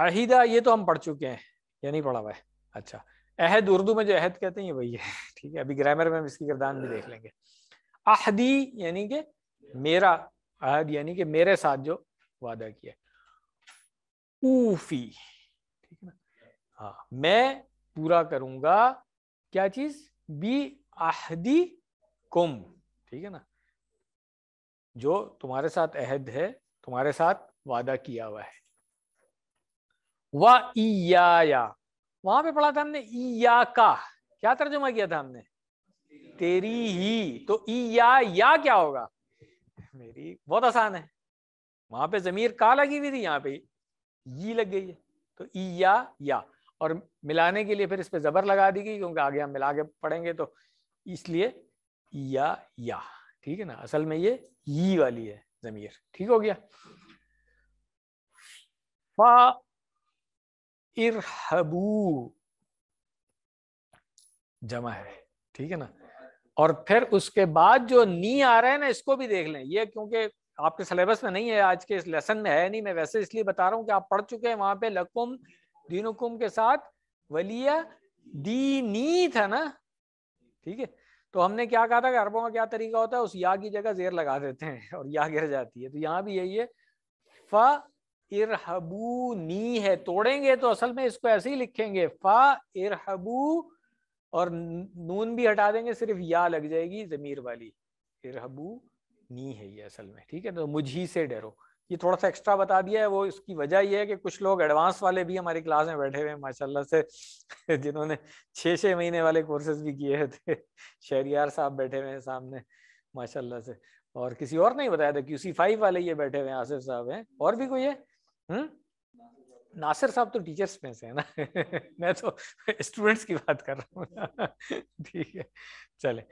[SPEAKER 2] अहिदा ये तो हम पढ़ चुके हैं या नहीं पढ़ा हुआ है अच्छा अहद उर्दू में जो अहद कहते हैं ये वही है ठीक है अभी ग्रामर में हम इसकी किरदार भी देख लेंगे अहदी यानी कि मेरा अहद यानी कि मेरे साथ जो वादा किया ऊफी ठीक है ना हाँ मैं पूरा करूंगा क्या चीज बी आहदी कुम ठीक है ना जो तुम्हारे साथ अहद है तुम्हारे साथ वादा किया हुआ है व वा इया वहां पे पढ़ा था हमने ईया का क्या तर्जुमा किया था हमने तेरी ही तो ई या क्या होगा मेरी बहुत आसान है वहां पे जमीर का लगी हुई थी यहाँ पे ई लग गई है तो ई या और मिलाने के लिए फिर इस पे जबर लगा दी गई क्योंकि आगे हम मिला के पढ़ेंगे तो इसलिए या या ठीक है ना असल में ये ई वाली है जमीर ठीक हो गया फा इरहबू जमा है ठीक है ना और फिर उसके बाद जो नी आ रहा है ना इसको भी देख लें ये क्योंकि आपके सिलेबस में नहीं है आज के इस लेसन में है नहीं मैं वैसे इसलिए बता रहा हूं कि आप पढ़ चुके हैं वहां पे लकुम दीनुकुम के साथ वलिया दीनी था ना ठीक है तो हमने क्या कहा था कि अरबों का क्या तरीका होता है उस या की जगह जेर लगा देते हैं और या गिर जाती है तो यहाँ भी यही है फ इरहबू नी है तोड़ेंगे तो असल में इसको ऐसे ही लिखेंगे फा इरहबू और नून भी हटा देंगे सिर्फ या लग जाएगी जमीर वाली इरहबू नी है ये असल में ठीक है तो मुझी से डरो ये थोड़ा सा एक्स्ट्रा बता दिया है वो इसकी वजह ये है कि कुछ लोग एडवांस वाले भी हमारी क्लास में बैठे हुए हैं माशाल्लाह से जिन्होंने छः छः महीने वाले कोर्सेज भी किए थे शहरियार साहब बैठे हुए हैं सामने माशाल्लाह से और किसी और नहीं बताया था क्यूसी फाइव वाले ये बैठे हुए हैं आसिफ साहब हैं और भी कोई है हम्म नासिर साहब तो टीचर्स में से है ना मैं तो स्टूडेंट्स की बात कर रहा हूँ ठीक है चले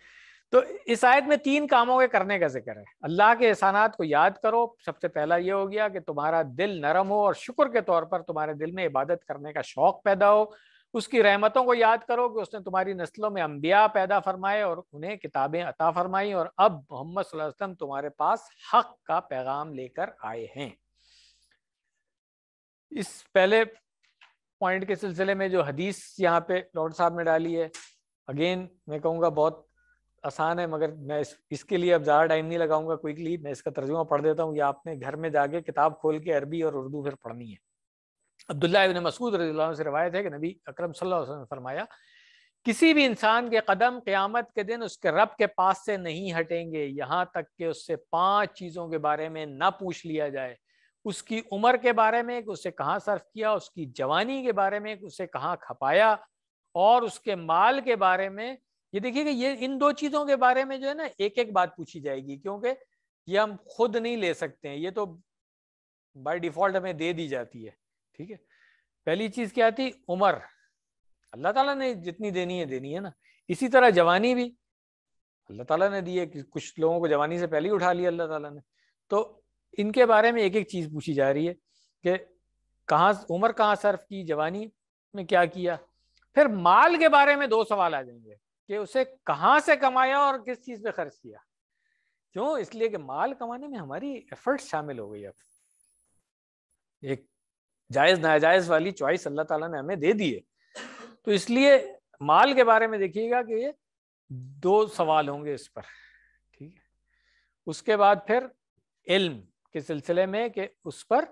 [SPEAKER 2] तो इस आयत में तीन कामों के करने का जिक्र है अल्लाह के एहसानात को याद करो सबसे पहला ये हो गया कि तुम्हारा दिल नरम हो और शुक्र के तौर पर तुम्हारे दिल में इबादत करने का शौक पैदा हो उसकी रहमतों को याद करो कि उसने तुम्हारी नस्लों में अम्बिया पैदा फरमाए और उन्हें किताबें अता फरमाई और अब मोहम्मद तुम्हारे पास हक का पैगाम लेकर आए हैं इस पहले पॉइंट के सिलसिले में जो हदीस यहाँ पे डॉक्टर साहब ने डाली है अगेन मैं कहूँगा बहुत आसान है मगर मैं इस, इसके लिए अब ज़्यादा टाइम नहीं लगाऊंगा क्विकली मैं इसका तर्जुमा पढ़ देता हूँ या आपने घर में जाके किताब खोल के अरबी और उर्दू फिर पढ़नी है अब्दुल्ला इबन मसूद रजील्ला से रवायत है कि नबी अकरम सल्लल्लाहु अलैहि वसल्लम ने फरमाया किसी भी इंसान के कदम क्यामत के दिन उसके रब के पास से नहीं हटेंगे यहाँ तक कि उससे पांच चीज़ों के बारे में ना पूछ लिया जाए उसकी उम्र के बारे में उसे कहाँ सर्फ किया उसकी जवानी के बारे में उसे कहाँ खपाया और उसके माल के बारे में ये देखिए कि ये इन दो चीज़ों के बारे में जो है ना एक एक बात पूछी जाएगी क्योंकि ये हम खुद नहीं ले सकते हैं ये तो बाय डिफॉल्ट हमें दे दी जाती है ठीक है पहली चीज़ क्या थी उम्र अल्लाह ताला ने जितनी देनी है देनी है ना इसी तरह जवानी भी अल्लाह ताला ने दी है कुछ लोगों को जवानी से पहले ही उठा लिया अल्लाह ताला ने तो इनके बारे में एक एक चीज़ पूछी जा रही है कि कहाँ उम्र कहाँ सर्फ की जवानी में क्या किया फिर माल के बारे में दो सवाल आ जाएंगे कि उसे कहाँ से कमाया और किस चीज़ पे खर्च किया क्यों इसलिए कि माल कमाने में हमारी एफर्ट शामिल हो गई अब एक जायज़ नाजायज़ वाली चॉइस अल्लाह ताला ने हमें दे दी तो इसलिए माल के बारे में देखिएगा कि ये दो सवाल होंगे इस पर ठीक है उसके बाद फिर इल्म के सिलसिले में कि उस पर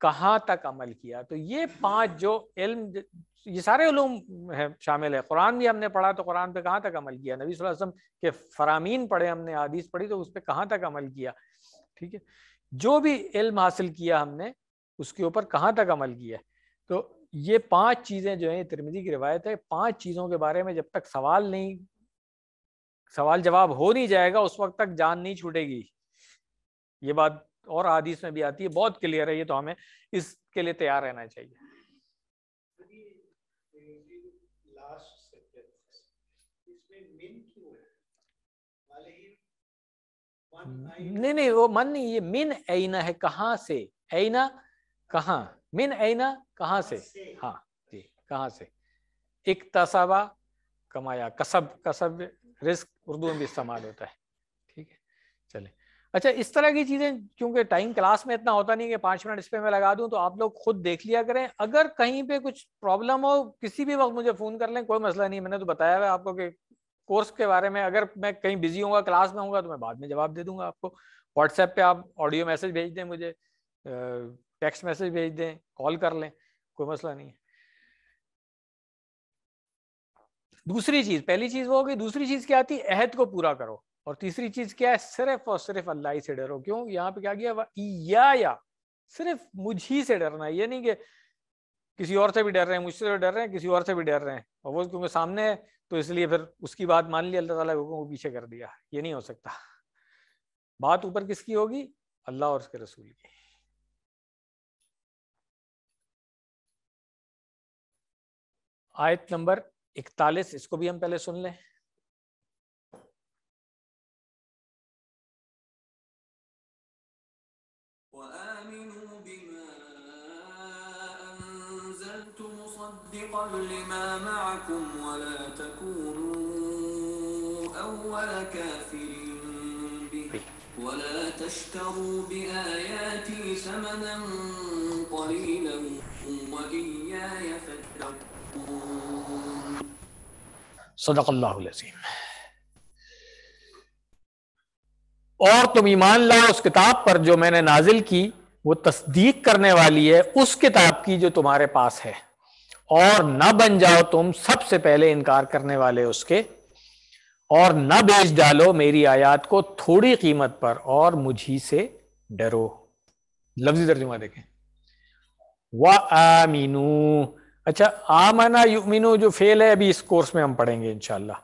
[SPEAKER 2] कहाँ तक अमल किया तो ये पांच जो इल्म ये सारे उलूम है शामिल है कुरान भी हमने पढ़ा तो कुरान पे कहाँ तक अमल किया नबी वसल्लम के फरामीन पढ़े हमने आदीस पढ़ी तो उस पर कहाँ तक अमल किया ठीक है जो भी इल्म हासिल किया हमने उसके ऊपर कहाँ तक अमल किया तो ये पांच चीज़ें जो हैं तिरमिजी की रिवायत है पांच चीज़ों के बारे में जब तक सवाल नहीं सवाल जवाब हो नहीं जाएगा उस वक्त तक जान नहीं छूटेगी ये बात और आदिश में भी आती है बहुत क्लियर है ये तो हमें इसके लिए तैयार रहना चाहिए हम्म। नहीं नहीं वो मन नहीं ये मिन ऐना है कहा से ऐना कहा मिन ऐना कहा से हाँ जी कहा से एक तसावा कमाया कसब कसब रिस्क उर्दू में भी इस्तेमाल होता है अच्छा इस तरह की चीज़ें क्योंकि टाइम क्लास में इतना होता नहीं कि पाँच मिनट इस पर मैं लगा दूं तो आप लोग खुद देख लिया करें अगर कहीं पे कुछ प्रॉब्लम हो किसी भी वक्त मुझे फ़ोन कर लें कोई मसला नहीं मैंने तो बताया हुआ आपको कि कोर्स के बारे में अगर मैं कहीं बिजी हूँ क्लास में हूँ तो मैं बाद में जवाब दे दूंगा आपको व्हाट्सएप पर आप ऑडियो मैसेज भेज दें मुझे टेक्स्ट मैसेज भेज दें कॉल कर लें कोई मसला नहीं है दूसरी चीज़ पहली चीज़ वो होगी दूसरी चीज़ क्या आती है अहद को पूरा करो और तीसरी चीज क्या है सिर्फ और सिर्फ अल्लाह ही से डरो क्यों यहाँ पे क्या किया या, या सिर्फ मुझी से डरना ये नहीं कि किसी और से भी डर रहे हैं मुझसे भी तो डर रहे हैं किसी और से भी डर रहे हैं और वो क्योंकि सामने है तो इसलिए फिर उसकी बात मान ली अल्लाह ताला को पीछे कर दिया ये नहीं हो सकता बात
[SPEAKER 3] ऊपर किसकी होगी अल्लाह और उसके रसूल की आयत नंबर इकतालीस इसको भी हम पहले सुन लें और
[SPEAKER 2] तुम ईमान लाओ उस किताब पर जो मैंने नाजिल की वो तस्दीक करने वाली है उस किताब की जो तुम्हारे पास है और न बन जाओ तुम सबसे पहले इनकार करने वाले उसके और न बेच डालो मेरी आयात को थोड़ी कीमत पर और मुझी से डरो लफ्जी तर्जुमा देखें व आमीनू अच्छा आमना युमिनू जो फेल है अभी इस कोर्स में हम पढ़ेंगे इनशाला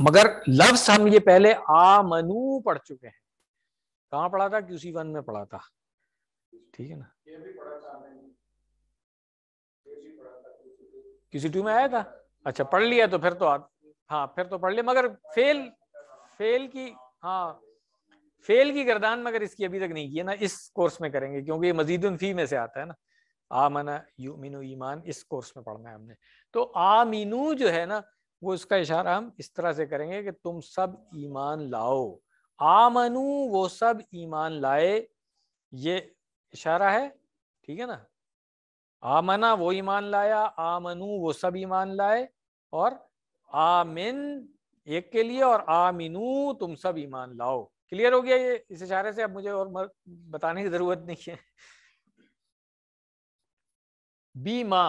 [SPEAKER 2] मगर लफ्स हम ये पहले आमनू पढ़ चुके हैं कहाँ पढ़ा था क्यूसी वन में पढ़ा था ठीक है ना
[SPEAKER 1] ये भी पढ़ा था
[SPEAKER 2] किसी टू में आया था अच्छा पढ़ लिया तो फिर तो आ, हाँ फिर तो पढ़ लिया मगर फेल फेल की हाँ फेल की गर्दान मगर इसकी अभी तक नहीं की है ना इस कोर्स में करेंगे क्योंकि ये मजीद फी में से आता है ना आमना मीनो ईमान इस कोर्स में पढ़ना है हमने तो आ मीनू जो है ना वो इसका इशारा हम इस तरह से करेंगे कि तुम सब ईमान लाओ आमनू वो सब ईमान लाए ये इशारा है ठीक है ना आमना वो ईमान लाया आमनु वो सब ईमान लाए और आमिन एक के लिए और आमिनू तुम सब ईमान लाओ क्लियर हो गया ये इस इशारे से अब मुझे और बताने की जरूरत नहीं है बीमा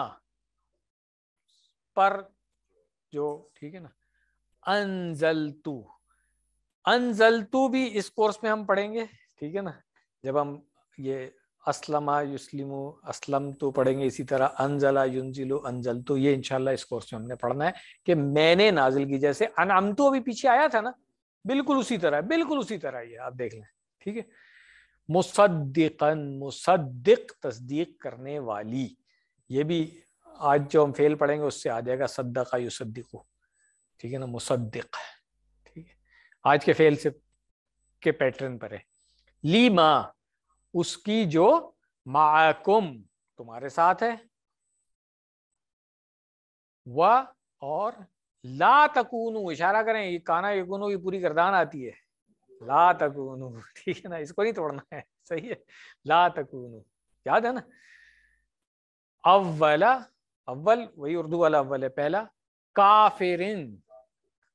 [SPEAKER 2] पर
[SPEAKER 3] जो ठीक
[SPEAKER 2] है ना अनजलतू अनजलतू भी इस कोर्स में हम पढ़ेंगे ठीक है ना जब हम ये असलमा युस्लिमो असलम तो पढ़ेंगे इसी तरह अनजला युनजिलो अनजल तो ये इनशाला इस कोर्स में हमने पढ़ना है कि मैंने नाजिल की जैसे अन तो अभी पीछे आया था ना बिल्कुल उसी तरह बिल्कुल उसी तरह ये आप देख लें ठीक है मुसद्दिकन मुसद्दिक तस्दीक करने वाली ये भी आज जो हम फेल पढ़ेंगे उससे आ जाएगा सद्दका युसद्दिको ठीक है ना मुसद्दिक ठीक है आज के फेल से के पैटर्न पर है ली माँ उसकी जो माकुम तुम्हारे साथ है वह और ला तकूनु इशारा करें ये काना यकूनु की पूरी गर्दान आती है ला तकूनु ठीक है ना इसको नहीं तोड़ना है सही है ला तकूनु याद है ना अव्वला अव्वल वही उर्दू वाला अव्वल है पहला काफिरिन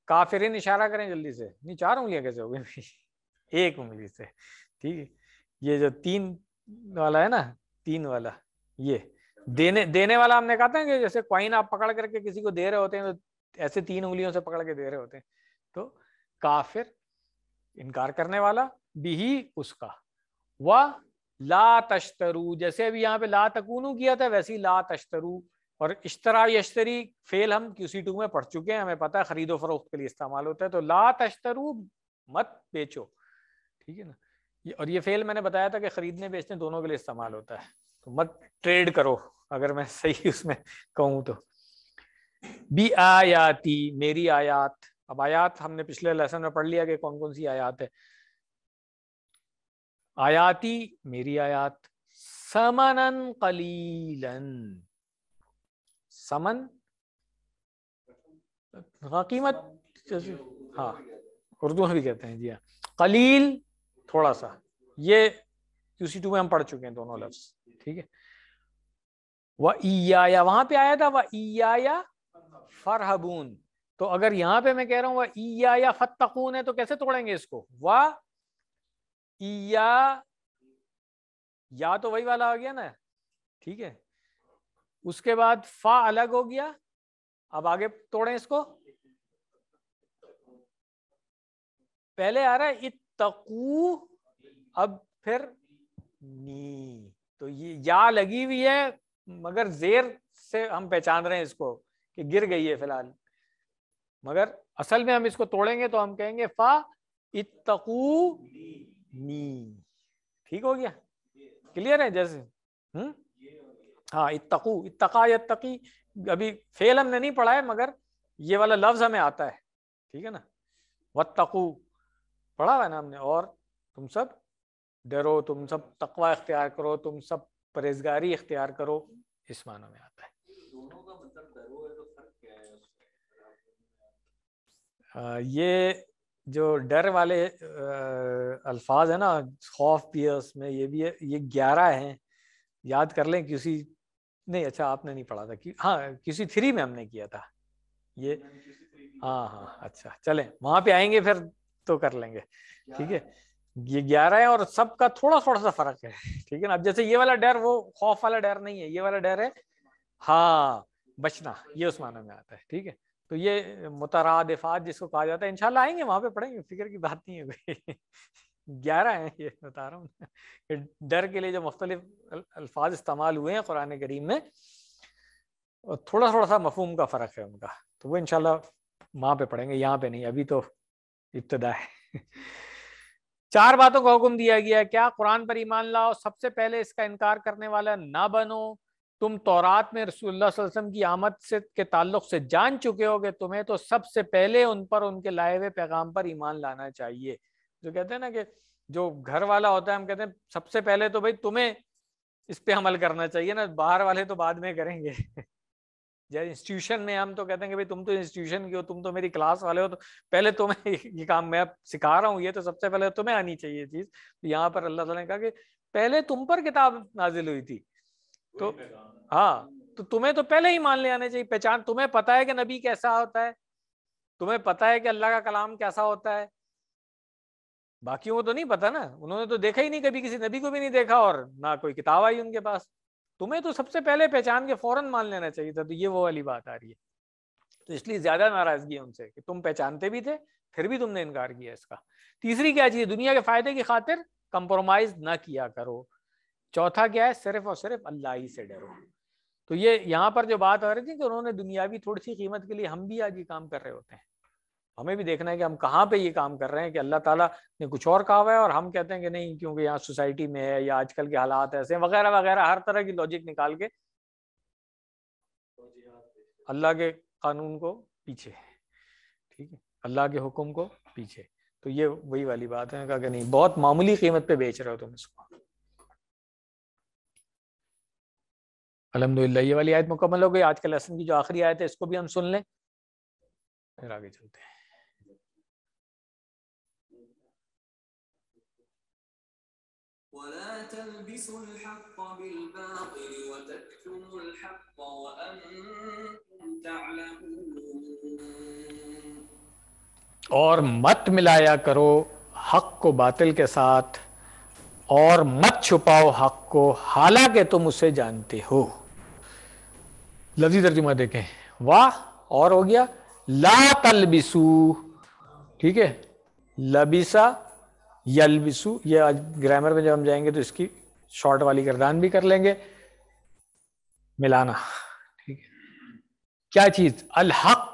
[SPEAKER 2] काफिरिन इशारा करें जल्दी से नहीं चार उंगलियां कैसे हो गई एक उंगली से ठीक है ये जो तीन वाला है ना तीन वाला ये देने देने वाला हमने कहा था कि जैसे क्वाइन आप पकड़ करके किसी को दे रहे होते हैं तो ऐसे तीन उंगलियों से पकड़ के दे रहे होते हैं तो काफिर इनकार करने वाला ही उसका वह ला तश्तरु जैसे अभी यहाँ पे ला तकूनू किया था वैसे ही ला तश्तरू और इश्तरा यश्तरी फेल हम क्यूसी टू में पढ़ चुके हैं हमें पता है खरीदो फरोख्त के लिए इस्तेमाल होता है तो ला तश्तरू मत बेचो ठीक है ना ये और ये फेल मैंने बताया था कि खरीदने बेचने दोनों के लिए इस्तेमाल होता है तो मत ट्रेड करो अगर मैं सही उसमें कहूं तो बी आयाती मेरी आयात अब आयात हमने पिछले लेसन में पढ़ लिया कि कौन कौन सी आयात है आयाती मेरी आयात समनन कलीलन समन कीमत हाँ उर्दू में भी कहते हैं जी हाँ कलील थोड़ा सा ये यूसी टू में हम पढ़ चुके हैं दोनों लफ्स ठीक है वह ईया वहां पे आया था वह ईया फरहबून तो अगर यहां पे मैं कह रहा हूं वह ईया फतकून है तो कैसे तोड़ेंगे इसको वह ईया या तो वही वाला आ गया ना ठीक है उसके बाद फा अलग हो गया अब आगे तोड़ें इसको पहले आ रहा है तकू अब फिर नी तो ये या लगी हुई है मगर जेर से हम पहचान रहे हैं इसको कि गिर गई है फिलहाल मगर असल में हम इसको तोड़ेंगे तो हम कहेंगे फा इतकू नी ठीक हो गया क्लियर है जैसे हम्म हाँ इतकू इतका तकी अभी फेल हमने नहीं पढ़ा है मगर ये वाला लफ्ज हमें आता है ठीक है ना वत्तकू पढ़ा हुआ है ना हमने और तुम सब डरो तुम सब तकवा इख्तियार करो तुम सब परहेजगारी इख्तियार करो इस मानो में आता है ये जो डर वाले अल्फाज है ना खौफ भी है उसमें ये भी है ये ग्यारह हैं याद कर लें किसी नहीं अच्छा आपने नहीं पढ़ा था कि हाँ किसी थ्री में हमने किया था ये हाँ हाँ अच्छा चलें वहाँ पे आएंगे फिर तो कर लेंगे ठीक है ये ग्यारह है और सबका थोड़ा थोड़ा सा फर्क है ठीक है ना अब जैसे ये वाला डर वो खौफ वाला डर नहीं है ये वाला डर है हाँ बचना ये उस माना में आता है ठीक है तो ये मुतरादिफात जिसको कहा जाता है इनशाला आएंगे वहां पे पढ़ेंगे फिक्र की बात नहीं है भाई ग्यारह है ये बता रहा हूँ डर के लिए जो मुख्तलिफ अल्फाज इस्तेमाल हुए हैं कुरान करीम में और थोड़ा थोड़ा सा मफहूम का फ़र्क है उनका तो वो इनशाला वहां पे पढ़ेंगे यहाँ पे नहीं अभी तो इब्तदा है चार बातों का हुक्म दिया गया क्या कुरान पर ईमान लाओ सबसे पहले इसका इनकार करने वाला ना बनो तुम तौरात में रसूलुल्लाह वसल्लम की आमद से के ताल्लुक से जान चुके होगे तुम्हें तो सबसे पहले उन पर उनके लाए हुए पैगाम पर ईमान लाना चाहिए जो कहते हैं ना कि जो घर वाला होता है हम कहते हैं सबसे पहले तो भाई तुम्हें इस पे अमल करना चाहिए ना बाहर वाले तो बाद में करेंगे जब इंस्टीट्यूशन में हम तो कहते हैं कि भाई तुम तो इंस्टीट्यूशन के हो तुम तो मेरी क्लास वाले हो तो पहले तुम्हें तो ये काम मैं सिखा रहा हूँ ये तो सबसे पहले तुम्हें आनी चाहिए चीज तो यहाँ पर अल्लाह ने कहा कि पहले तुम पर किताब नाजिल हुई थी तो हाँ तो तुम्हें तो पहले ही मान ले आने चाहिए पहचान तुम्हें पता है कि नबी कैसा होता है तुम्हें पता है कि अल्लाह का कलाम कैसा होता है बाकी को तो नहीं पता ना उन्होंने तो देखा ही नहीं कभी किसी नबी को भी नहीं देखा और ना कोई किताब आई उनके पास तुम्हें तो सबसे पहले पहचान के फौरन मान लेना चाहिए था तो ये वो वाली बात आ रही है तो इसलिए ज्यादा नाराजगी है उनसे कि तुम पहचानते भी थे फिर भी तुमने इनकार किया इसका तीसरी क्या चीज दुनिया के फायदे की खातिर कंप्रोमाइज ना किया करो चौथा क्या है सिर्फ और सिर्फ अल्लाह ही से डरो तो ये यहाँ पर जो बात आ रही थी कि उन्होंने दुनियावी थोड़ी सी कीमत के लिए हम भी आज ये काम कर रहे होते हैं हमें भी देखना है कि हम कहाँ पे ये काम कर रहे हैं कि अल्लाह ताला ने कुछ और कहा हुआ है और हम कहते हैं कि नहीं क्योंकि यहाँ सोसाइटी में है या आजकल के हालात ऐसे वगैरह वगैरह हर तरह की लॉजिक निकाल के अल्लाह के कानून को पीछे ठीक है अल्लाह के हुक्म को पीछे तो ये वही वाली बात है कहा कि नहीं बहुत मामूली कीमत पे बेच रहे हो तुम इसको अलहमदिल्ला ये वाली आयत मुकम्मल हो गई आज के लेसन की जो आखिरी आयत है इसको भी हम सुन लें
[SPEAKER 3] फिर आगे चलते हैं
[SPEAKER 2] और मत मिलाया करो हक को बातिल के साथ और मत छुपाओ हक को हालांकि तुम उसे जानते हो लफ्जी तर्जुमा देखें वाह और हो गया ला तलबिसू ठीक है लबिसा यलबिसु ये आज ग्रामर में जब हम जाएंगे तो इसकी शॉर्ट वाली गर्दान भी कर लेंगे मिलाना ठीक है क्या चीज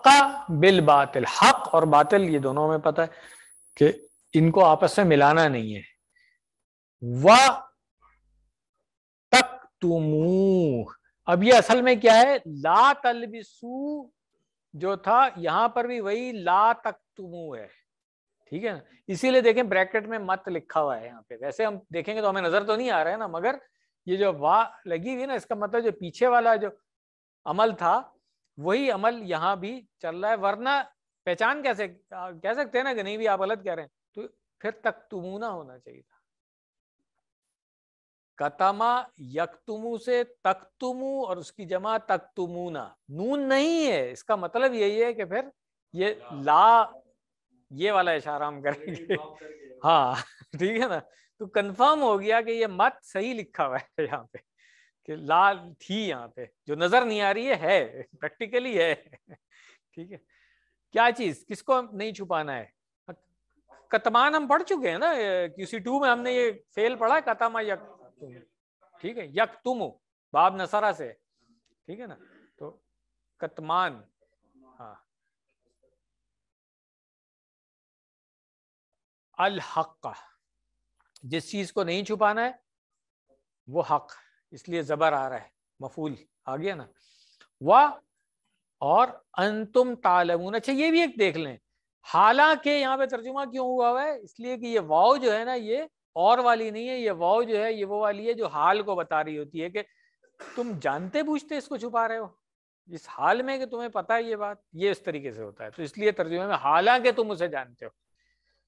[SPEAKER 2] का बिल बातिल हक और बातिल ये दोनों में पता है कि इनको आपस में मिलाना नहीं है व तक तुमू अब ये असल में क्या है ला तलबिसू जो था यहां पर भी वही ला तक तुमू है ठीक है ना इसीलिए देखें ब्रैकेट में मत लिखा हुआ है यहाँ पे वैसे हम देखेंगे तो हमें नजर तो नहीं आ रहा है ना मगर ये जो वाह लगी हुई ना इसका मतलब जो पीछे वाला जो अमल था वही अमल यहाँ भी चल रहा है वरना पहचान कैसे कह सकते हैं ना कि नहीं भी आप गलत कह रहे हैं तो फिर तक तुमूना होना चाहिए था कतमा यकतुमु से तक और उसकी जमा तक नून नहीं है इसका मतलब यही है कि फिर ये ला ये वाला इशारा हम करेंगे हाँ ठीक है ना तो कंफर्म हो गया कि ये मत सही लिखा हुआ है यहाँ पे कि लाल थी यहाँ पे जो नजर नहीं आ रही है, है प्रैक्टिकली है ठीक है क्या चीज किसको नहीं छुपाना है कतमान हम पढ़ चुके हैं ना क्यूसी टू में हमने ये फेल पढ़ा कतमा यक ठीक है यक तुम बाब नसरा से
[SPEAKER 3] ठीक है ना तो कतमान अल हक
[SPEAKER 2] जिस चीज को नहीं छुपाना है वो हक इसलिए जबर आ रहा है मफूल आ गया ना वह और अंतुम तालमून अच्छा ये भी एक देख लें हालांकि यहाँ पे तर्जुमा क्यों हुआ हुआ है इसलिए कि ये वाव जो है ना ये और वाली नहीं है ये वाव जो है ये वो वाली है जो हाल को बता रही होती है कि तुम जानते बूझते इसको छुपा रहे हो इस हाल में कि तुम्हें पता है ये बात ये इस तरीके से होता है तो इसलिए तर्जुमे में हालांकि तुम उसे जानते हो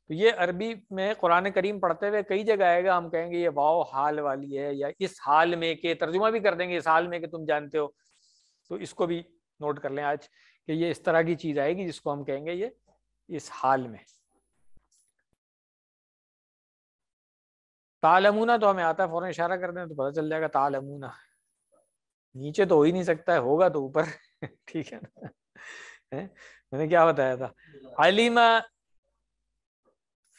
[SPEAKER 2] तो ये अरबी में कुरान करीम पढ़ते हुए कई जगह आएगा हम कहेंगे ये वाओ हाल वाली है या इस हाल में के तर्जुमा भी कर देंगे इस हाल में के तुम जानते हो तो इसको भी नोट कर लें आज कि ये इस तरह की चीज आएगी जिसको हम कहेंगे ये इस हाल में तालमूना तो हमें आता है फौरन इशारा कर दें तो पता चल जाएगा तालमूना नीचे तो हो ही नहीं सकता है होगा तो ऊपर ठीक है ना मैंने क्या बताया था अलीमा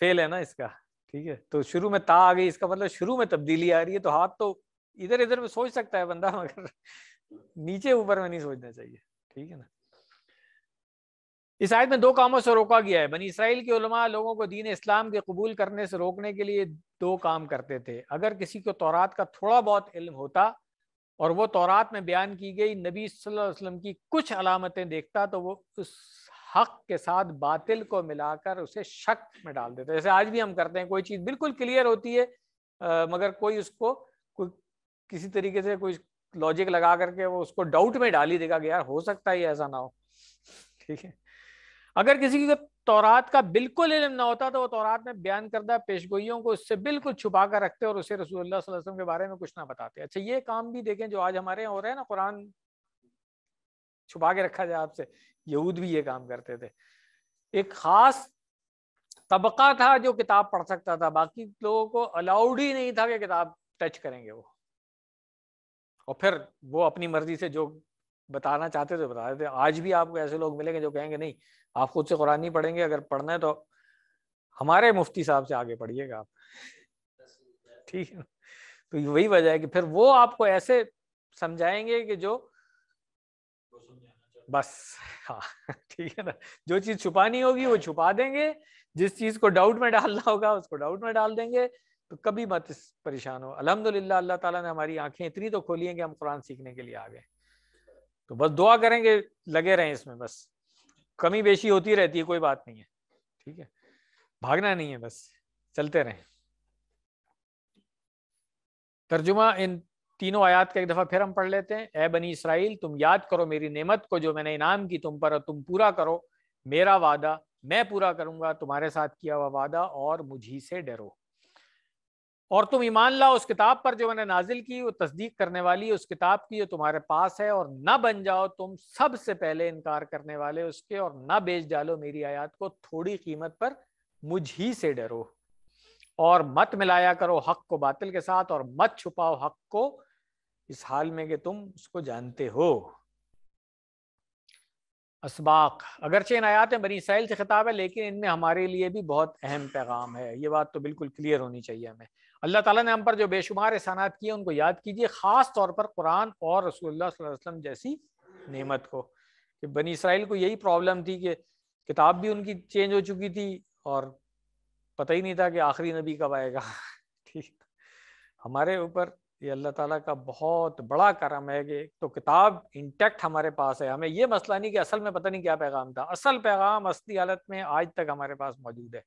[SPEAKER 2] फेल है ना इसका ठीक है तो शुरू में ता आ गई इसका मतलब शुरू में तब्दीली आ रही है तो हाथ तो इधर इधर में सोच सकता है बंदा मगर नीचे ऊपर में नहीं सोचना चाहिए ठीक है ना इस आयत में दो कामों से रोका गया है बनी इसराइल के उलमा लोगों को दीन इस्लाम के कबूल करने से रोकने के लिए दो काम करते थे अगर किसी को तौरात का थोड़ा बहुत इल्म होता और वो तौरात में बयान की गई नबी सल्लल्लाहु अलैहि वसल्लम की कुछ अलामतें देखता तो वो उस हक के साथ बातिल को मिलाकर उसे शक में डाल देते हैं जैसे आज भी हम करते हैं कोई चीज़ बिल्कुल क्लियर होती है आ, मगर कोई उसको कोई किसी तरीके से कोई लॉजिक लगा करके वो उसको डाउट में डाल ही देगा कि यार हो सकता है ऐसा ना हो ठीक है अगर किसी को तौरात का बिल्कुल इलम ना होता तो वो तौरात में बयान करदा पेशगोइयों को उससे बिल्कुल छुपा कर रखते और उसे रसूलुल्लाह वसल्लम के बारे में कुछ ना बताते अच्छा ये काम भी देखें जो आज हमारे यहाँ हो रहे हैं ना कुरान छुपा के रखा जाए आपसे यहूद भी ये काम करते थे एक खास तबका था जो किताब पढ़ सकता था बाकी लोगों को अलाउड ही नहीं था कि किताब टच करेंगे वो और फिर वो अपनी मर्जी से जो बताना चाहते थे बता देते आज भी आपको ऐसे लोग मिलेंगे जो कहेंगे नहीं आप खुद से कुरान नहीं पढ़ेंगे अगर पढ़ना है तो हमारे मुफ्ती साहब से आगे पढ़िएगा आप ठीक है तो वही वजह है कि फिर वो आपको ऐसे समझाएंगे कि जो बस हाँ ठीक है ना जो चीज़ छुपानी होगी वो छुपा देंगे जिस चीज़ को डाउट में डालना होगा उसको डाउट में डाल देंगे तो कभी मत परेशान हो अल्हम्दुलिल्लाह अल्लाह ताला ने हमारी आंखें इतनी तो खोली हैं कि हम कुरान सीखने के लिए आ गए तो बस दुआ करेंगे लगे रहें इसमें बस कमी बेशी होती रहती है कोई बात नहीं है ठीक है भागना नहीं है बस चलते रहें तर्जुमा इन तीनों आयात का एक दफ़ा फिर हम पढ़ लेते हैं ए बनी इसराइल तुम याद करो मेरी नेमत को जो मैंने इनाम की तुम पर और तुम पूरा करो मेरा वादा मैं पूरा करूंगा तुम्हारे साथ किया हुआ वादा और मुझी से डरो और तुम ईमान लाओ उस किताब पर जो मैंने नाजिल की वो तस्दीक करने वाली उस किताब की जो तुम्हारे पास है और ना बन जाओ तुम सबसे पहले इनकार करने वाले उसके और न बेच डालो मेरी आयात को थोड़ी कीमत पर ही से डरो और मत मिलाया करो हक को बातिल के साथ और मत छुपाओ हक को इस हाल में कि तुम उसको जानते हो इसबाक अगरचे इन आयात है बनी साइल से खिताब है लेकिन इनमें हमारे लिए भी बहुत अहम पैगाम है ये बात तो बिल्कुल क्लियर होनी चाहिए हमें अल्लाह ताला ने हम पर जो बेशुमार एहसानात किए उनको याद कीजिए ख़ास तौर पर कुरान और रसूलुल्लाह सल्लल्लाहु अलैहि वसल्लम जैसी नेमत को कि बनी इसराइल को यही प्रॉब्लम थी कि किताब भी उनकी चेंज हो चुकी थी और पता ही नहीं था कि आखिरी नबी कब आएगा ठीक हमारे ऊपर ये अल्लाह ताला का बहुत बड़ा करम है कि तो किताब इंटैक्ट हमारे पास है हमें ये मसला नहीं कि असल में पता नहीं क्या पैगाम था असल पैगाम असली हालत में आज तक हमारे पास मौजूद है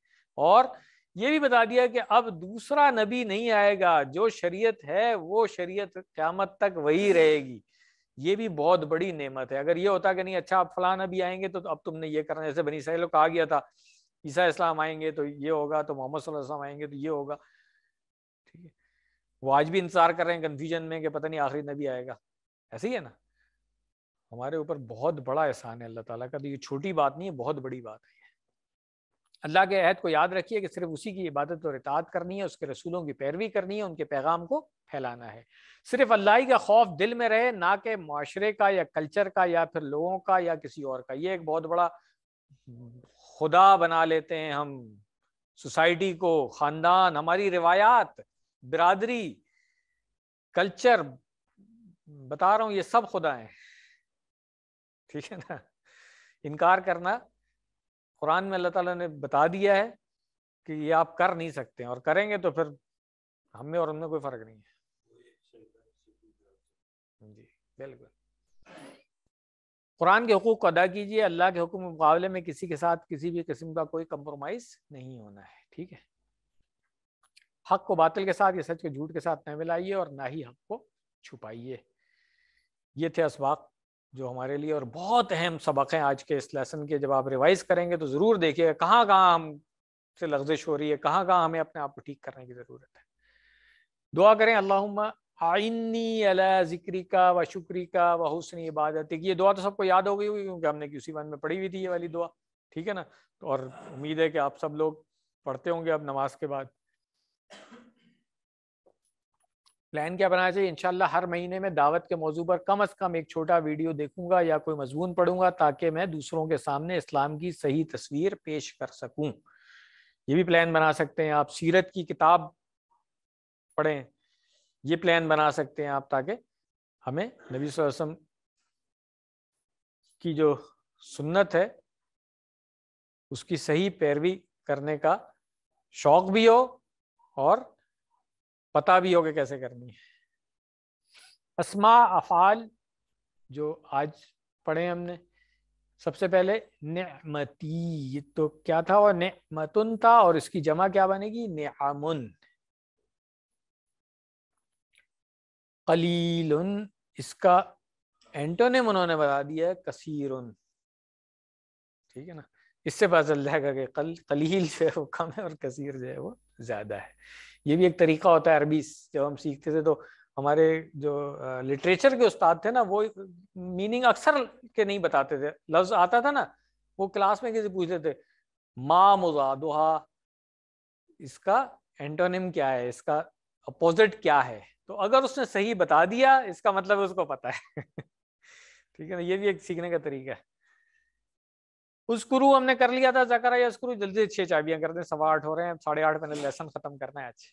[SPEAKER 2] और ये भी बता दिया कि अब दूसरा नबी नहीं आएगा जो शरीयत है वो शरीयत क्यामत तक वही रहेगी ये भी बहुत बड़ी नेमत है अगर ये होता कि नहीं अच्छा आप फला नबी आएंगे तो अब तुमने ये करना जैसे बनी सही लोग कहा गया था ईसा इस्लाम आएंगे तो ये होगा तो मोहम्मद आएंगे तो ये होगा ठीक है वो आज भी इंतजार कर रहे हैं कन्फ्यूजन में कि पता नहीं आखिरी नबी आएगा ऐसे ही है ना हमारे ऊपर बहुत बड़ा एहसान है अल्लाह ताला का तो ये छोटी बात नहीं है बहुत बड़ी बात है अल्लाह के अहद को याद रखिए कि सिर्फ उसी की इबादत और इतात करनी है उसके रसूलों की पैरवी करनी है उनके पैगाम को फैलाना है सिर्फ अल्लाह ही का खौफ दिल में रहे ना कि माशरे का या कल्चर का या फिर लोगों का या किसी और का ये एक बहुत बड़ा खुदा बना लेते हैं हम सोसाइटी को ख़ानदान हमारी रिवायात बिरादरी कल्चर बता रहा हूं ये सब खुदा है ठीक है ना इनकार करना कुरान में अल्लाह ताला ने बता दिया है कि ये आप कर नहीं सकते और करेंगे तो फिर हमें और उनमें कोई फर्क नहीं है जी बिल्कुल कुरान के हकूक को अदा कीजिए अल्लाह के हुक्म मुकाबले में किसी के साथ किसी भी किस्म का कोई कंप्रोमाइज़ नहीं होना है ठीक है हक को बातिल के साथ या सच को झूठ के साथ न मिलाइए और ना ही हक को छुपाइए ये थे असबाक जो हमारे लिए और बहुत अहम सबक हैं आज के इस लेसन के जब आप रिवाइज करेंगे तो ज़रूर देखिएगा कहाँ कहाँ हम से लफ्जिश हो रही है कहाँ कहाँ हमें अपने आप को ठीक करने की ज़रूरत है दुआ करें अल्लाह आइनी अला जिक्री का व शुक्री का व हुसनी इबादत ये दुआ तो सबको याद हो गई हुई क्योंकि हमने किसी वन में पढ़ी हुई थी ये वाली दुआ ठीक है ना तो और उम्मीद है कि आप सब लोग पढ़ते होंगे अब नमाज के बाद प्लान क्या बनाना चाहिए इनशाला हर महीने में दावत के मौजू पर कम अज कम एक छोटा वीडियो देखूंगा या कोई मजमून पढ़ूंगा ताकि मैं दूसरों के सामने इस्लाम की सही तस्वीर पेश कर सकूं ये भी प्लान बना सकते हैं आप सीरत की किताब पढ़ें ये प्लान बना सकते हैं आप ताकि हमें नबी वसम की जो सुन्नत है उसकी सही पैरवी करने का शौक भी हो और पता भी होगा कैसे करनी है असमा अफ़ाल जो आज पढ़े हमने सबसे पहले नमती तो क्या था और नमतुन था और इसकी जमा क्या बनेगी नमुन
[SPEAKER 3] कलील इसका एंटोनिम उन्होंने बता दिया है कसीर ठीक है ना इससे
[SPEAKER 2] पता चल जाएगा कि कल कलील जो है वो कम है और कसीर जो है वो ज़्यादा है ये भी एक तरीका होता है अरबी जब हम सीखते थे तो हमारे जो लिटरेचर के उस्ताद थे ना वो मीनिंग अक्सर के नहीं बताते थे लफ्ज आता था ना वो क्लास में किसी पूछते थे मा मुजादहा इसका एंटोनिम क्या है इसका अपोजिट क्या है तो अगर उसने सही बता दिया इसका मतलब उसको पता है ठीक है ना ये भी एक सीखने का तरीका है स्क्रू हमने कर लिया था जकरा या उसक्रू जल्दी छह चाबियां कर दें सवा आठ हो रहे हैं साढ़े आठ मैंने लेसन खत्म करना है आज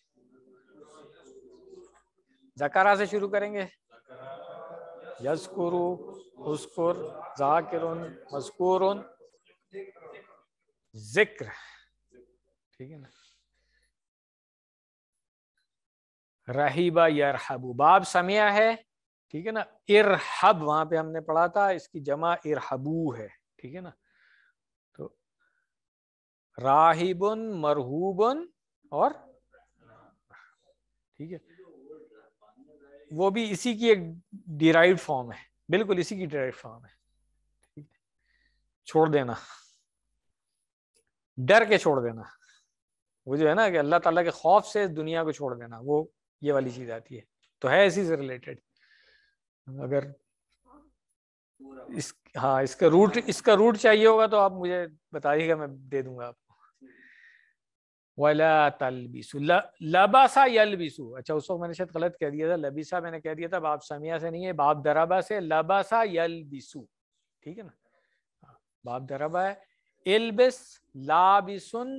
[SPEAKER 2] जकारा से शुरू करेंगे यसकुरु उसकुर
[SPEAKER 3] जाकिरुन मस्कुरुन जिक्र ठीक है ना
[SPEAKER 2] रहीबा यरहबू बाब समिया है ठीक है ना इरहब वहां पे हमने पढ़ा था इसकी जमा इरहबू है ठीक है ना राहिबुन मरहूबन और ठीक है वो भी इसी की एक डिराइव फॉर्म है बिल्कुल इसी की डिराइव फॉर्म है ठीक है छोड़ देना डर के छोड़ देना वो जो है ना कि अल्लाह ताला के खौफ से दुनिया को छोड़ देना वो ये वाली चीज आती है तो है इसी से रिलेटेड अगर इस हाँ इसका रूट इसका रूट चाहिए होगा तो आप मुझे बताइएगा मैं दे दूंगा आप वला तलबिसु लबासा यलबिसु अच्छा उस वक्त मैंने शायद गलत कह दिया था लबिसा मैंने कह दिया था बाप समिया से नहीं है बाप दराबा से लबासा यलबिसु ठीक है ना हाँ, बाप दराबा है इलबिस लाबिसुन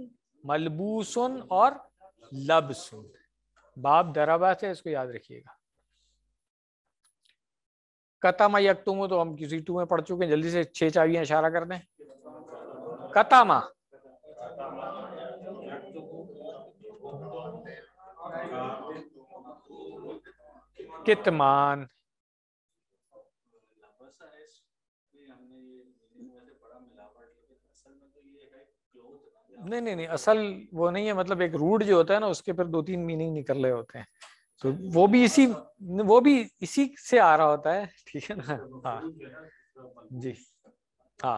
[SPEAKER 2] मलबूसुन और लबसुन बाप दराबा से इसको याद रखिएगा कतामा यकतुम तो हम किसी टू में पढ़ चुके हैं जल्दी से छह चाबियां इशारा कर दें कतामा कितमान नहीं नहीं नहीं असल वो नहीं है मतलब एक रूट जो होता है ना उसके पर दो तीन मीनिंग निकल रहे होते हैं तो वो भी इसी वो भी इसी से आ रहा होता है ठीक है ना
[SPEAKER 1] हाँ जी
[SPEAKER 2] हाँ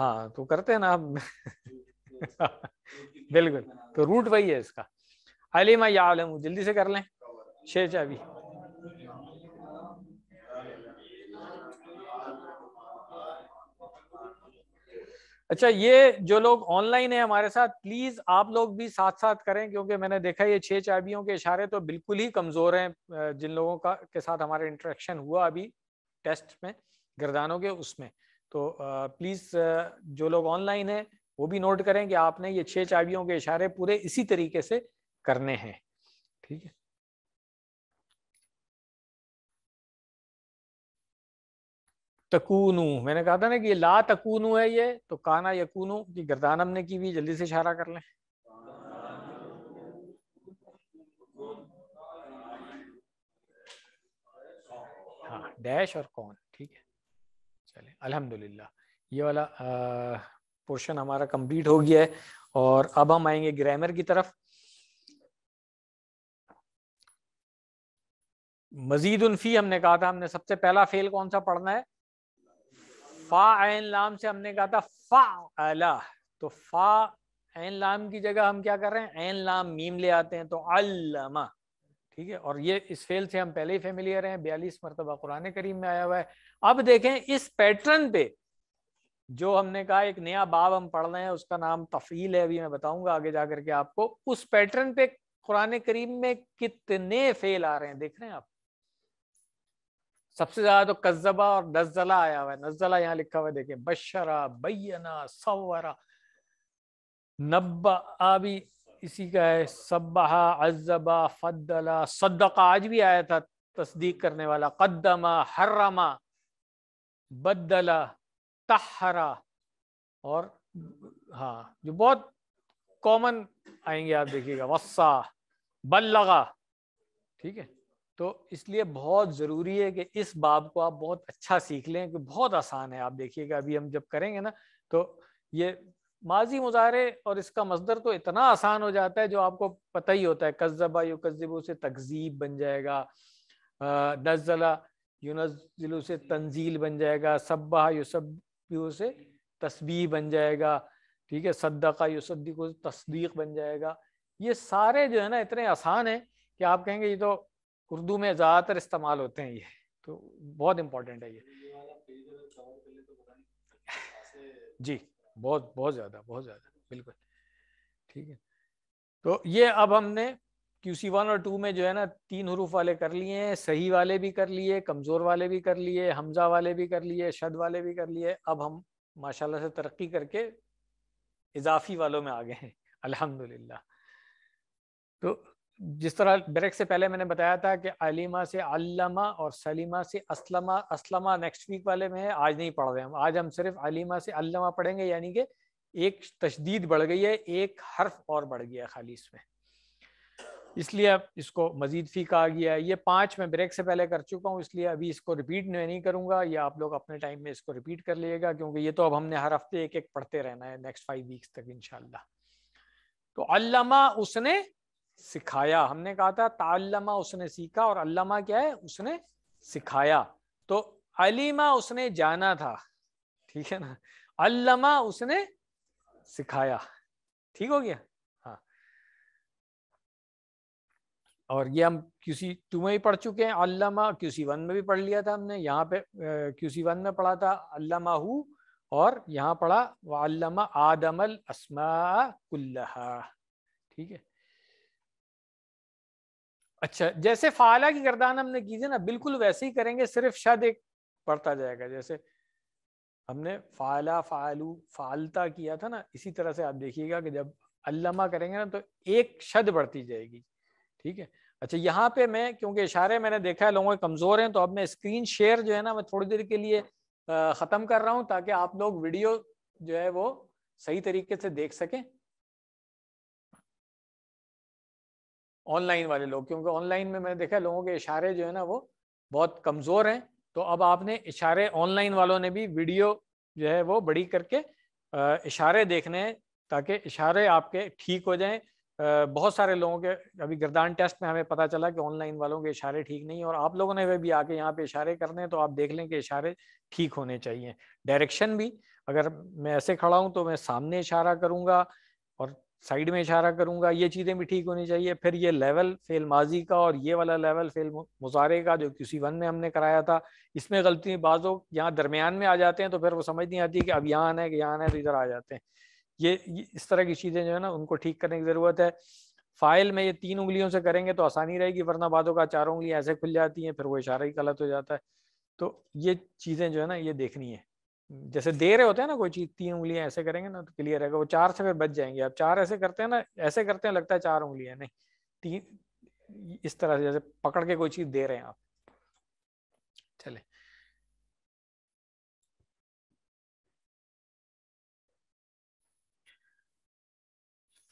[SPEAKER 2] हाँ तो करते हैं ना आप बिल्कुल तो रूट वही है इसका अली मैं या आलम जल्दी से कर लें शेर चाबी अच्छा ये जो लोग ऑनलाइन है हमारे साथ प्लीज आप लोग भी साथ साथ करें क्योंकि मैंने देखा ये छह चाबियों के इशारे तो बिल्कुल ही कमजोर हैं जिन लोगों का के साथ हमारा इंटरेक्शन हुआ अभी टेस्ट में गर्दानों के उसमें तो प्लीज जो लोग ऑनलाइन है वो भी नोट करें कि आपने ये छह चाबियों के इशारे
[SPEAKER 3] पूरे इसी तरीके से करने हैं ठीक है तकूनू मैंने कहा था ना
[SPEAKER 2] कि ला तकूनू है ये तो काना यकूनू की गर्दान हमने की भी जल्दी से इशारा कर लें हाँ डैश और कौन ठीक है चले अल्हम्दुलिल्लाह ये वाला पोर्शन हमारा कंप्लीट हो गया है और अब हम आएंगे ग्रामर की तरफ मजीद उनफी हमने कहा था हमने सबसे पहला फेल कौन सा पढ़ना है फा एन लाम से हमने कहा था फा अला तो फा एन लाम की जगह हम क्या कर रहे हैं एन लाम मीम ले आते हैं तो अल्लामा ठीक है और ये इस फेल से हम पहले ही फेमिलियर हैं बयालीस मरतबा कुरान करीम में आया हुआ है अब देखें इस पैटर्न पे जो हमने कहा एक नया बाब हम पढ़ रहे हैं उसका नाम तफील है अभी मैं बताऊंगा आगे जा करके आपको उस पैटर्न पे कुरान करीम में कितने फेल आ रहे हैं देख रहे हैं आप सबसे ज्यादा तो कज्जबा और नजला आया हुआ है नजला यहाँ लिखा हुआ है देखिए बशरा बैना सवरा नब्बा भी इसी का है सबहा अजबा फद्दला सद्दका आज भी आया था तस्दीक करने वाला कद्दमा हर्रमा बदला तहरा और हाँ जो बहुत कॉमन आएंगे आप देखिएगा वस्सा बल्लगा ठीक है तो इसलिए बहुत ज़रूरी है कि इस बाब को आप बहुत अच्छा सीख लें कि बहुत आसान है आप देखिएगा अभी हम जब करेंगे ना तो ये माजी मुजाहरे और इसका मजदर तो इतना आसान हो जाता है जो आपको पता ही होता है कस्बा यु कस्बू से तकजीब बन जाएगा नजला यूनजिलू से तंजील बन जाएगा सब्बा सब से तस्बी बन जाएगा ठीक है सद्दका युसद्दीक से तस्दीक बन जाएगा ये सारे जो है ना इतने आसान है कि आप कहेंगे ये तो उर्दू में ज़्यादातर इस्तेमाल होते हैं ये तो बहुत इम्पोर्टेंट है ये जी बहुत बहुत ज़्यादा बहुत ज़्यादा बिल्कुल ठीक है तो ये अब हमने क्यू सी वन और टू में जो है ना तीन हरूफ वाले कर लिए हैं सही वाले भी कर लिए कमज़ोर वाले भी कर लिए हमजा वाले भी कर लिए शद वाले भी कर लिए अब हम माशाल्लाह से तरक्की करके इजाफी वालों में आ गए हैं अल्हम्दुलिल्लाह तो जिस तरह ब्रेक से पहले मैंने बताया था कि अलीमा से अल्लामा और सलीमा से असलमा असलमा नेक्स्ट वीक वाले में है आज नहीं पढ़ रहे हम आज हम सिर्फ अलीमा से अल्लामा पढ़ेंगे यानी कि एक तशदीद बढ़ गई है एक हर्फ और बढ़ गया खाली इसमें इसलिए अब इसको मजीद फी कहा गया है ये पांच मैं ब्रेक से पहले कर चुका हूँ इसलिए अभी इसको रिपीट मैं नहीं करूंगा या आप लोग अपने टाइम में इसको रिपीट कर लिएगा क्योंकि ये तो अब हमने हर हफ्ते एक एक पढ़ते रहना है नेक्स्ट फाइव वीक्स तक इनशाला तो अल्लामा उसने सिखाया हमने कहा था तालमा उसने सीखा और अल्लामा क्या है उसने सिखाया तो अलीमा उसने जाना था ठीक है ना अल्लामा उसने सिखाया ठीक हो गया हाँ और ये हम क्यूसी टू में भी पढ़ चुके हैं अल्लामा क्यूसी वन में भी पढ़ लिया था हमने यहाँ पे क्यूसी वन में पढ़ा था अल्लामा हु और यहाँ पढ़ा अल्लामा आदमल असमा कुल्लहा ठीक है अच्छा जैसे फाला की गर्दान हमने की थी ना बिल्कुल वैसे ही करेंगे सिर्फ शद एक पढ़ता जाएगा जैसे हमने फाला फालू फालता किया था ना इसी तरह से आप देखिएगा कि जब अल्लामा करेंगे ना तो एक शद बढ़ती जाएगी ठीक है अच्छा यहाँ पे मैं क्योंकि इशारे मैंने देखा है लोगों के कमज़ोर हैं तो अब मैं स्क्रीन शेयर जो है ना मैं थोड़ी देर के लिए ख़त्म कर रहा हूँ ताकि आप लोग वीडियो जो है वो सही तरीके से देख सकें ऑनलाइन वाले लोग क्योंकि ऑनलाइन में मैंने देखा लोगों के इशारे जो है ना वो बहुत कमज़ोर हैं तो अब आपने इशारे ऑनलाइन वालों ने भी वीडियो जो है वो बड़ी करके इशारे देखने हैं ताकि इशारे आपके ठीक हो जाएं बहुत सारे लोगों के अभी गर्दान टेस्ट में हमें पता चला कि ऑनलाइन वालों के इशारे ठीक नहीं और आप लोगों ने वे भी आके यहाँ पे इशारे करने हैं तो आप देख लें कि इशारे ठीक होने चाहिए डायरेक्शन भी अगर मैं ऐसे खड़ा हूँ तो मैं सामने इशारा करूँगा और साइड में इशारा करूंगा ये चीज़ें भी ठीक होनी चाहिए फिर ये लेवल फेल माजी का और ये वाला लेवल फेल मुजारे का जो किसी वन में हमने कराया था इसमें गलती बाज़ों यहाँ दरमियान में आ जाते हैं तो फिर वो समझ नहीं आती कि अब यहाँ आना है कि यहाँ है तो इधर आ जाते हैं ये इस तरह की चीज़ें जो है ना उनको ठीक करने की ज़रूरत है फाइल में ये तीन उंगलियों से करेंगे तो आसानी रहेगी वरना बाज़ों का चारों उंगलियाँ ऐसे खुल जाती हैं फिर वो इशारा ही गलत हो जाता है तो ये चीज़ें जो है ना ये देखनी है जैसे दे रहे होते हैं ना कोई चीज तीन उंगलियां ऐसे करेंगे ना तो क्लियर है वो चार से फिर बच जाएंगे आप चार ऐसे करते हैं ना ऐसे करते हैं लगता है चार उंगलियां नहीं तीन इस तरह से जैसे पकड़ के कोई चीज दे रहे हैं आप
[SPEAKER 3] चले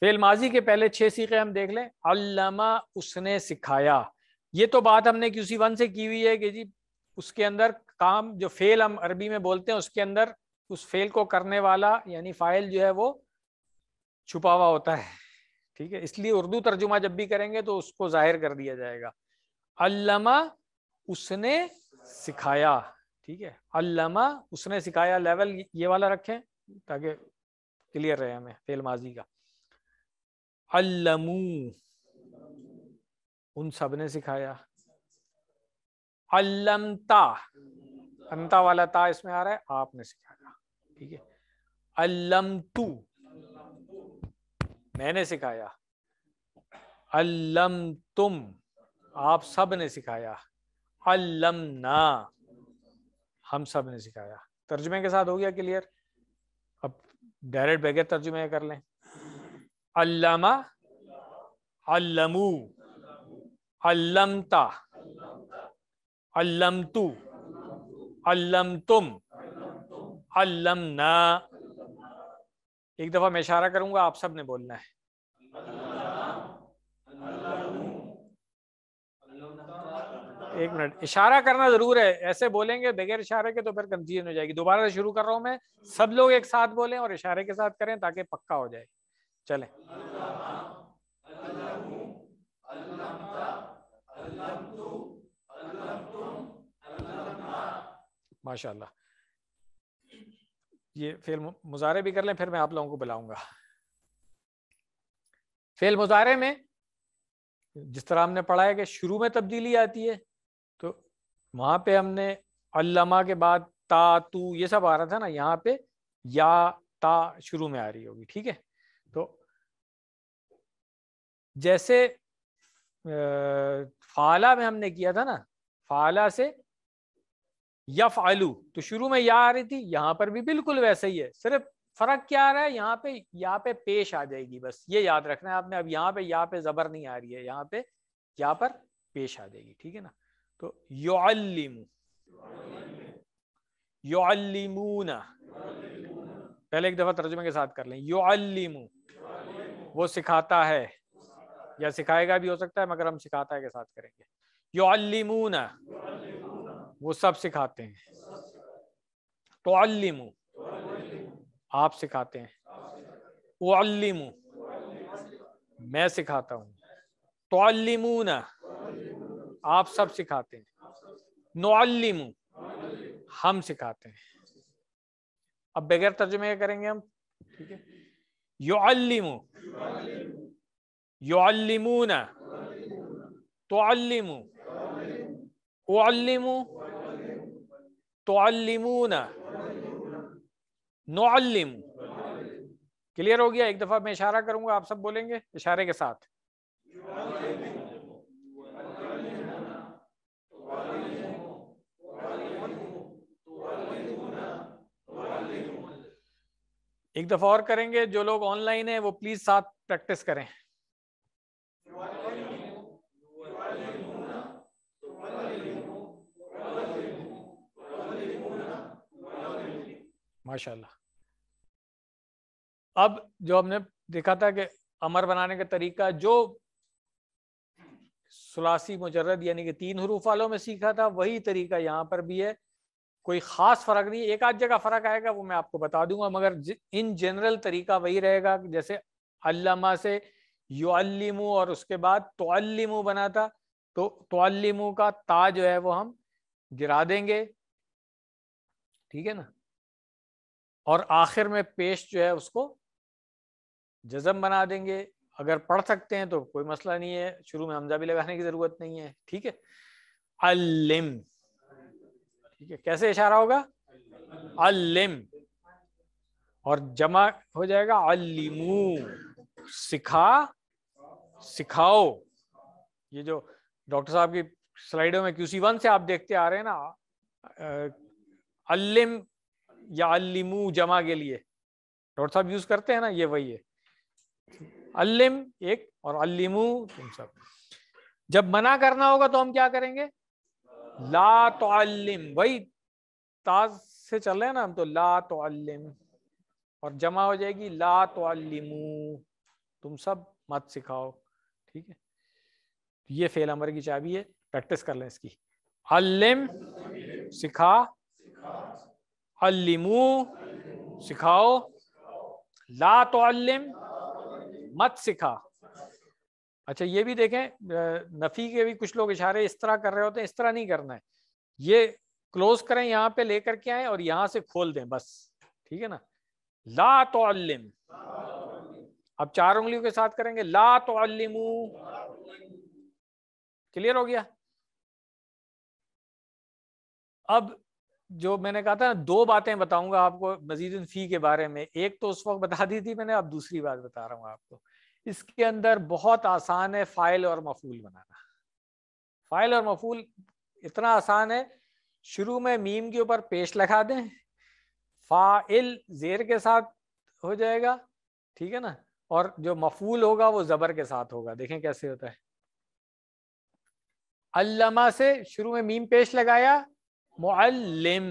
[SPEAKER 3] फेल माजी के
[SPEAKER 2] पहले छह सीखे हम देख लें अल्लामा उसने सिखाया ये तो बात हमने क्यूसी वन से की हुई है कि जी उसके अंदर काम जो फेल हम अरबी में बोलते हैं उसके अंदर उस फेल को करने वाला यानी फाइल जो है वो छुपा हुआ होता है ठीक है इसलिए उर्दू तर्जुमा जब भी करेंगे तो उसको जाहिर कर दिया जाएगा अल्लामा उसने सिखाया ठीक है अल्लामा उसने सिखाया लेवल ये वाला रखें ताकि क्लियर रहे हमें फेल माजी का अल्लमू उन सब ने सिखाया अल्लमता अंता वाला ता इसमें आ रहा है आपने सिखाया ठीक है अल्लम तू मैंने सिखाया अल्लम तुम आप सब ने सिखाया अल्लम ना हम सब ने सिखाया तर्जुमे के साथ हो गया क्लियर अब डायरेक्ट बगैर तर्जुमे कर लें अल्लामा अल्लमू अल्लमता तू अल्लम तुम अल्लम ना एक दफा मैं इशारा करूंगा आप सब ने बोलना है एक मिनट इशारा करना जरूर है ऐसे बोलेंगे बगैर इशारे के तो फिर कंफ्यूजन हो जाएगी दोबारा से शुरू कर रहा हूं मैं सब लोग एक साथ बोलें और इशारे के साथ करें ताकि पक्का हो जाए चलें माशाल्लाह ये फेल मुजारे भी कर लें फिर मैं आप लोगों को बुलाऊंगा फेल मुजारे में जिस तरह हमने पढ़ा है कि शुरू में तब्दीली आती है तो वहां पे हमने अल्लामा के बाद ता तू ये सब आ रहा था ना यहाँ पे या ता शुरू में आ रही होगी ठीक है तो जैसे फाला में हमने किया था ना फाला से यफ आलू तो शुरू में या आ रही थी यहां पर भी बिल्कुल वैसे ही है सिर्फ फर्क क्या आ रहा है यहाँ पे यहाँ पे पेश आ जाएगी बस ये याद रखना है आपने अब यहाँ पे यहाँ पे जबर नहीं आ रही है यहाँ पे यहाँ पर पेश आ जाएगी ठीक है ना तो यो योलिमूना पहले एक दफा तर्जुमे के साथ कर लें योलिमू वो सिखाता है या सिखाएगा भी हो सकता है मगर हम सिखाता है के साथ करेंगे योलिमूना वो सब सिखाते हैं तो अल्लीमु आप सिखाते हैं अल्लीमु मैं सिखाता हूँ तो अल्लिमूना आप सब सिखाते हैं नोअल्लिमु हम सिखाते हैं अब बगैर तर्जुमे करेंगे हम ठीक है योअल्लिमु योअल्लिमूना तो वो उअल्लिमु नौलिम क्लियर हो गया एक दफा मैं इशारा करूंगा आप सब बोलेंगे इशारे के साथ एक दफा और करेंगे जो लोग ऑनलाइन है वो प्लीज साथ प्रैक्टिस करें माशाल्लाह अब जो हमने देखा था कि अमर बनाने का तरीका जो सुलासी मुजरद यानी कि तीन हरूफ वालों में सीखा था वही तरीका यहाँ पर भी है कोई खास फर्क नहीं एक आध जगह फर्क आएगा वो मैं आपको बता दूंगा मगर इन जनरल तरीका वही रहेगा जैसे अल्लामा से युअलिमु और उसके बाद तोल्लिमु बना था तो तोल्लिमु का ता जो है वो हम गिरा देंगे ठीक है ना और आखिर में पेश जो है उसको जजम बना देंगे अगर पढ़ सकते हैं तो कोई मसला नहीं है शुरू में हमजा भी लगाने की जरूरत नहीं है ठीक है ठीक है कैसे इशारा होगा अलिम और जमा हो जाएगा अलिमू सिखा सिखाओ ये जो डॉक्टर साहब की स्लाइडों में क्यूसी वन से आप देखते आ रहे हैं ना अलिम या अलिमू जमा के लिए डॉक्टर साहब यूज करते हैं ना ये वही है अल्लिम एक और अलिमू तुम सब जब मना करना होगा तो हम क्या करेंगे ला तो अल्लिम वही ताज से चल रहे हैं ना हम तो ला तो अल्लिम और जमा हो जाएगी ला तो अलिमू तुम सब मत सिखाओ ठीक है ये फेल अमर की चाबी है प्रैक्टिस कर लें इसकी अल्लिम सिखा अलिमू सिखाओ ला तो अलिम मत सिखा अच्छा ये भी देखें नफ़ी के भी कुछ लोग इशारे इस तरह कर रहे होते हैं इस तरह नहीं करना है ये क्लोज करें यहाँ पे लेकर के आए और यहां से खोल दें बस ठीक है ना ला तो अलिम अब चार उंगलियों के साथ करेंगे ला तो अलिमू क्लियर हो गया अब जो मैंने कहा था ना दो बातें बताऊंगा आपको मजीद फी के बारे में एक तो उस वक्त बता दी थी मैंने अब दूसरी बात बता रहा हूँ आपको इसके अंदर बहुत आसान है फाइल और मफूल बनाना फाइल और मफूल इतना आसान है शुरू में मीम के ऊपर पेश लगा दें फाइल जेर के साथ हो जाएगा ठीक है ना और जो मफूल होगा वो जबर के साथ होगा देखें कैसे होता है अल्लामा से शुरू में मीम पेश लगाया मुअल्लिम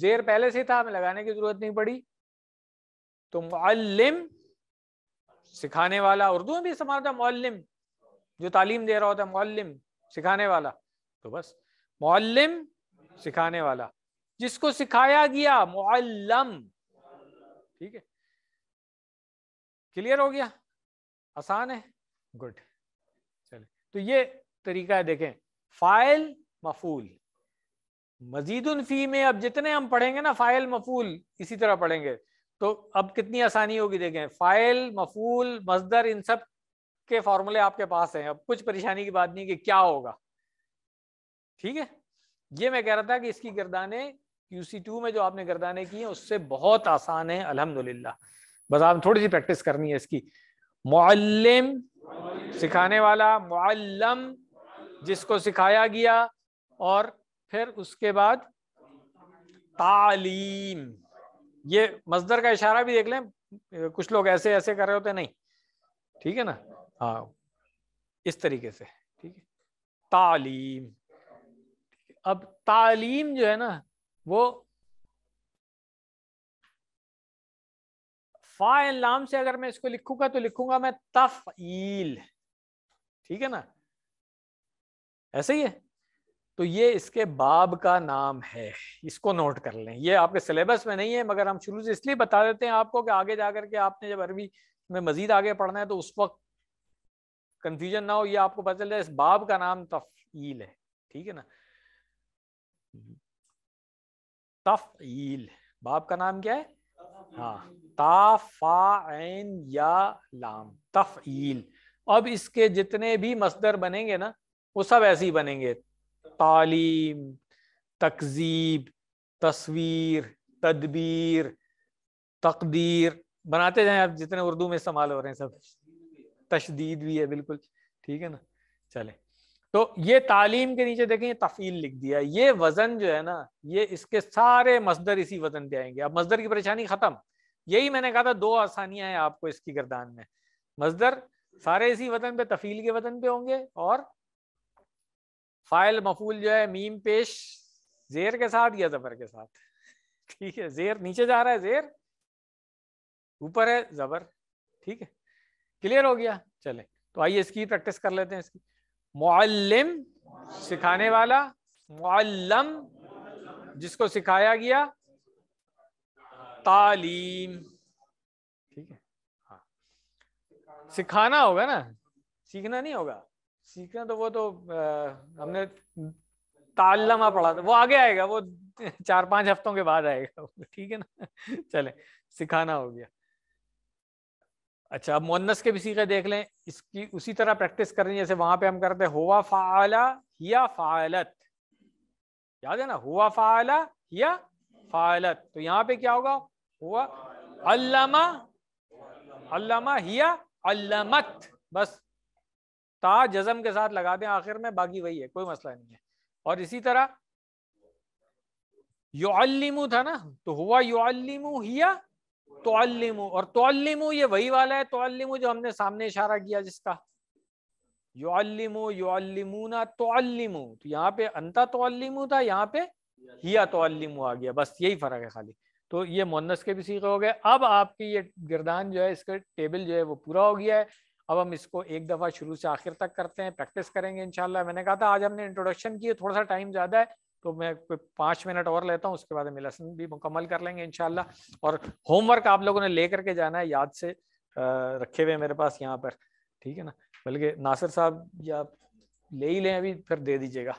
[SPEAKER 2] जेर पहले से था हमें लगाने की जरूरत नहीं पड़ी तो मुअल्लिम सिखाने वाला उर्दू में भी इस्तेमाल होता है मुअल्लिम जो तालीम दे रहा होता है मुअल्लिम सिखाने वाला तो बस मुअल्लिम सिखाने वाला जिसको सिखाया गया मुअल्लम ठीक है क्लियर हो गया आसान है गुड चले तो ये तरीका है देखें फाइल मफूल मजीद फी में अब जितने हम पढ़ेंगे ना फाइल मफूल इसी तरह पढ़ेंगे तो अब कितनी आसानी होगी देखें फाइल मफूल मजदर इन सब के फॉर्मूले आपके पास हैं अब कुछ परेशानी की बात नहीं कि क्या होगा ठीक है ये मैं कह रहा था कि इसकी गर्दाने सी टू में जो आपने गर्दाने की है उससे बहुत आसान है अलहमदुल्ला बस आप थोड़ी सी प्रैक्टिस करनी है इसकी मुअल्लिम सिखाने वाला मुअल्लम जिसको सिखाया गया और फिर उसके बाद तालीम ये मजदर का इशारा भी देख लें कुछ लोग ऐसे ऐसे कर रहे होते नहीं ठीक है ना हाँ इस तरीके से ठीक है तालीम अब तालीम जो है ना वो फाइल नाम से अगर मैं इसको लिखूंगा तो लिखूंगा मैं तफ ठीक है ना ऐसे ही है तो ये इसके बाब का नाम है इसको नोट कर लें ये आपके सिलेबस में नहीं है मगर हम शुरू से इसलिए बता देते हैं आपको कि आगे जाकर के आपने जब अरबी में मजीद आगे पढ़ना है तो उस वक्त कंफ्यूजन ना हो ये आपको पता चल जाए इस बाब का नाम तफील है ठीक है ना तफील बाब का नाम क्या है हाँ ताफाइन या लाम तफील अब इसके जितने भी मजदर बनेंगे ना वो सब ऐसे ही बनेंगे तालीम तकजीब तस्वीर तदबीर तकदीर बनाते जाएं आप जितने उर्दू में इस्तेमाल हो रहे हैं सब तशदीद भी है बिल्कुल ठीक है ना चले तो ये तालीम के नीचे देखें तफील लिख दिया ये वजन जो है ना ये इसके सारे मजदर इसी वजन पे आएंगे अब मजदर की परेशानी खत्म यही मैंने कहा था दो आसानियां हैं आपको इसकी गर्दान में मजदर सारे इसी वजन पे तफील के वजन पे होंगे और फाइल मफूल जो है मीम पेश जेर के साथ या जबर के साथ ठीक है जेर नीचे जा रहा है जेर ऊपर है जबर ठीक है क्लियर हो गया चले तो आइए इसकी प्रैक्टिस कर लेते हैं इसकी मुअल्लिम सिखाने वाला मुअल्लम जिसको सिखाया गया तालीम ठीक है हाँ सिखाना होगा ना सीखना नहीं होगा सीखना तो वो तो आ, हमने तालमा पढ़ा था वो आगे आएगा वो चार पांच हफ्तों के बाद आएगा ठीक है ना चले सिखाना हो गया अच्छा अब मोन्नस के भी सीखे देख लें इसकी उसी तरह प्रैक्टिस करनी जैसे वहां पे हम करते हुआ फाला या फालत याद है ना हुआ फाला या फालत तो यहाँ पे क्या होगा हुआ अल्लामा अल्लामा हिया अल्लामत बस ता जजम के साथ लगा दें आखिर में बाकी वही है कोई मसला नहीं है और इसी तरह योल्लिमु था ना तो हुआ योल्लिमु हिया तो और तो ये वही वाला है तो जो हमने सामने इशारा किया जिसका योल्लिमु योल्लिमुना ना तो यहाँ पे अंता तो था यहाँ पे हिया तो आ गया बस यही फर्क है खाली तो ये मोनस के भी सीखे हो गए अब आपकी ये गिरदान जो है इसका टेबल जो है वो पूरा हो गया है अब हम इसको एक दफ़ा शुरू से आखिर तक करते हैं प्रैक्टिस करेंगे इनशाला मैंने कहा था आज हमने इंट्रोडक्शन किया थोड़ा सा टाइम ज़्यादा है तो मैं कोई पाँच मिनट और लेता हूँ उसके बाद हमें लेसन भी मुकम्मल कर लेंगे इनशाला और होमवर्क आप लोगों ने ले करके जाना है याद से रखे हुए मेरे पास यहाँ पर ठीक है ना बल्कि नासिर साहब या ले ही लें अभी फिर दे दीजिएगा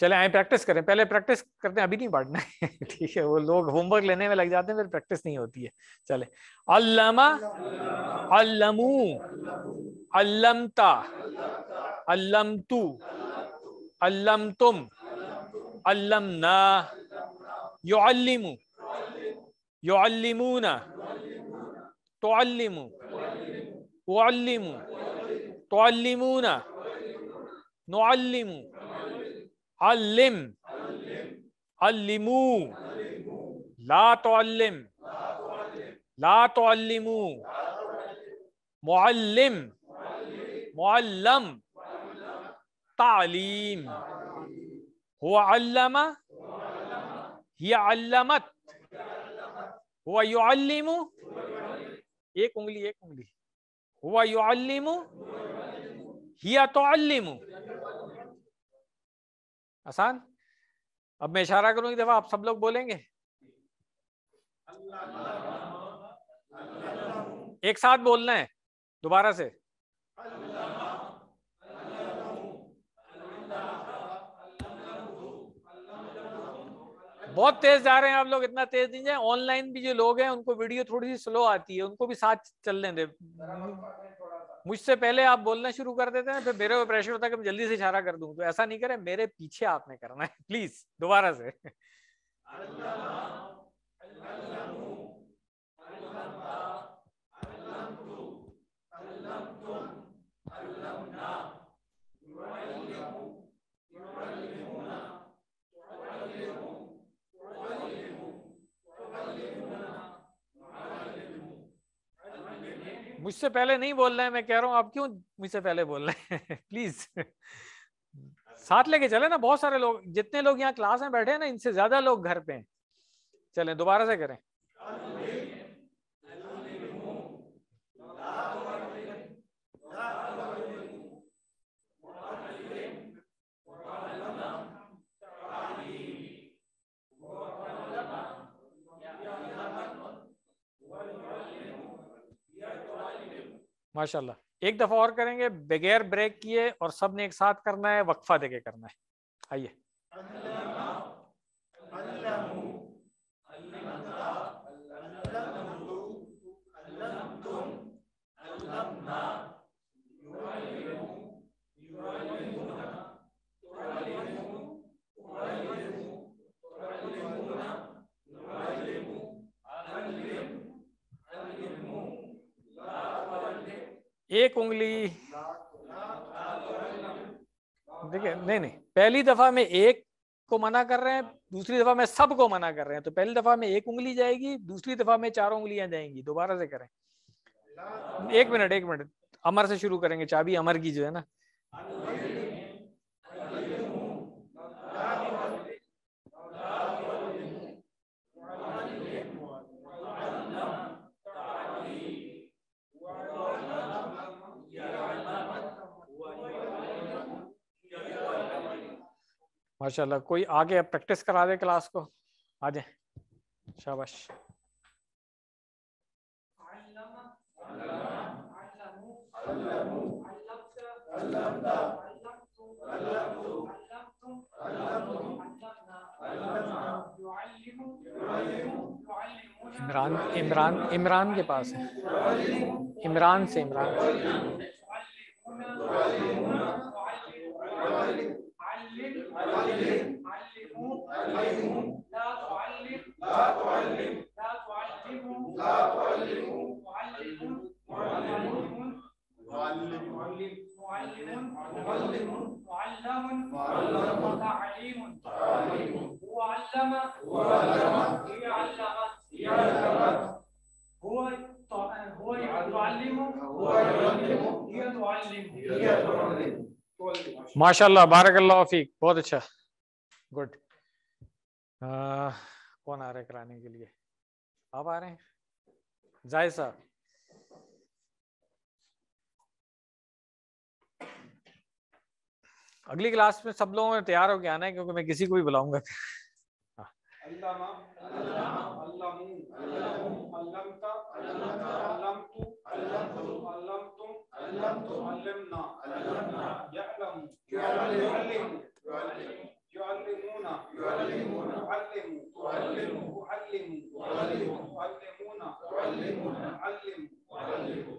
[SPEAKER 2] चले आए प्रैक्टिस करें पहले प्रैक्टिस करते हैं अभी नहीं पढ़ना है ठीक है वो लोग होमवर्क लेने में लग जाते हैं फिर प्रैक्टिस नहीं होती है चले अल्लामा अल्लमू अल्लमता अल्लमतू अल्लम तुम अल्लम ना योल्लिमू योल्लिमूना तोल्लिमू वल्लिमू नो नोल्लिमू علم علموا لا تعلم لا تعلموا معلم معلم تعليم هو علم هي علمت هو يعلم هو يعلم एक उंगली هو يعلم هي تعلم आसान अब मैं इशारा करूंगी दफा आप सब लोग बोलेंगे एक साथ बोलना है दोबारा से बहुत तेज जा रहे हैं आप लोग इतना तेज नहीं जाए ऑनलाइन भी जो लोग हैं उनको वीडियो थोड़ी सी स्लो आती है उनको भी साथ चलने दे मुझसे पहले आप बोलना शुरू कर देते हैं फिर मेरे पे प्रेशर होता है कि मैं जल्दी से इशारा कर दूं तो ऐसा नहीं करें मेरे पीछे आपने करना है प्लीज दोबारा से अल्लाह, अल्लाह, मुझसे पहले नहीं बोल रहे हैं मैं कह रहा हूँ आप क्यों मुझसे पहले बोल रहे हैं प्लीज साथ लेके चले ना बहुत सारे लोग जितने लोग यहाँ क्लास में बैठे हैं ना इनसे ज्यादा लोग घर पे हैं चले दोबारा से करें माशाल्लाह एक दफा और करेंगे बगैर ब्रेक किए और सबने एक साथ करना है वक्फा देके करना है आइए एक उंगली देखिए नहीं नहीं पहली दफा में एक को मना कर रहे हैं दूसरी दफा में सब को मना कर रहे हैं तो पहली दफा में एक उंगली जाएगी दूसरी दफा में चार उंगलियां जाएंगी दोबारा से करें एक मिनट एक मिनट अमर से शुरू करेंगे चाबी अमर की जो है ना माशाल्लाह कोई आगे प्रैक्टिस करा दे क्लास को आ जाए शाबाश इमरान इमरान इमरान के पास है इमरान से
[SPEAKER 1] इमरान
[SPEAKER 2] माशा बारकल्ला बहुत अच्छा गुड कौन आ रहा है कराने के लिए आप आ रहे हैं जाए साहब अगली क्लास में सब लोगों ने तैयार होकर आना है क्योंकि मैं किसी को भी बुलाऊंगा
[SPEAKER 1] يعلمون يعلمون يعلمون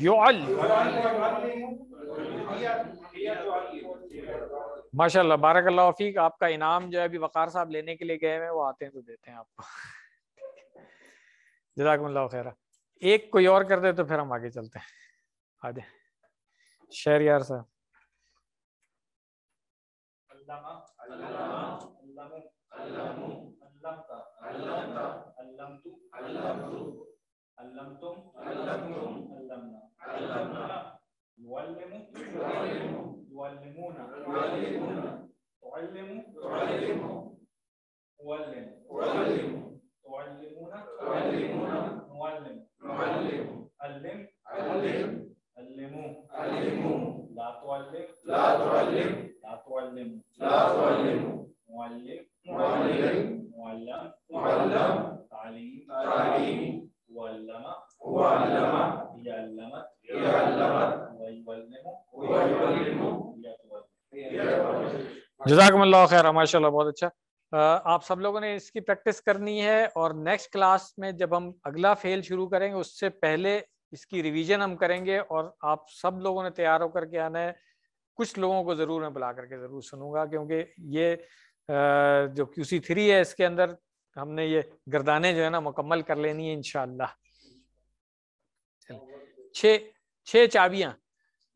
[SPEAKER 1] युअल
[SPEAKER 2] माशाल्लाह बारक फीक आपका इनाम जो है अभी वकार साहब लेने के लिए गए हैं वो आते हैं तो देते हैं आपको जजाकमल्ला खैरा एक कोई और कर दे तो फिर हम आगे चलते हैं आ जाए शेर यार साहब
[SPEAKER 1] अल्लाह علمتم علمتم علمنا علمنا يولم يعلم يعلمون يعلمون تعلم تعلم ولم ولم تعلمون تعلمون نعلم نعلم علم علم علموا علموا لا تعلم لا تعلم لا تعلم لا تعلم معلم معلم معلم معلم تعليم تعليم وعلم
[SPEAKER 2] खैर माशा बहुत अच्छा आप सब लोगों ने इसकी प्रैक्टिस करनी है और नेक्स्ट क्लास में जब हम अगला फेल शुरू करेंगे उससे पहले इसकी रिवीजन हम करेंगे और आप सब लोगों ने तैयार होकर के आना है कुछ लोगों को ज़रूर मैं बुला करके ज़रूर सुनूंगा क्योंकि ये जो क्यूसी थ्री है इसके अंदर हमने ये गर्दाने जो है ना मुकम्मल कर लेनी है इन छः छः चाबियाँ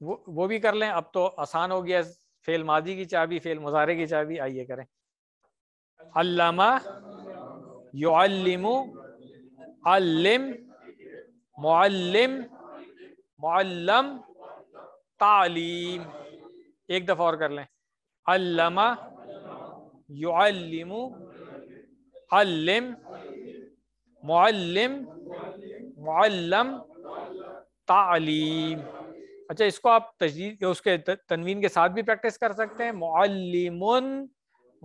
[SPEAKER 2] वो वो भी कर लें अब तो आसान हो गया फेल माजी की चाबी फेल मुजारे की चाबी आइए करें अल्लामा युअल्लिमु अल्लिम मुअल्लिम मुअल्लम तालीम एक दफ़ा और कर लें अल्लामा युअल्लिमु अल्लिम मुअल्लिम मुअल्लम तालीम अच्छा इसको आप तजीद उसके तनवीन के साथ भी प्रैक्टिस कर सकते हैं मौलिमन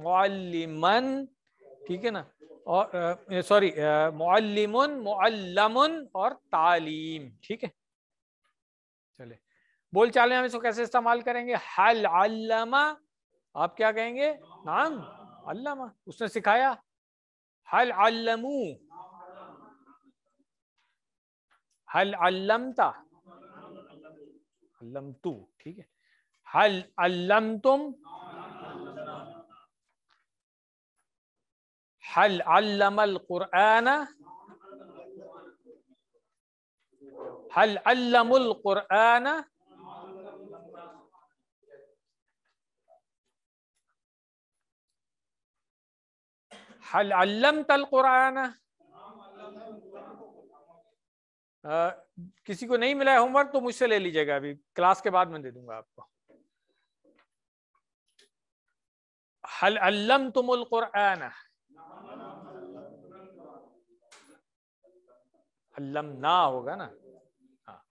[SPEAKER 2] मौलिमन ठीक है ना और सॉरी मौलिमन मौलमन और तालीम ठीक है चले बोल चाल हम इसको कैसे इस्तेमाल करेंगे हल अल्लामा आप क्या कहेंगे नाम अल्लामा उसने सिखाया हल अल्लमू هل علمت علمت هل علمتم هل علم القران هل علم القران
[SPEAKER 3] هل علمت القران
[SPEAKER 2] किसी को नहीं मिला है होमवर्क तो मुझसे ले लीजिएगा अभी क्लास के बाद में दे दूंगा आपको हल अल्लम तुमुल कुरआन अल्लम ना होगा ना हाँ।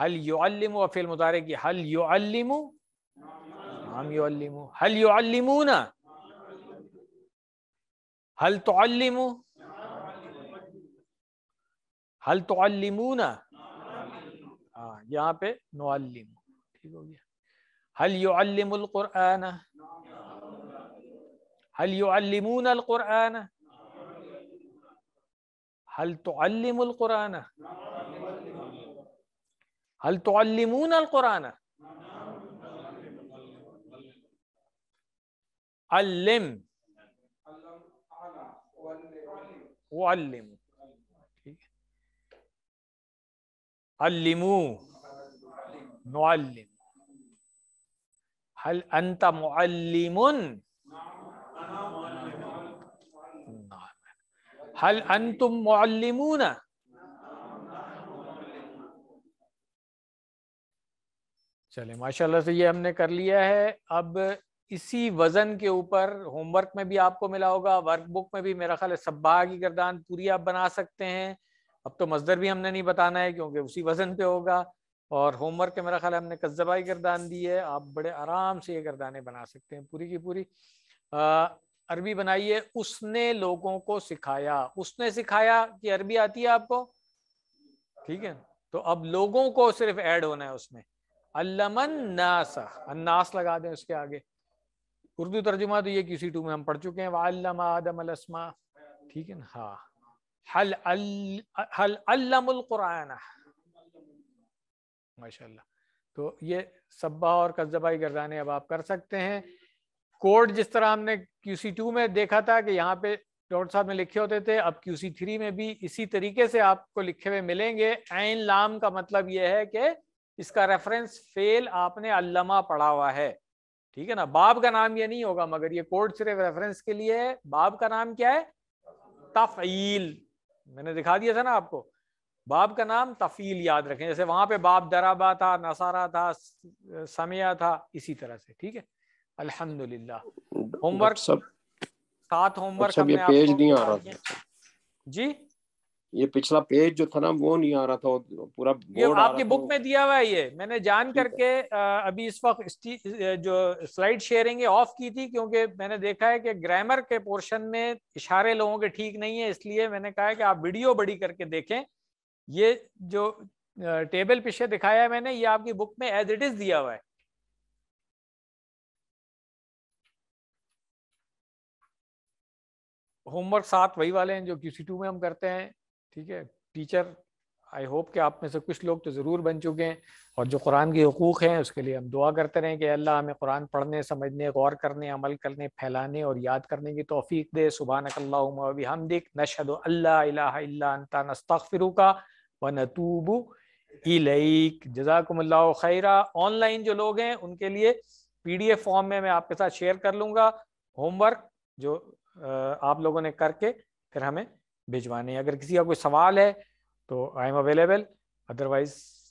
[SPEAKER 2] हल युअल्लिमु और मुतारे की हल युअल्लिमु हम युअल्लिमु हल ना हल तुअल्लिमु هل تعلمون آه، یہاں نعلم هل يعلم القرآن هل يعلمون القرآن هل تعلم القرآن هل تعلمون القرآن
[SPEAKER 3] علم علم अलिमू
[SPEAKER 2] नुअल्लिम हल अंत मुअल्लिमुन हल अंतुम मुअल्लिमून चले माशाल्लाह से ये हमने कर लिया है अब इसी वजन के ऊपर होमवर्क में भी आपको मिला होगा वर्कबुक में भी मेरा ख्याल है सब्बाह की गर्दान पूरी आप बना सकते हैं अब तो मजदर भी हमने नहीं बताना है क्योंकि उसी वजन पे होगा और होमवर्क के मेरा ख्याल हमने कज्जबाई गर्दान दी है आप बड़े आराम से ये गर्दाने बना सकते हैं पूरी की पूरी अरबी बनाइए उसने लोगों को सिखाया उसने सिखाया कि अरबी आती है आपको ठीक है तो अब लोगों को सिर्फ ऐड होना है उसमें अल्लमन नासा अन्नास लगा दें उसके आगे उर्दू तर्जुमा तो ये किसी टू में हम पढ़ चुके हैं वालम आदम अलसमा ठीक है ना हाँ हल अल हल कुरान माशाल्लाह तो ये सब्बा और कस्बाई गर्दाने अब आप कर सकते हैं कोड जिस तरह हमने क्यूसी टू में देखा था कि यहाँ पे डॉक्टर साहब में लिखे होते थे अब क्यूसी थ्री में भी इसी तरीके से आपको लिखे हुए मिलेंगे ऐन लाम का मतलब यह है कि इसका रेफरेंस फेल आपने अल्लमा पढ़ा हुआ है ठीक है ना बाब का नाम ये नहीं होगा मगर ये कोड सिर्फ रेफरेंस के लिए है बाब का नाम क्या है तफ मैंने दिखा दिया था ना आपको बाप का नाम तफील याद रखें जैसे वहां पे बाप दराबा था नसारा था समिया था इसी तरह से ठीक है अल्हम्दुलिल्लाह होमवर्क सब सात होमवर्क पेज नहीं आ रहा जी ये पिछला पेज जो था ना वो नहीं आ रहा था पूरा ये आपकी बुक में दिया हुआ है ये मैंने जान करके अभी इस वक्त जो स्लाइड शेयरिंग ऑफ की थी क्योंकि मैंने देखा है कि ग्रामर के पोर्शन में इशारे लोगों के ठीक नहीं है इसलिए मैंने कहा है कि आप वीडियो बड़ी करके देखें ये जो टेबल पीछे दिखाया
[SPEAKER 3] है मैंने ये आपकी बुक में एज इट इज दिया हुआ है होमवर्क साथ वही वाले हैं जो क्यूसी
[SPEAKER 2] टू में हम करते हैं ठीक है टीचर आई होप कि आप में से कुछ लोग तो ज़रूर बन चुके हैं और जो कुरान के हकूक़ हैं उसके लिए हम दुआ करते रहें कि अल्लाह हमें कुरान पढ़ने समझने गौर करने अमल करने फैलाने और याद करने की तोफ़ी दे सुबह नकल्लाबी दिख नशद नस्तफ़िर का व नतूबू इलईक जजाकमल्ला खैरा ऑनलाइन जो लोग हैं उनके लिए एफ फॉर्म में मैं आपके साथ शेयर कर लूँगा होमवर्क जो आप लोगों ने करके फिर हमें
[SPEAKER 3] भिजवाने अगर किसी का कोई सवाल है तो आई एम अवेलेबल अदरवाइज